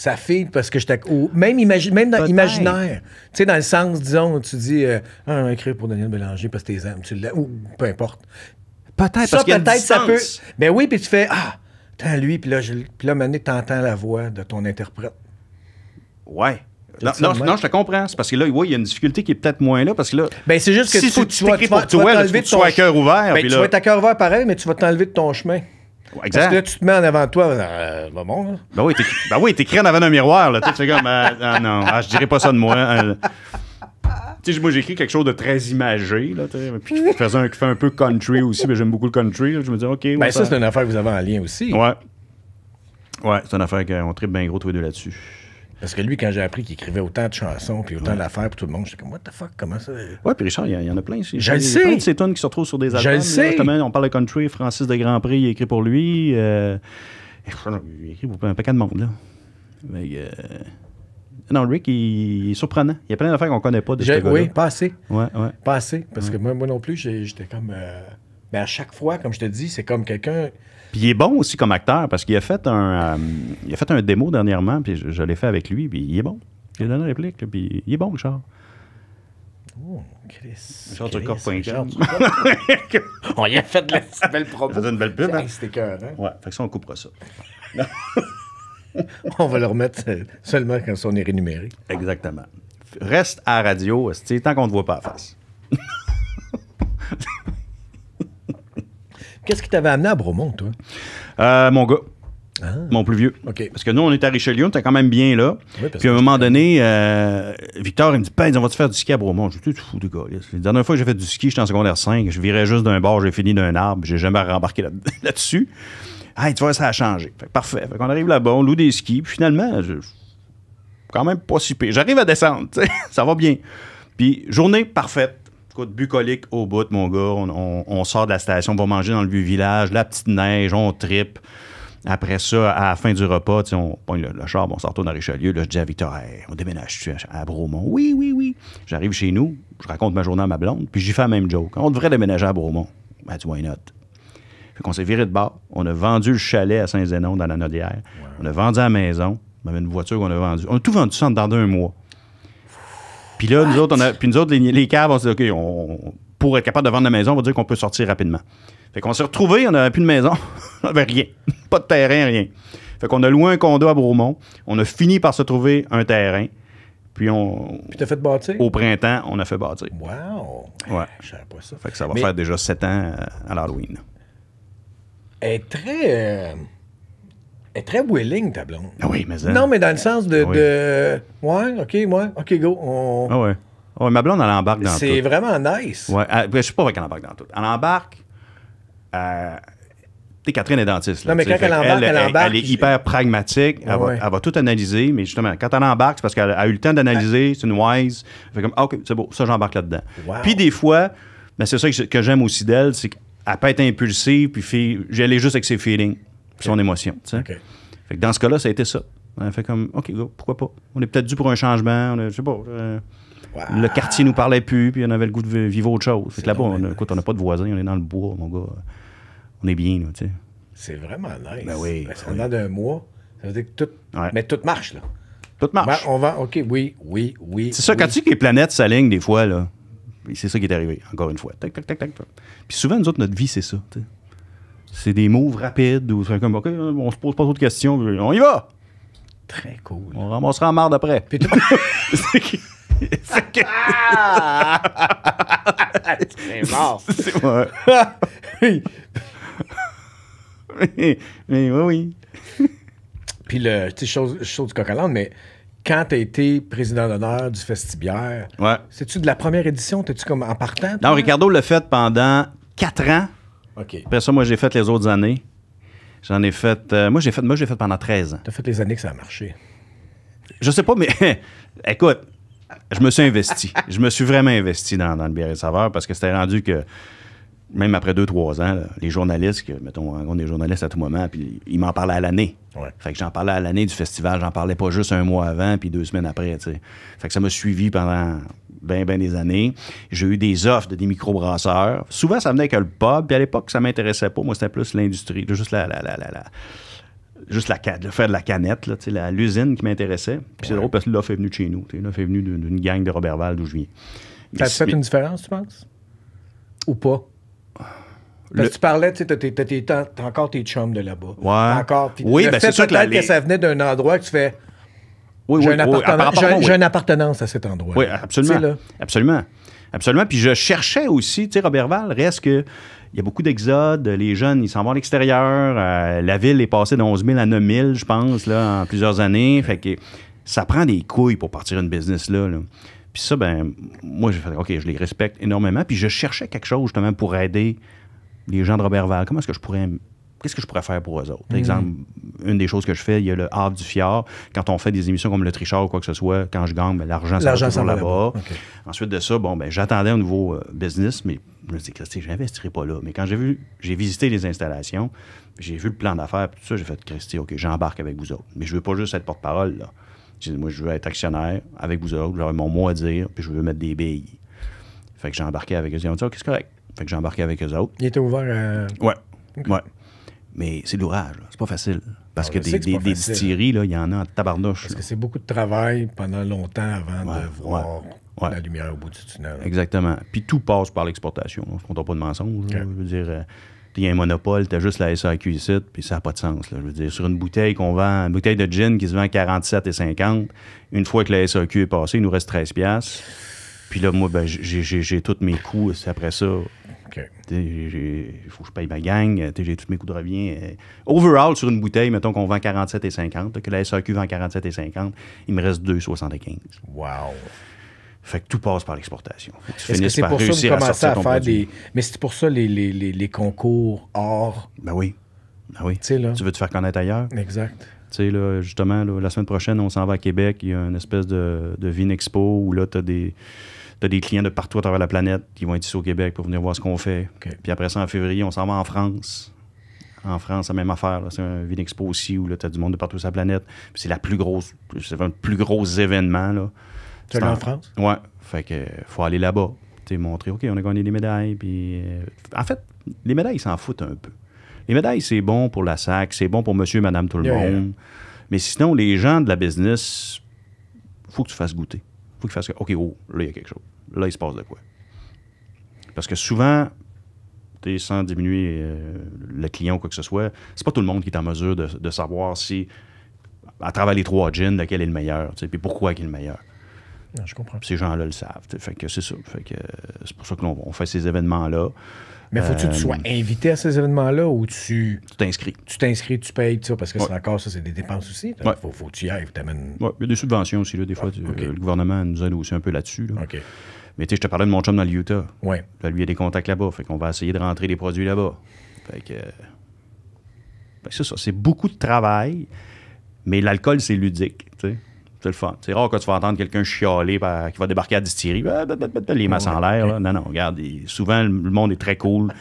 ça fait parce que j'étais. Même, même imaginaire. Tu sais, dans le sens, disons, tu dis, euh, ah, on va écrire pour Daniel Bélanger parce que t'es aimes, tu l'as. ou peu importe. Peut-être, parce que peut-être ça peut. Ben oui, puis tu fais, ah, t'as lui, puis là, je, puis là, maintenant, t'entends la voix de ton interprète. Ouais. Non, non, je te comprends. C'est parce que là, oui, il y a une difficulté qui est peut-être moins là. Parce que là, ben, c'est juste que si tu, es tu, tu pour toi, tu vas t'enlever de Tu cœur ouvert. Ben, tu es vas à cœur ouvert pareil, mais tu vas t'enlever de ton chemin. Exact. que là, tu te mets en avant de toi, va euh, bon, Ben oui, t'es ben oui, écrit en avant d'un miroir, là. Tu sais, comme, euh, ah, non, ah, je dirais pas ça de moi. Euh, tu sais, moi, j'écris quelque chose de très imagé, là, puis qui fait, un, fait un peu country aussi, mais j'aime beaucoup le country. je me dis, OK. ben ça, c'est une affaire que vous avez en lien aussi. Ouais. Ouais, c'est une affaire qu'on tripe bien gros tous les deux là-dessus. Parce que lui, quand j'ai appris qu'il écrivait autant de chansons puis autant d'affaires pour tout le monde, j'étais comme, what the fuck, comment ça. Ouais, puis Richard, il y, en a plein. Je le sais. de une qui se retrouvent sur des albums. Je le sais. on parle de country, Francis de Grand Prix, il écrit pour lui. Euh... Il écrit pour un paquet de monde, là. Mais, euh... Non, Rick, il, est surprenant. Il y a plein d'affaires qu'on ne connaît pas de ce Oui, pas assez. Ouais, ouais. Pas assez. Parce que moi, moi non plus, j'étais comme. Mais euh, ben, à chaque fois, comme je te dis, c'est comme quelqu'un puis il est bon aussi comme acteur parce qu'il a fait un, euh, il a fait un démo dernièrement, puis je, l'ai fait avec lui, puis il est bon. Il a donné une réplique, puis il est bon, Richard. Oh, Chris. Richard on y a fait de la belle promo. Ça une belle pub, hein? C'était cœur, hein? Ouais, fait que ça, on coupera ça. on va le remettre euh, seulement quand on est rénuméré. Exactement. Reste à radio, tant qu'on ne te voit pas en face. Qu'est-ce qui t'avait amené à Bromont, toi? Euh, mon gars. Ah. Mon plus vieux. Parce que nous, on est à Richelieu, on était quand même bien là. puis à un moment donné, euh, Victor, il me dit Ben, on va te faire du ski à Bromont. Je dis Tu fou, du gars. La dernière fois que j'ai fait du ski, j'étais en secondaire 5. Je virais juste d'un bord, j'ai fini d'un arbre, j'ai jamais rembarqué là-dessus. hey, tu vois, ça a changé. parfait. On qu'on arrive là-bas, on loue des skis, puis finalement, quand même pas si pire. J'arrive à descendre, ça va bien. Puis, journée parfaite. Écoute, bucolique au bout, mon gars. On, sort de la station, on va manger dans le vieux village, la petite neige, on tripe. Après ça, à la fin du repas, on pogne le, char, on sort retourne à Richelieu. Là, je dis à Victor, on déménage-tu à, Bromont? Oui, oui, oui. J'arrive chez nous, je raconte ma journée à ma blonde, puis j'y fais la même joke. On devrait déménager à Bromont. Ben, tu why note. Fait qu'on s'est viré de bord. On a vendu le chalet à Saint-Zénon dans la Nodière. On a vendu la maison. On une voiture qu'on a vendue. On a tout vendu ça dans un mois. Puis là, nous autres, puis nous autres, les, caves, on s'est dit, OK, on, pour être capable de vendre la maison, on va dire qu'on peut sortir rapidement. Fait qu'on s'est retrouvés, on n'avait plus de maison, on n'avait rien, pas de terrain, rien. Fait qu'on a loué un condo à Bromont, on a fini par se trouver un terrain, puis on. Puis t'as fait bâtir? Au printemps, on a fait bâtir. Wow! Ouais. Je savais pas ça. Fait que ça va faire déjà sept ans à l'Halloween. Est très. Euh, elle est très willing, ta blonde. Ah oui, mais hein. Non, mais dans le ah sens de. Ouais, OK, moi, OK, go. Ah, ah ouais. Ma blonde, elle embarque dans tout. C'est vraiment nice. Ouais, je je suis pas vrai qu'elle embarque dans tout. Elle embarque. Euh, T'es Catherine est dentiste. Là, non, mais quand elle embarque, elle, embarque. Elle, est hyper pragmatique. Elle, va, tout analyser, mais justement, quand elle embarque, c'est parce qu'elle a eu le temps d'analyser, c'est une wise. Elle Fait comme, OK, c'est beau, ça, j'embarque là-dedans. Puis des fois, mais ben, c'est ça que, j'aime aussi d'elle, c'est qu'elle peut être impulsive, puis j'allais juste avec ses feelings son émotion. Fait que dans ce cas-là, ça a été ça. On a fait comme, OK, pourquoi pas? On est peut-être dû pour un changement. sais pas. Euh, le quartier nous parlait plus, puis on avait le goût de vivre autre chose. Fait que là-bas, on, écoute, on n'a pas de voisins, on est dans le bois, mon gars. On est bien, tu sais. C'est vraiment nice. Ben oui. On ben, a d'un mois, ça veut dire que tout. Mais tout marche, là. Tout marche. Ben, on va, OK, oui, oui, oui. C'est ça, quand tu dis que les planètes s'alignent des fois, là, c'est ça qui est arrivé, encore une fois. Tac, Puis souvent, nous autres, notre vie, c'est ça. C'est des moves rapides ou c'est comme, OK, on se pose pas trop de questions, on y va! Très cool. On ramassera en marde après. c'est que... C'est ah! mort. C'est marre. oui. oui. oui, oui, Puis, le, tu sais, chose, chose du coq mais quand tu été président d'honneur du Festibiaire, ouais. c'est-tu de la première édition? T'es-tu comme en partant? Non, Ricardo l'a fait pendant quatre ans. Après ça, moi, j'ai fait les autres années. J'en ai fait. Euh, moi, j'ai fait, moi, j'ai fait pendant 13 ans. T'as fait les années que ça a marché. Je sais pas, mais écoute, je me suis investi. je me suis vraiment investi dans, le bière et saveur parce que c'était rendu que même après deux, trois ans, les journalistes, mettons, on des journalistes à tout moment, puis ils m'en parlaient à l'année. Fait que j'en parlais à l'année du festival, j'en parlais pas juste un mois avant, puis deux semaines après, tu Fait que ça m'a suivi pendant bien, bien des années. J'ai eu des offres de des microbrasseurs. Souvent, ça venait avec le pub, puis à l'époque, ça ne m'intéressait pas. Moi, c'était plus l'industrie, juste la, la, la, la juste la le faire de la canette, là, l'usine qui m'intéressait. Puis c'est drôle parce que l'offre est venue de chez nous. L'offre est venue d'une gang de Robert Val d'où je viens. Ça fait une différence, tu penses? Ou pas? Parce que tu parlais, tu as, encore tes chums de là-bas. Encore, oui, ben c'est sûr que ça venait d'un endroit que tu fais oui, j'ai, une appartenance à cet endroit. Oui, absolument. Absolument. Absolument. Puis je cherchais aussi, tu sais, Robert Val, reste que. Il y a beaucoup d'exodes, les jeunes, ils s'en vont à l'extérieur. Euh, la ville est passée de 11 000 à 9 000, je pense, là, en plusieurs années. Fait que ça prend des couilles pour partir une business là. Puis ça, ben, moi, j'ai fait, OK, je les respecte énormément. Puis je cherchais quelque chose justement pour aider les gens de Robert Val. Comment est-ce que je pourrais qu'est-ce que je pourrais faire pour eux autres? Par mm. Exemple, une des choses que je fais, il y a le Havre du Fjord. Quand on fait des émissions comme Le Trichard ou quoi que ce soit, quand je gagne, ben, l'argent ça là-bas. Ensuite de ça, bon, ben, j'attendais un nouveau euh, business, mais je me Christy, je n'investirai pas là. Mais quand j'ai vu, j'ai visité les installations, j'ai vu le plan d'affaires, tout ça, j'ai fait, Christy, OK, j'embarque avec vous autres. Mais je veux pas juste être porte-parole, là. moi, je veux être actionnaire avec vous autres, j'aurai mon mot à dire, puis je veux mettre des billes. Fait que j'ai embarqué avec eux. Ils ont dit, OK, c'est correct. Fait que j'ai embarqué avec eux autres. Il était ouvert. à. Ouais. Ouais. Mais c'est l'orage, c'est pas facile. Parce que des, des, distilleries, il y en a en tabarnouche. Parce que c'est beaucoup de travail pendant longtemps avant de voir la lumière au bout du tunnel. Exactement. Puis tout passe par l'exportation. On ne compte pas de mensonges. Je veux dire, il y a un monopole, tu as juste la SAQ ici, puis ça n'a pas de sens. Là. Je veux dire, sur une bouteille qu'on vend, une bouteille de gin qui se vend à 50, une fois que la SAQ est passée, il nous reste 13$. Puis là, moi, ben, j'ai tous mes coûts après ça il faut que je paye ma gang. J'ai tous mes coûts de revient. Euh, overall, sur une bouteille, mettons qu'on vend 47,50, que la SAQ vend 47,50, il me reste 2,75. Wow! Fait que tout passe par l'exportation. Est-ce que c'est pour ça que vous commencez à, faire des. Mais c'est pour ça les, les, concours hors. Ben oui. Ben oui. Tu veux te faire connaître ailleurs? Exact. Tu sais, justement, la semaine prochaine, on s'en va à Québec. Il y a une espèce de, de Vine Expo où là, tu as des T'as des clients de partout à travers la planète qui vont être ici au Québec pour venir voir ce qu'on fait. Puis après ça, en février, on s'en va en France. En France, la même affaire. C'est un Expo aussi où tu as du monde de partout sur la planète. c'est la plus grosse, c'est un plus gros événement. Là. Tu en, en France? Ouais. Fait que faut aller là-bas. Tu montrer, OK, on a gagné des médailles. Puis, euh, en fait, les médailles, ils s'en foutent un peu. Les médailles, c'est bon pour la SAC, c'est bon pour monsieur, madame, tout le monde. Mais sinon, les gens de la business, faut que tu fasses goûter faut qu'ils fassent OK, oh, là, il y a quelque chose. Là, il se passe de quoi. Parce que souvent, es sans diminuer euh, le client ou quoi que ce soit, c'est pas tout le monde qui est en mesure de, savoir si, à travers les trois jeans, lequel est le meilleur, puis pourquoi il est le meilleur. Ces gens-là le savent. Fait que c'est ça. Fait que euh, c'est pour ça que fait ces événements-là. Mais faut-tu que tu sois euh, invité à ces événements-là ou tu. Tu t'inscris. Tu t'inscris, tu payes, ça, parce que c'est encore ça, c'est des dépenses aussi. Faut, faut que tu y ailles, Oui, il y a des subventions aussi, là, des fois. Euh, le gouvernement nous aide aussi un peu là-dessus. Mais tu je te parlais de mon chum dans le Utah. il y a des contacts là-bas. Fait qu'on va essayer de rentrer des produits là-bas. Fait que. Ben, c'est ça. C'est beaucoup de travail, mais l'alcool, c'est ludique, c'est le fun. C'est rare que tu vas entendre quelqu'un chialer qui va débarquer à distillerie. Ah, bah, bah, bah, bah, les masses en l'air. Non, non, regarde. souvent, le monde est très cool.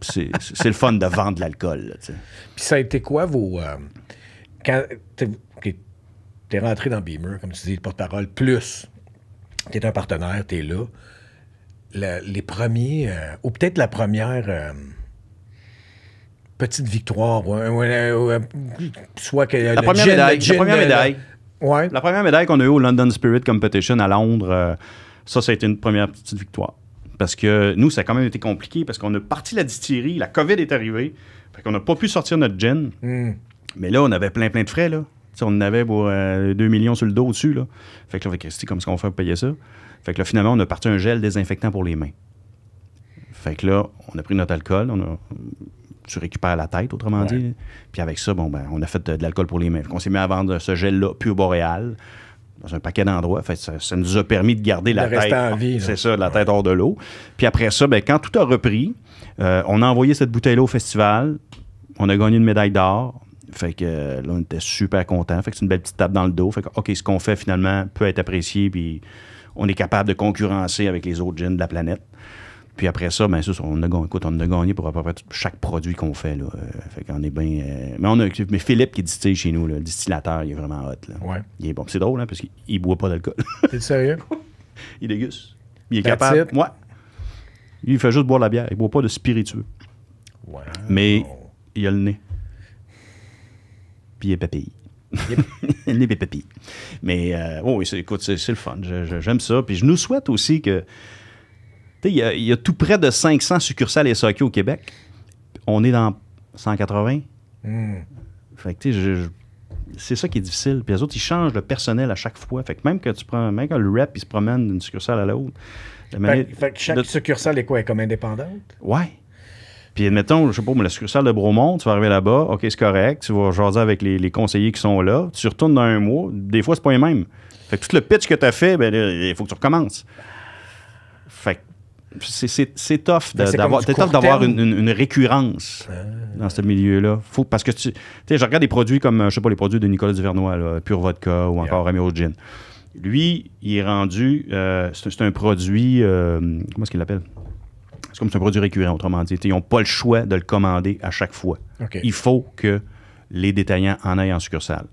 c'est, c'est le fun de vendre de l'alcool. Puis ça a été quoi vos. Euh, quand t'es, rentré dans Beamer, comme tu dis, porte-parole, plus t'es un partenaire, t'es là. les premiers, euh, ou peut-être la première. Euh, petite victoire, ouais, soit que la, première médaille, la première médaille, la première médaille qu'on a eue au London Spirit Competition à Londres, euh, ça, ça a été une première petite victoire. Parce que nous, ça a quand même été compliqué parce qu'on a parti la distillerie, la COVID est arrivée, fait qu'on n'a pas pu sortir notre gin. Hmm. Mais là, on avait plein, plein de frais, là. on en avait pour 2 euh, millions sur le dos au-dessus, là. Fait que là, on comme ce qu'on fait pour payer ça? Fait que là, finalement, on a parti un gel désinfectant pour les mains. Fait que là, on a pris notre alcool, on a tu récupères la tête, autrement dit. Puis avec ça, bon, ben, on a fait de, l'alcool pour les mains. On s'est mis à vendre ce gel-là, pur boréal, dans un paquet d'endroits. ça, nous a permis de garder la tête. vie, c'est ça, la tête hors de l'eau. Puis après ça, ben, quand tout a repris, euh, on a envoyé cette bouteille-là au festival. On a gagné une médaille d'or. Fait que euh, là, on était super contents. Fait que c'est une belle petite tape dans le dos. Fait que, OK, ce qu'on fait finalement peut être apprécié. Puis on est capable de concurrencer avec les autres jeans de la planète. Puis après ça, bien, ça, on a, écoute, on a gagné pour à peu près chaque produit qu'on fait. Là. Euh, fait qu'on est bien. Euh, mais on a mais Philippe qui distille chez nous, le distillateur, il est vraiment hot. Là. Ouais. Il est bon. C'est drôle, hein, parce qu'il boit pas d'alcool. T'es sérieux? il déguste. Il est capable. Moi. Ouais. Il fait juste boire la bière. Il boit pas de spiritueux. ouais Mais il a le nez. Puis il est papille. Il les papy Mais euh, oh oui, écoute, c'est le fun. J'aime ça. Puis je nous souhaite aussi que il y, a tout près de 500 succursales SAQ au Québec. On est dans 180. Hmm. Fait que, tu c'est ça qui est difficile. Puis les autres, ils changent le personnel à chaque fois. Fait que même que tu prends, même quand le rap il se promène d'une succursale à l'autre. Fait, que chaque succursale est quoi? comme indépendante? Ouais. Puis admettons, je sais pas, mais la succursale de Bromont, tu vas arriver là-bas, OK, c'est correct, tu vas jaser avec les, conseillers qui sont là, tu retournes dans un mois, des fois, c'est pas les mêmes. Fait que tout le pitch que tu as fait, ben, il faut que tu recommences c'est tough ben, d'avoir une, récurrence ah. dans ce milieu-là. Faut parce que tu je regarde des produits comme euh, je sais pas les produits de Nicolas Duvernois pur Pure Vodka ou encore yeah. Gin. Lui, il est rendu euh, c'est un produit euh, comment est-ce qu'il l'appelle C'est comme c'est un produit récurrent autrement dit, ils n'ont pas le choix de le commander à chaque fois. Il faut que les détaillants en aillent en succursale.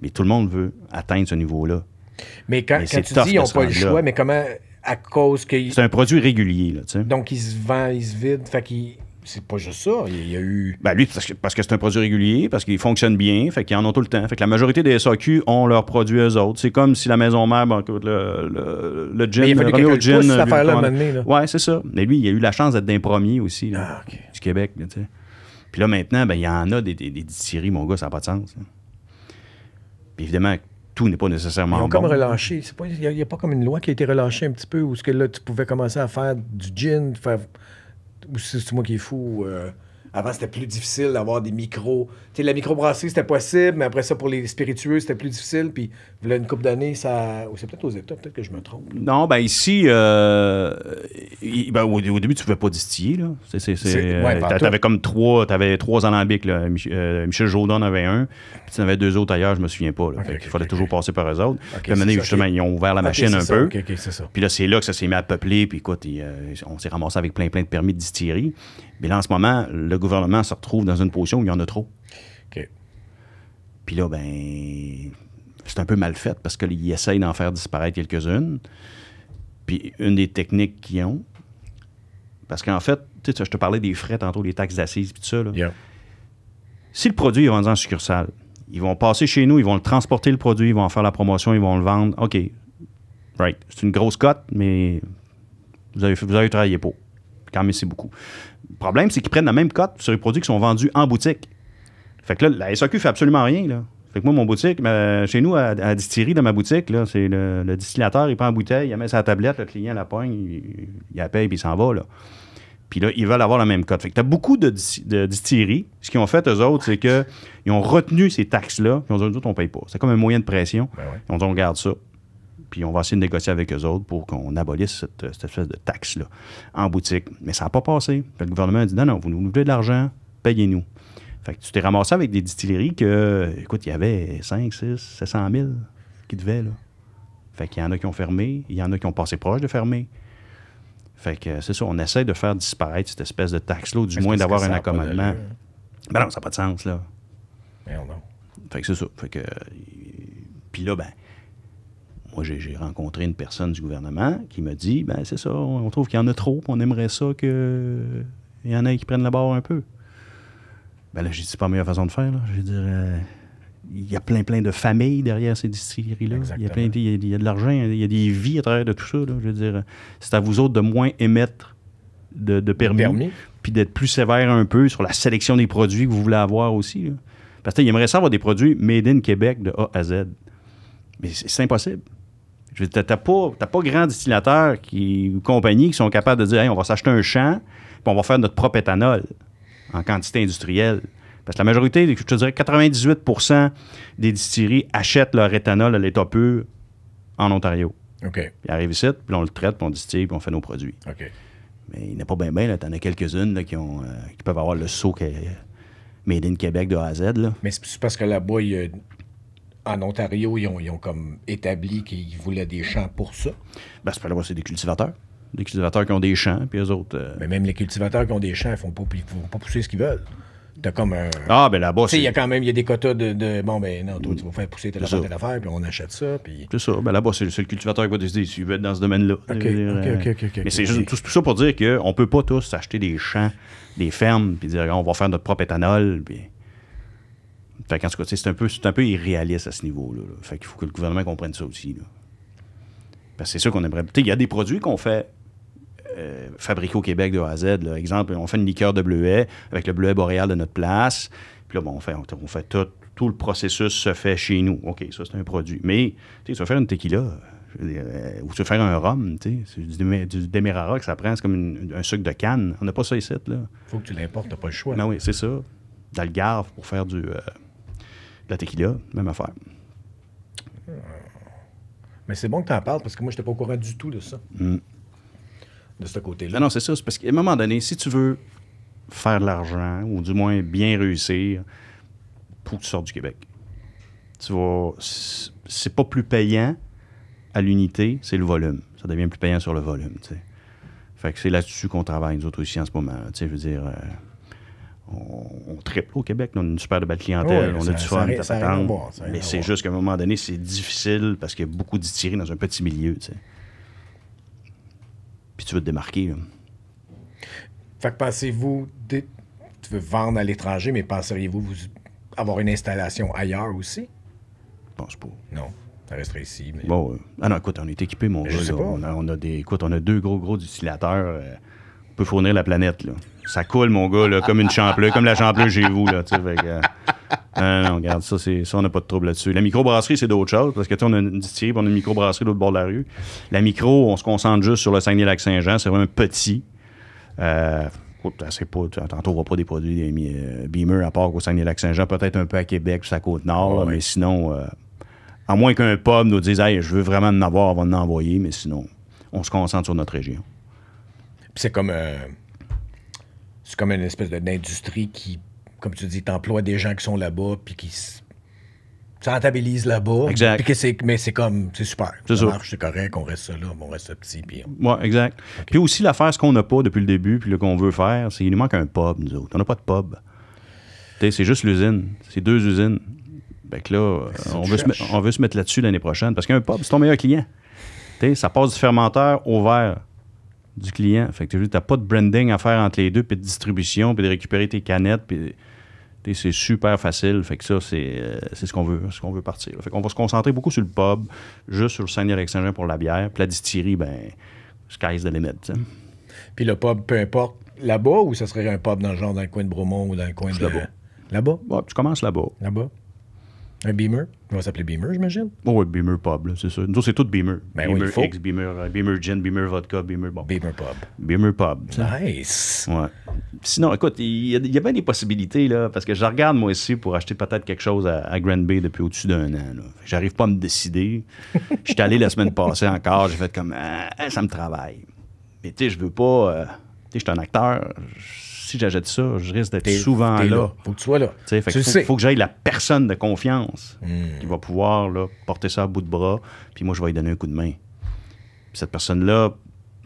Mais tout le monde veut atteindre ce niveau-là. Mais quand, tu dis ils n'ont pas le choix, mais comment à cause que. C'est un produit régulier, là, tu sais. Donc, il se vend, il se vide. Fait qu'il. C'est pas juste ça. Il y a eu. Ben lui, parce que, parce que c'est un produit régulier, parce qu'il fonctionne bien, fait qu'ils en ont tout le temps. Fait que la majorité des SAQ ont leurs produits eux autres. C'est comme si la maison mère, ben, le, le, le gin, le Cette euh, affaire-là, là. Ouais, c'est ça. Mais lui, il a eu la chance d'être d'un premier aussi, là, ah, du Québec, tu sais. Puis là, maintenant, ben, il y en a des, des, des mon gars, ça n'a pas de sens. Hein. Puis évidemment, tout n'est pas nécessairement comme relâché. Il n'y a, pas comme une loi qui a été relâchée un petit peu où ce que là, tu pouvais commencer à faire du gin, faire. Ou c'est moi qui est fou. Euh, avant, c'était plus difficile d'avoir des micros. Tu sais, la microbrasserie, c'était possible, mais après ça, pour les spiritueux, c'était plus difficile. Puis, voulez une coupe d'année, ça. c'est peut-être aux États, peut-être que je me trompe. Non, ben ici, euh, ben, au, début, tu ne pouvais pas distiller. Là. C'est, euh, t'avais comme trois, t'avais trois alambics. Là. Euh, Michel avait un, puis tu en avais deux autres ailleurs, je ne me souviens pas. il fallait toujours passer par eux autres. puis, justement, ils ont ouvert la machine un peu. Puis là, c'est là que ça s'est mis à peupler. Puis, écoute, on s'est ramassé avec plein, plein de permis de distillerie. Mais là, en ce moment, le gouvernement se retrouve dans une position où il y en a trop. Puis là, ben, c'est un peu mal fait parce qu'ils essayent d'en faire disparaître quelques-unes. Puis une des techniques qu'ils ont, parce qu'en fait, tu sais, je te parlais des frais tantôt, les taxes d'assises, puis tout ça. Si le produit est vendu en succursale, ils vont passer chez nous, ils vont le transporter, le produit, ils vont en faire la promotion, ils vont le vendre. OK, right. C'est une grosse cote, mais vous avez, vous avez travaillé pour. Quand même, c'est beaucoup. Le problème, c'est qu'ils prennent la même cote sur les produits qui sont vendus en boutique. Fait que là, la SAQ fait absolument rien. Là. Fait que moi, mon boutique, chez nous, à, à distillerie de ma boutique, là, c'est le, distillateur, il prend en bouteille, il met sa tablette, le client la poigne, il, il la paye, puis il s'en va. Puis là, ils veulent avoir la même cote. Fait que tu as beaucoup de, de Ce qu'ils ont fait, eux autres, c'est qu'ils ont retenu ces taxes-là. Ils ont dit, nous autres, on paye pas. C'est comme un moyen de pression. Ben on dit, on garde ça. Puis on va essayer de négocier avec eux autres pour qu'on abolisse cette, euh, espèce de taxe-là en boutique. Mais ça n'a pas passé. le gouvernement a dit non, non, vous nous voulez de l'argent, payez-nous. Fait que tu t'es ramassé avec des distilleries que, écoute, il y avait 5, 6, 700 000 qui devaient, là. Fait qu'il y en a qui ont fermé, il y en a qui ont passé proche de fermer. Fait que c'est ça, on essaie de faire disparaître cette espèce de taxe-là, du moins d'avoir un accommodement. Hein? Ben non, ça n'a pas de sens, là. Merde, non. Fait que c'est ça. Fait que. Euh, puis là, ben, moi, j'ai rencontré une personne du gouvernement qui me dit ben c'est ça, on trouve qu'il y en a trop, on aimerait ça qu'il y en ait qui prennent la barre un peu. Ben là, j'ai dit c'est pas la meilleure façon de faire. Je veux dire, euh, il y a plein, plein de familles derrière ces distilleries-là. Il y a de, l'argent, il y a des vies à travers de tout ça. Je veux dire, c'est à vous autres de moins émettre de, permis, puis d'être plus sévère un peu sur la sélection des produits que vous voulez avoir aussi. Parce qu'il aimerait ça avoir des produits made in Québec de A à Z. Mais c'est impossible. Tu n'as pas, pas grand distillateur qui, ou compagnie qui sont capables de dire on va s'acheter un champ, puis on va faire notre propre éthanol en quantité industrielle. Parce que la majorité, je te dirais 98 des distilleries achètent leur éthanol à l'état pur en Ontario. OK. Puis ils arrivent ici, puis on le traite, puis on distille, puis on fait nos produits. OK. Mais il n'est pas bien, bien. Tu en as quelques-unes euh, qui, peuvent avoir le saut qui est euh, Made in Québec de A à Z. Mais c'est parce que là-bas, il y a en Ontario, ils ont, ils ont comme établi qu'ils voulaient des champs pour ça. Ben, c'est pas là-bas, c'est des cultivateurs. Des cultivateurs qui ont des champs, puis les autres. Euh, mais même les cultivateurs qui ont des champs, ils ne ils font pas pousser ce qu'ils veulent. T'as comme un. Ah, ben là-bas, c'est. il y a quand même y a des quotas de, de, Bon, ben non, toi, tu vas faire pousser telle affaire, telle affaire, puis on achète ça. Puis... C'est ça. Ben là-bas, c'est le, seul cultivateur qui va décider s'il veut être dans ce domaine-là. Ok. OK, OK, euh, Mais c'est juste tout, ça pour dire qu'on ne peut pas tous acheter des champs, des fermes, puis dire, on va faire notre propre éthanol, puis. En tout cas, c'est un, peu, un peu irréaliste à ce niveau-là. Fait qu'il faut que le gouvernement comprenne ça aussi. Parce que c'est ça qu'on aimerait. il y a des produits qu'on fait euh, fabriquer au Québec de A à Z. Exemple, on fait une liqueur de bleuet avec le bleuet boréal de notre place. Puis là, bon, on fait, on, fait tout, tout le processus se fait chez nous. OK, ça, c'est un produit. Mais, tu sais, tu vas faire une tequila euh, ou tu vas faire un rhum, tu sais, du, du Demerara que ça prend, c'est comme un sucre de canne. On n'a pas ça ici, là. Faut que tu l'importes, t'as pas le choix. Non, ben oui, c'est ça. d'algarve pour faire du... Euh, la tequila, même affaire. Euh, mais c'est bon que tu en parles parce que moi, je n'étais pas au courant du tout de ça. Hmm. De ce côté-là. Ah non, c'est ça. parce qu'à un moment donné, si tu veux faire de l'argent ou du moins bien réussir, pour que tu sortes du Québec. Tu vas. C'est pas plus payant à l'unité, c'est le volume. Ça devient plus payant sur le volume. T'sais. Fait que c'est là-dessus qu'on travaille, nous autres aussi en ce moment. Je veux dire. Euh, on, triple au Québec. on a une super belle clientèle, on a du fun, à ça Mais c'est juste qu'à un moment donné, c'est difficile parce qu'il y a beaucoup tirer dans un petit milieu. Puis tu veux te démarquer. Fait que pensez-vous, tu veux vendre à l'étranger, mais penseriez-vous avoir une installation ailleurs aussi? Je pense pas. Non. Ça resterait ici. Bon, euh, ah non, écoute, on est équipé, mon gars. On, on, a, des, écoute, on a deux gros, gros distillateurs. Euh, fournir la planète. Là. Ça coule, mon gars, comme une champleur, comme la champleur chez vous. Là, euh, non, regarde, ça, ça on n'a pas de trouble là-dessus. La microbrasserie, c'est d'autres choses, parce que on a une distillerie, on a une microbrasserie de l'autre bord de la rue. La micro, on se concentre juste sur le Saguenay-Lac-Saint-Jean, c'est vraiment petit. Euh, tantôt, on voit pas des produits euh, Beamer à part au Saguenay-Lac-Saint-Jean, peut-être un peu à Québec, sur la Côte-Nord, mais sinon, à moins qu'un pub nous dise je veux vraiment en avoir avant de l'envoyer, mais sinon, on se concentre sur notre région c'est comme. Euh, c'est comme une espèce d'industrie qui, comme tu dis, t'emploie des gens qui sont là-bas, puis qui se là-bas. Exact. Que mais c'est comme, c'est super. ça. marche, c'est correct, on reste là, on reste petit. Puis exact. Puis aussi, l'affaire, ce qu'on n'a pas depuis le début, puis qu'on veut faire, c'est qu'il nous manque un pub, nous autres. On n'a pas de pub. C'est juste l'usine. C'est deux usines. Fait que là, on veut, se, on veut, se, mettre là-dessus l'année prochaine. Parce qu'un pub, c'est ton meilleur client. ça passe du fermenteur au verre du client. Fait que tu n'as pas de branding à faire entre les deux, puis de distribution, puis de récupérer tes canettes, puis c'est super facile. Fait que ça, euh, c'est ce qu'on veut, ce qu'on veut partir. On Fait qu'on va se concentrer beaucoup sur le pub, juste sur le seigneur avec saint jean pour la bière, puis la distillerie, ben, sky's the limit. Mm. Puis le pub, peu importe, là-bas ou ça serait un pub dans le genre coin de Bromont ou dans le coin de... Là-bas. Là-bas? tu commences là-bas. Là-bas? Un Beamer? On va s'appeler Beamer, j'imagine. Oh, oui, Beamer Pub, c'est ça. Nous autres, c'est tout Beamer. Ben beamer oui, X, Beamer, euh, Beamer Gin, Beamer Vodka, Beamer bon. Beamer Pub. Beamer Pub. Nice. Ouais. Sinon, écoute, il y, a bien des possibilités, là, parce que je regarde, moi, ici, pour acheter peut-être quelque chose à, Grand Bay depuis au-dessus d'un an. J'arrive pas à me décider. Je suis allé la semaine passée encore, j'ai fait comme, ah, ah, ça me travaille. Mais tu sais, je veux pas. Euh, tu sais, je suis un acteur si j'achète ça, je risque d'être souvent là. là. Faut que tu sois là. Il tu faut, faut que j'aille la personne de confiance hmm. qui va pouvoir là, porter ça à bout de bras, puis moi, je vais lui donner un coup de main. cette personne-là,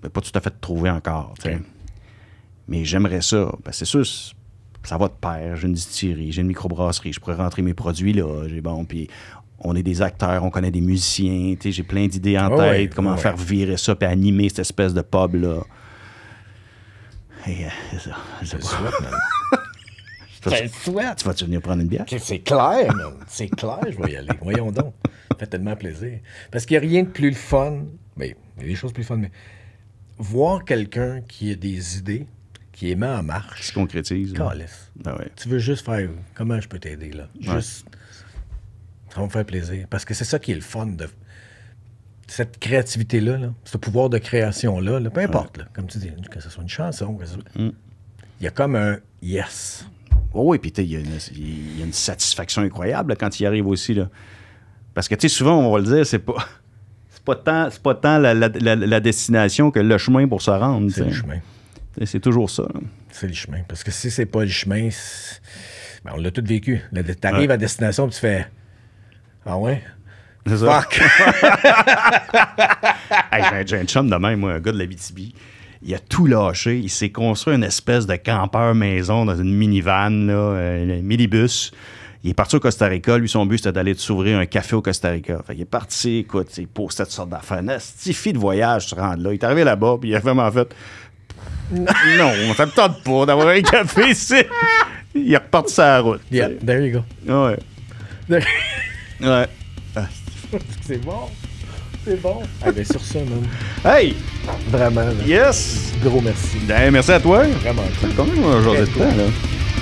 ben, pas tout à fait trouver encore. Mais j'aimerais ça. Ben, c'est sûr, ça va te pair. J'ai une distillerie, j'ai une microbrasserie, je pourrais rentrer mes produits là. J'ai bon, puis on est des acteurs, on connaît des musiciens, j'ai plein d'idées en ah tête, comment ah faire virer ça puis animer cette espèce de pub là. Hey, euh, ça, je Tu vas-tu venir prendre une bière? C'est clair, C'est clair, je vais y aller. Voyons donc. Ça fait tellement plaisir. Parce qu'il n'y a rien de plus le fun. Mais il y a des choses plus fun, mais voir quelqu'un qui a des idées, qui est mis en marche. Qui se concrétise. Ah tu veux juste faire comment je peux t'aider là. Ça va me faire plaisir. Parce que c'est ça qui est le fun de cette créativité-là, ce pouvoir de création-là, peu importe, comme tu dis, que ce soit une chanson, mm. il y a comme un yes. Oh oui, puis il y, a une satisfaction incroyable quand il arrive aussi. Là. Parce que, tu souvent, on va le dire, c'est pas. pas tant, la, destination que le chemin pour se rendre. C'est le chemin. c'est toujours ça. C'est le chemin. Parce que si c'est pas le chemin, ben, on l'a tout vécu. Tu arrives à destination, tu fais. Ah ouais? j'ai, un, chum de même, moi, un gars de la BTB. Il a tout lâché. Il s'est construit une espèce de campeur maison dans une minivan, là, un euh, minibus. Il est parti au Costa Rica. Lui, son but, c'était d'aller s'ouvrir un café au Costa Rica. Fait il est parti, écoute, c'est pour cette sorte d'affaires. Un de voyage, se rendre là. Il est arrivé là-bas, puis il a vraiment fait. non, on ne tente pas d'avoir un café ici. Il est reparti sur la route. Yeah, there you go. Ouais. Ouais. c'est bon. C'est bon. Ah ben sur ça, même Hey! Vraiment. Yes! Gros merci. Ben, merci à toi. Vraiment. Cool. quand même, un euh, jour de toi, là.